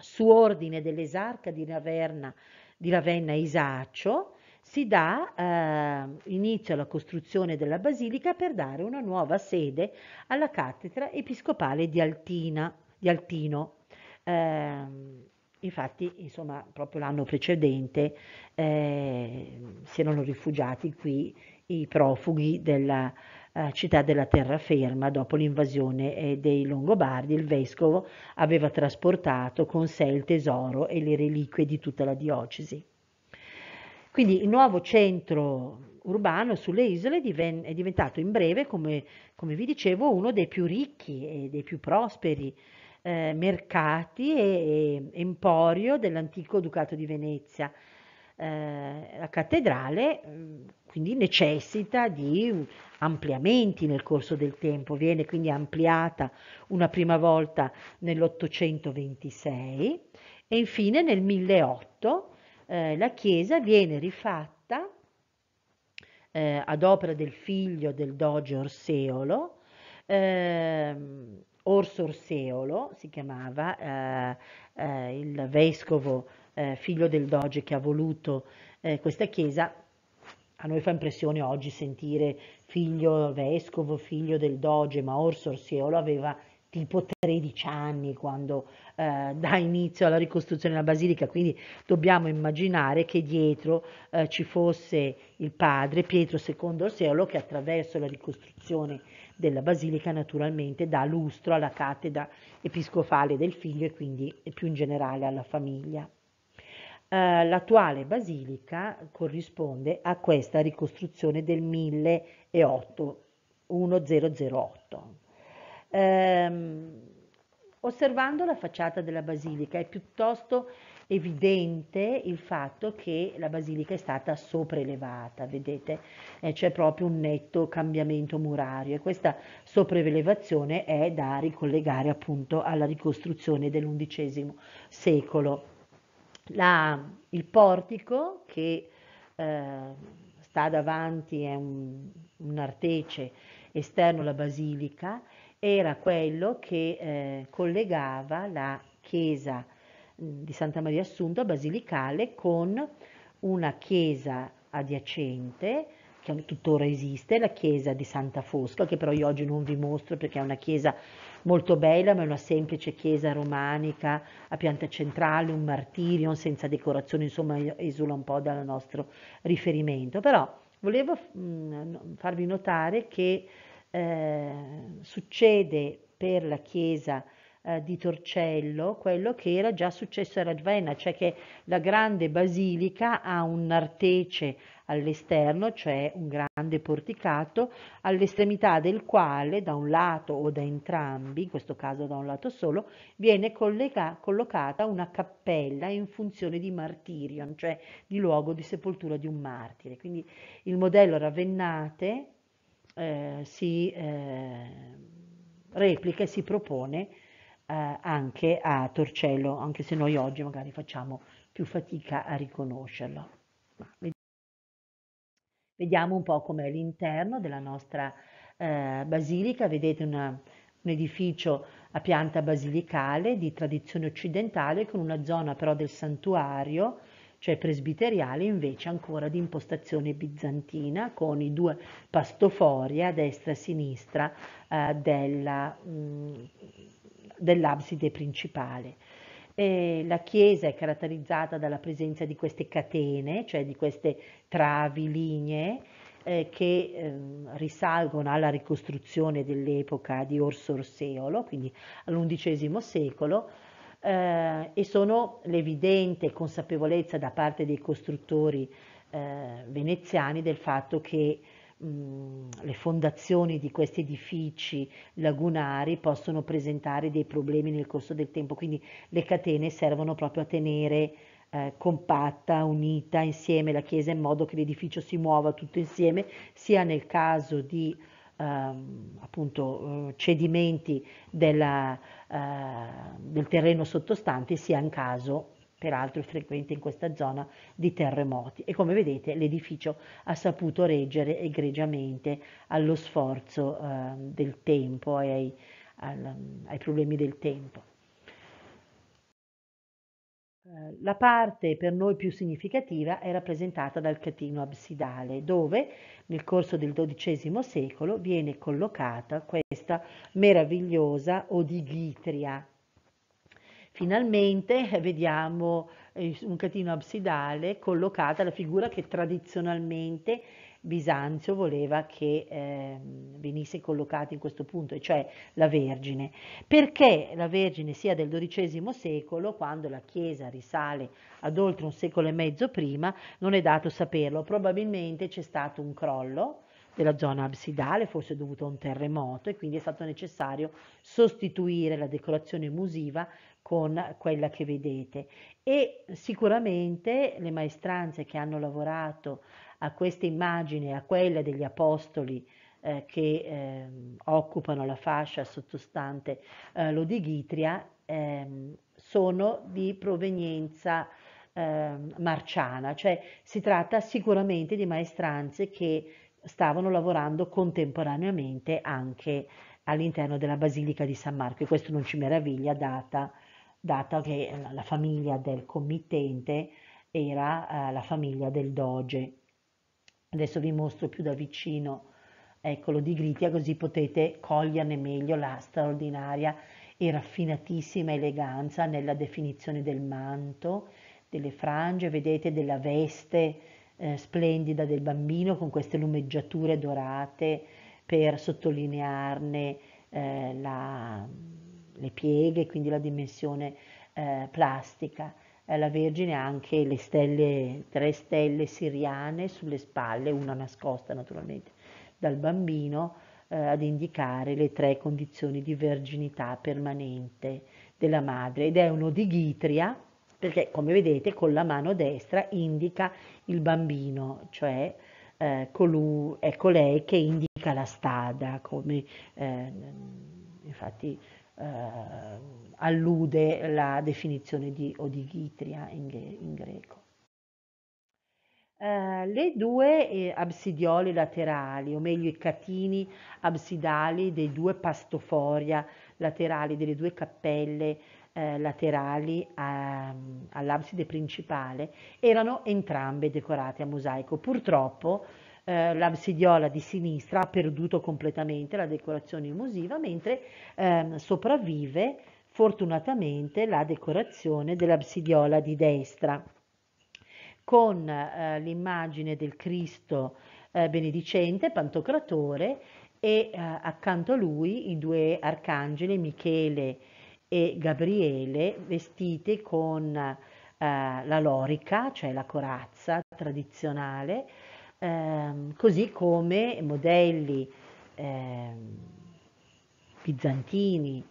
S1: su ordine dell'esarca di Raverna di Ravenna Isaccio, si dà eh, inizio alla costruzione della basilica per dare una nuova sede alla cattedra episcopale di, Altina, di Altino. Eh, infatti, insomma, proprio l'anno precedente eh, si erano rifugiati qui i profughi della, città della terraferma dopo l'invasione eh, dei Longobardi, il vescovo aveva trasportato con sé il tesoro e le reliquie di tutta la diocesi. Quindi il nuovo centro urbano sulle isole è diventato in breve, come, come, vi dicevo, uno dei più ricchi e dei più prosperi eh, mercati e, e emporio dell'antico Ducato di Venezia eh, la cattedrale mm, quindi necessita di ampliamenti nel corso del tempo, viene quindi ampliata una prima volta nell'826 e infine nel 1008 eh, la chiesa viene rifatta eh, ad opera del figlio del doge Orseolo, eh, Orso Orseolo si chiamava eh, eh, il vescovo eh, figlio del doge che ha voluto eh, questa chiesa, a noi fa impressione oggi sentire figlio vescovo, figlio del doge, ma Orsor Siolo aveva tipo 13 anni quando eh, dà inizio alla ricostruzione della basilica, quindi dobbiamo immaginare che dietro eh, ci fosse il padre Pietro II Orseolo che attraverso la ricostruzione della basilica naturalmente dà lustro alla cattedra episcopale del figlio e quindi più in generale alla famiglia. Eh, l'attuale basilica corrisponde a questa ricostruzione del 1008, 1008. Ehm, osservando la facciata della basilica è piuttosto evidente il fatto che la basilica è stata sopraelevata, vedete eh, c'è proprio un netto cambiamento murario e questa sopraelevazione è da ricollegare appunto alla ricostruzione dell'undicesimo secolo la, il portico che eh, sta davanti, è un, un, artece esterno alla basilica, era quello che eh, collegava la chiesa mm, di Santa Maria Assunta Basilicale con una chiesa adiacente che tuttora esiste, la chiesa di Santa Fosca, che però io oggi non vi mostro perché è una chiesa molto bella, ma è una semplice chiesa romanica a pianta centrale, un martirion senza decorazione, insomma esula un po' dal nostro riferimento. Però volevo mm, farvi notare che eh, succede per la chiesa eh, di Torcello quello che era già successo a Ravenna, cioè che la grande basilica ha un artece All'esterno c'è un grande porticato all'estremità del quale da un lato o da entrambi, in questo caso da un lato solo, viene collega- collocata una cappella in funzione di martirion, cioè di luogo di sepoltura di un martire. Quindi il modello Ravennate eh, si eh, replica e si propone eh, anche a Torcello, anche se noi oggi magari facciamo più fatica a riconoscerlo. Vediamo un po' com'è l'interno della nostra eh, basilica, vedete una, un edificio a pianta basilicale di tradizione occidentale con una zona però del santuario, cioè presbiteriale, invece ancora di impostazione bizantina con i due pastofori a destra e a sinistra eh, mm, dell'abside dell principale eh, la chiesa è caratterizzata dalla presenza di queste catene, cioè di queste travi, lignee, eh, che ehm, risalgono alla ricostruzione dell'epoca di Orso Orseolo, quindi all'undicesimo secolo, eh, e sono l'evidente consapevolezza da parte dei costruttori eh, veneziani del fatto che le fondazioni di questi edifici lagunari possono presentare dei problemi nel corso del tempo, quindi le catene servono proprio a tenere eh, compatta, unita insieme la chiesa in modo che l'edificio si muova tutto insieme, sia nel caso di ehm, appunto eh, cedimenti della, eh, del terreno sottostante, sia in caso peraltro frequente in questa zona, di terremoti e come vedete l'edificio ha saputo reggere egregiamente allo sforzo eh, del tempo e ai, al, ai problemi del tempo. Eh, la parte per noi più significativa è rappresentata dal catino absidale, dove nel corso del XII secolo viene collocata questa meravigliosa odigitria Finalmente eh, vediamo eh, un catino absidale collocata la figura che tradizionalmente Bisanzio voleva che eh, venisse collocata in questo punto, cioè la Vergine. Perché la Vergine sia del XII secolo, quando la Chiesa risale ad oltre un secolo e mezzo prima, non è dato saperlo. Probabilmente c'è stato un crollo della zona absidale, forse dovuto a un terremoto, e quindi è stato necessario sostituire la decorazione musiva con quella che vedete e sicuramente le maestranze che hanno lavorato a questa immagine, a quella degli apostoli eh, che eh, occupano la fascia sottostante eh, l'Odigitria, ehm, sono di provenienza ehm, marciana, cioè si tratta sicuramente di maestranze che stavano lavorando contemporaneamente anche all'interno della Basilica di San Marco e questo non ci meraviglia data dato che la famiglia del committente era eh, la famiglia del doge. Adesso vi mostro più da vicino, eccolo, di Gritia, così potete coglierne meglio la straordinaria e raffinatissima eleganza nella definizione del manto, delle frange, vedete, della veste eh, splendida del bambino con queste lumeggiature dorate per sottolinearne eh, la, le pieghe, quindi la dimensione eh, plastica. Eh, la Vergine ha anche le stelle, tre stelle siriane sulle spalle, una nascosta naturalmente dal bambino, eh, ad indicare le tre condizioni di verginità permanente della madre ed è uno di Ghitria perché come vedete con la mano destra indica il bambino, cioè eh, colui, è colei che indica la strada, come eh, infatti eh, allude la definizione di Odigitria in, in greco. Uh, le due eh, absidioli laterali, o meglio i catini absidali dei due pastoforia laterali, delle due cappelle eh, laterali ehm, all'abside principale, erano entrambe decorate a mosaico. Purtroppo eh, la di sinistra ha perduto completamente la decorazione emosiva, mentre ehm, sopravvive fortunatamente la decorazione dell'absidiola di destra con eh, l'immagine del Cristo eh, benedicente, pantocratore, e eh, accanto a lui i due arcangeli Michele e Gabriele vestiti con eh, la lorica, cioè la corazza tradizionale, ehm, così come modelli ehm, bizantini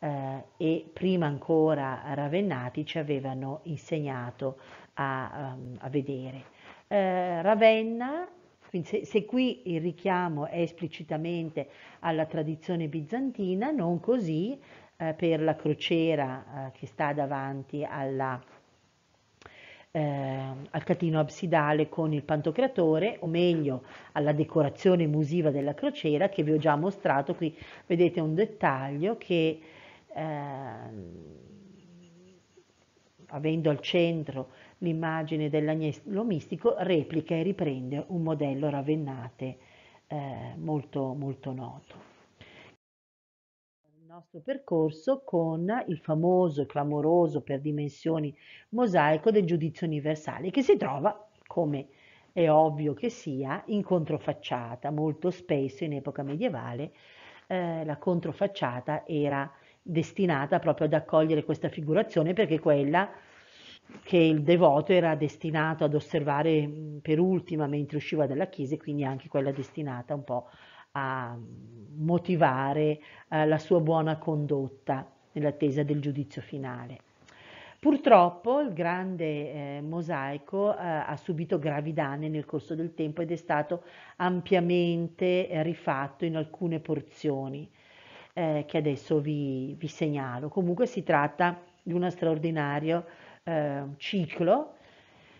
S1: eh, e prima ancora ravennati ci avevano insegnato a, ehm, a vedere. Eh, Ravenna se, se, qui il richiamo è esplicitamente alla tradizione bizantina, non così eh, per la crociera eh, che sta davanti alla eh, al catino absidale con il pantocratore, o meglio alla decorazione musiva della crociera che vi ho già mostrato. Qui vedete un dettaglio che eh, avendo al centro l'immagine dell'agnello mistico replica e riprende un modello ravennate eh, molto, molto noto nostro percorso con il famoso, e clamoroso per dimensioni mosaico del giudizio universale che si trova, come è ovvio che sia, in controfacciata. Molto spesso in epoca medievale eh, la controfacciata era destinata proprio ad accogliere questa figurazione perché quella che il devoto era destinato ad osservare per ultima mentre usciva dalla chiesa e quindi anche quella destinata un po' a a motivare eh, la sua buona condotta nell'attesa del giudizio finale. Purtroppo il grande eh, mosaico eh, ha subito gravi danni nel corso del tempo ed è stato ampiamente eh, rifatto in alcune porzioni eh, che adesso vi, vi, segnalo. Comunque si tratta di uno straordinario eh, ciclo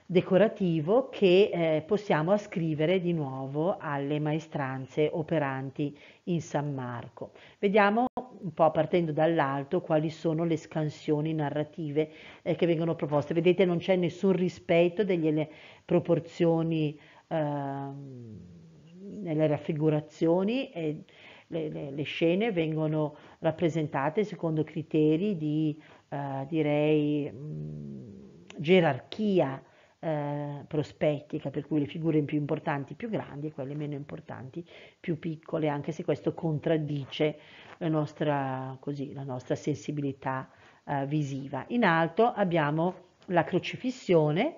S1: decorativo che eh, possiamo ascrivere di nuovo alle maestranze operanti in San Marco. Vediamo un po' partendo dall'alto quali sono le scansioni narrative eh, che vengono proposte. Vedete non c'è nessun rispetto delle proporzioni eh, nelle raffigurazioni e le, le, le, scene vengono rappresentate secondo criteri di eh, direi mh, mm, gerarchia eh, prospettica, per cui le figure più importanti più grandi e quelle meno importanti più piccole, anche se questo contraddice la nostra, così, la nostra sensibilità eh, visiva. In alto abbiamo la crocifissione, eh,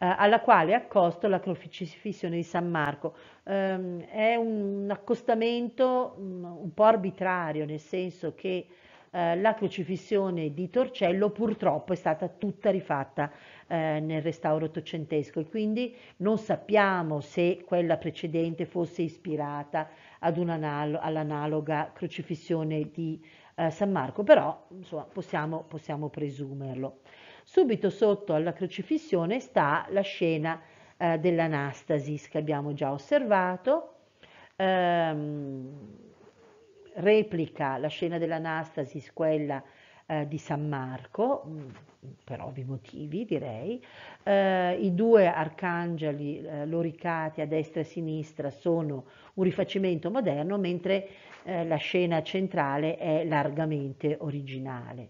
S1: alla quale accosto la crocifissione di San Marco. Ehm, è un accostamento mm, un po' arbitrario, nel senso che eh, la crocifissione di Torcello purtroppo è stata tutta rifatta eh, nel restauro ottocentesco e quindi non sappiamo se quella precedente fosse ispirata ad all'analoga crocifissione di eh, San Marco, però insomma, possiamo, possiamo presumerlo. Subito sotto alla crocifissione sta la scena eh, dell'Anastasis che abbiamo già osservato. Ehm, replica la scena dell'Anastasis, quella eh, di San Marco, mm, per ovvi motivi direi, eh, i due arcangeli eh, loricati a destra e a sinistra sono un rifacimento moderno, mentre eh, la scena centrale è largamente originale.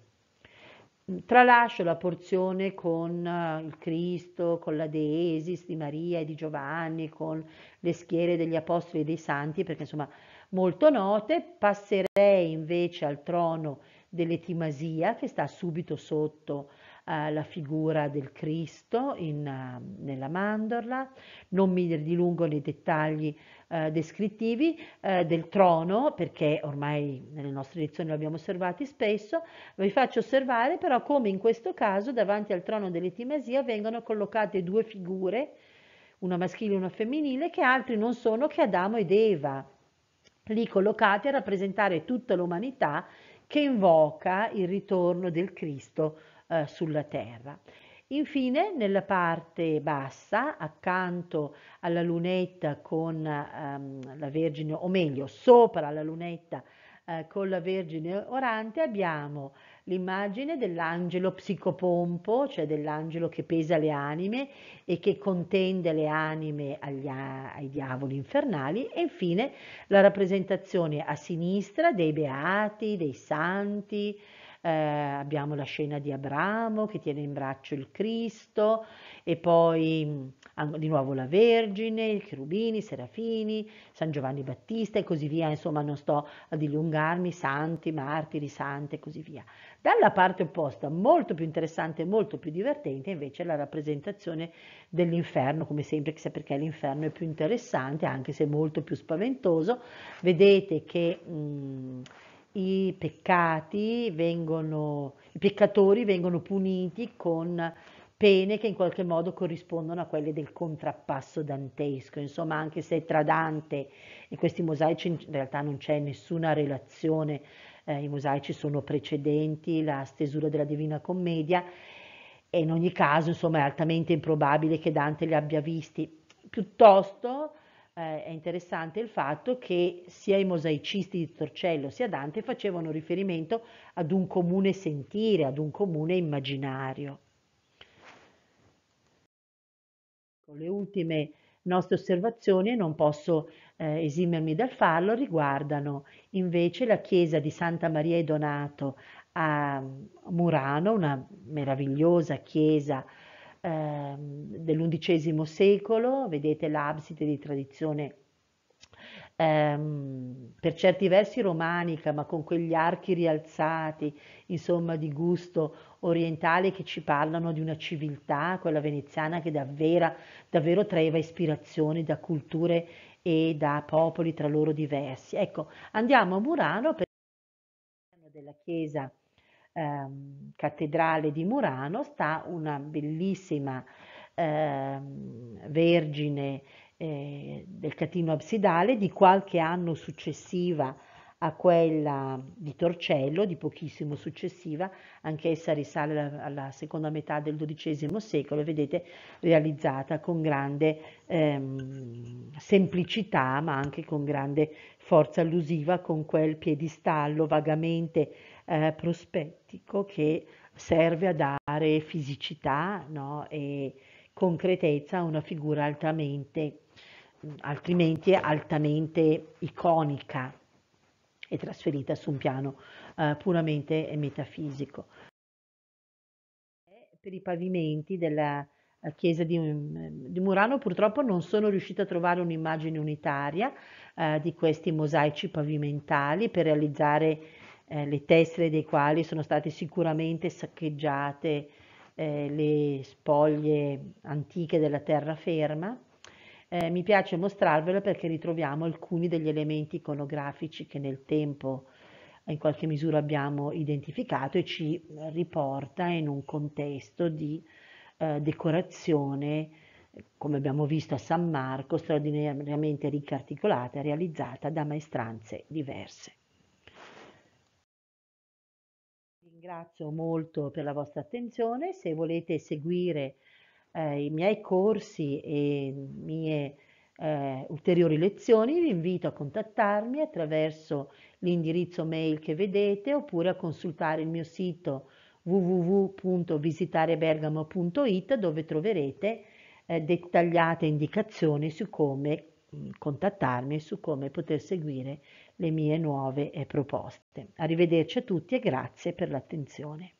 S1: Mm, tralascio la porzione con eh, il Cristo, con la Deesis di Maria e di Giovanni, con le schiere degli Apostoli e dei Santi, perché insomma molto note, passerei invece al trono dell'etimasia che sta subito sotto eh, la figura del Cristo in, uh, nella mandorla, non mi dilungo nei dettagli eh, descrittivi eh, del trono perché ormai nelle nostre lezioni lo abbiamo osservato spesso, vi faccio osservare però come in questo caso davanti al trono dell'etimasia vengono collocate due figure una maschile e una femminile, che altri non sono che Adamo ed Eva, lì collocati a rappresentare tutta l'umanità che invoca il ritorno del Cristo eh, sulla terra. Infine, nella parte bassa, accanto alla lunetta con ehm, la Vergine, o meglio, sopra la lunetta eh, con la Vergine orante, abbiamo l'immagine dell'angelo psicopompo, cioè dell'angelo che pesa le anime e che contende le anime agli, ai diavoli infernali, e infine la rappresentazione a sinistra dei beati, dei santi, eh, abbiamo la scena di Abramo che tiene in braccio il Cristo e poi mm, di nuovo la Vergine, i cherubini, i serafini, San Giovanni Battista e così via, insomma non sto a dilungarmi, santi, martiri, sante e così via. Dalla parte opposta, molto più interessante e molto più divertente invece è la rappresentazione dell'inferno, come sempre, chissà perché l'inferno è più interessante, anche se molto più spaventoso. Vedete che... Mh, mm, i peccati vengono, i peccatori vengono puniti con pene che in qualche modo corrispondono a quelle del contrappasso dantesco, insomma anche se tra Dante e questi mosaici in realtà non c'è nessuna relazione, eh, i mosaici sono precedenti la stesura della Divina Commedia e in ogni caso insomma è altamente improbabile che Dante li abbia visti, piuttosto eh, è interessante il fatto che sia i mosaicisti di Torcello sia Dante facevano riferimento ad un comune sentire, ad un comune immaginario. Con le ultime nostre osservazioni, e non posso eh, esimermi dal farlo, riguardano invece la chiesa di Santa Maria e Donato a Murano, una meravigliosa chiesa Ehm, dell'undicesimo secolo, vedete l'abside di tradizione ehm, per certi versi romanica, ma con quegli archi rialzati, insomma di gusto orientale che ci parlano di una civiltà, quella veneziana, che davvero, davvero traeva ispirazioni da culture e da popoli tra loro diversi. Ecco, andiamo a Murano per della chiesa ehm, cattedrale di Murano sta una bellissima ehm, vergine eh, del catino absidale di qualche anno successiva a quella di Torcello, di pochissimo successiva, anch'essa risale alla, alla, seconda metà del XII secolo, vedete realizzata con grande ehm, semplicità ma anche con grande forza allusiva con quel piedistallo vagamente eh, prospettico che serve a dare fisicità no? e concretezza a una figura altamente, altrimenti altamente iconica e trasferita su un piano eh, puramente metafisico. Per i pavimenti della eh, chiesa di, mm, di, Murano purtroppo non sono riuscita a trovare un'immagine unitaria eh, di questi mosaici pavimentali per realizzare eh, le tessere dei quali sono state sicuramente saccheggiate eh, le spoglie antiche della terraferma. Eh, mi piace mostrarvelo perché ritroviamo alcuni degli elementi iconografici che nel tempo in qualche misura abbiamo identificato e ci riporta in un contesto di eh, decorazione, come abbiamo visto a San Marco, straordinariamente ricca articolata, realizzata da maestranze diverse. ringrazio molto per la vostra attenzione. Se volete seguire eh, i miei corsi e mie eh, ulteriori lezioni, vi invito a contattarmi attraverso l'indirizzo mail che vedete oppure a consultare il mio sito www.visitarebergamo.it dove troverete eh, dettagliate indicazioni su come Mm, contattarmi su come poter seguire le mie nuove eh, proposte. Arrivederci a tutti e grazie per l'attenzione.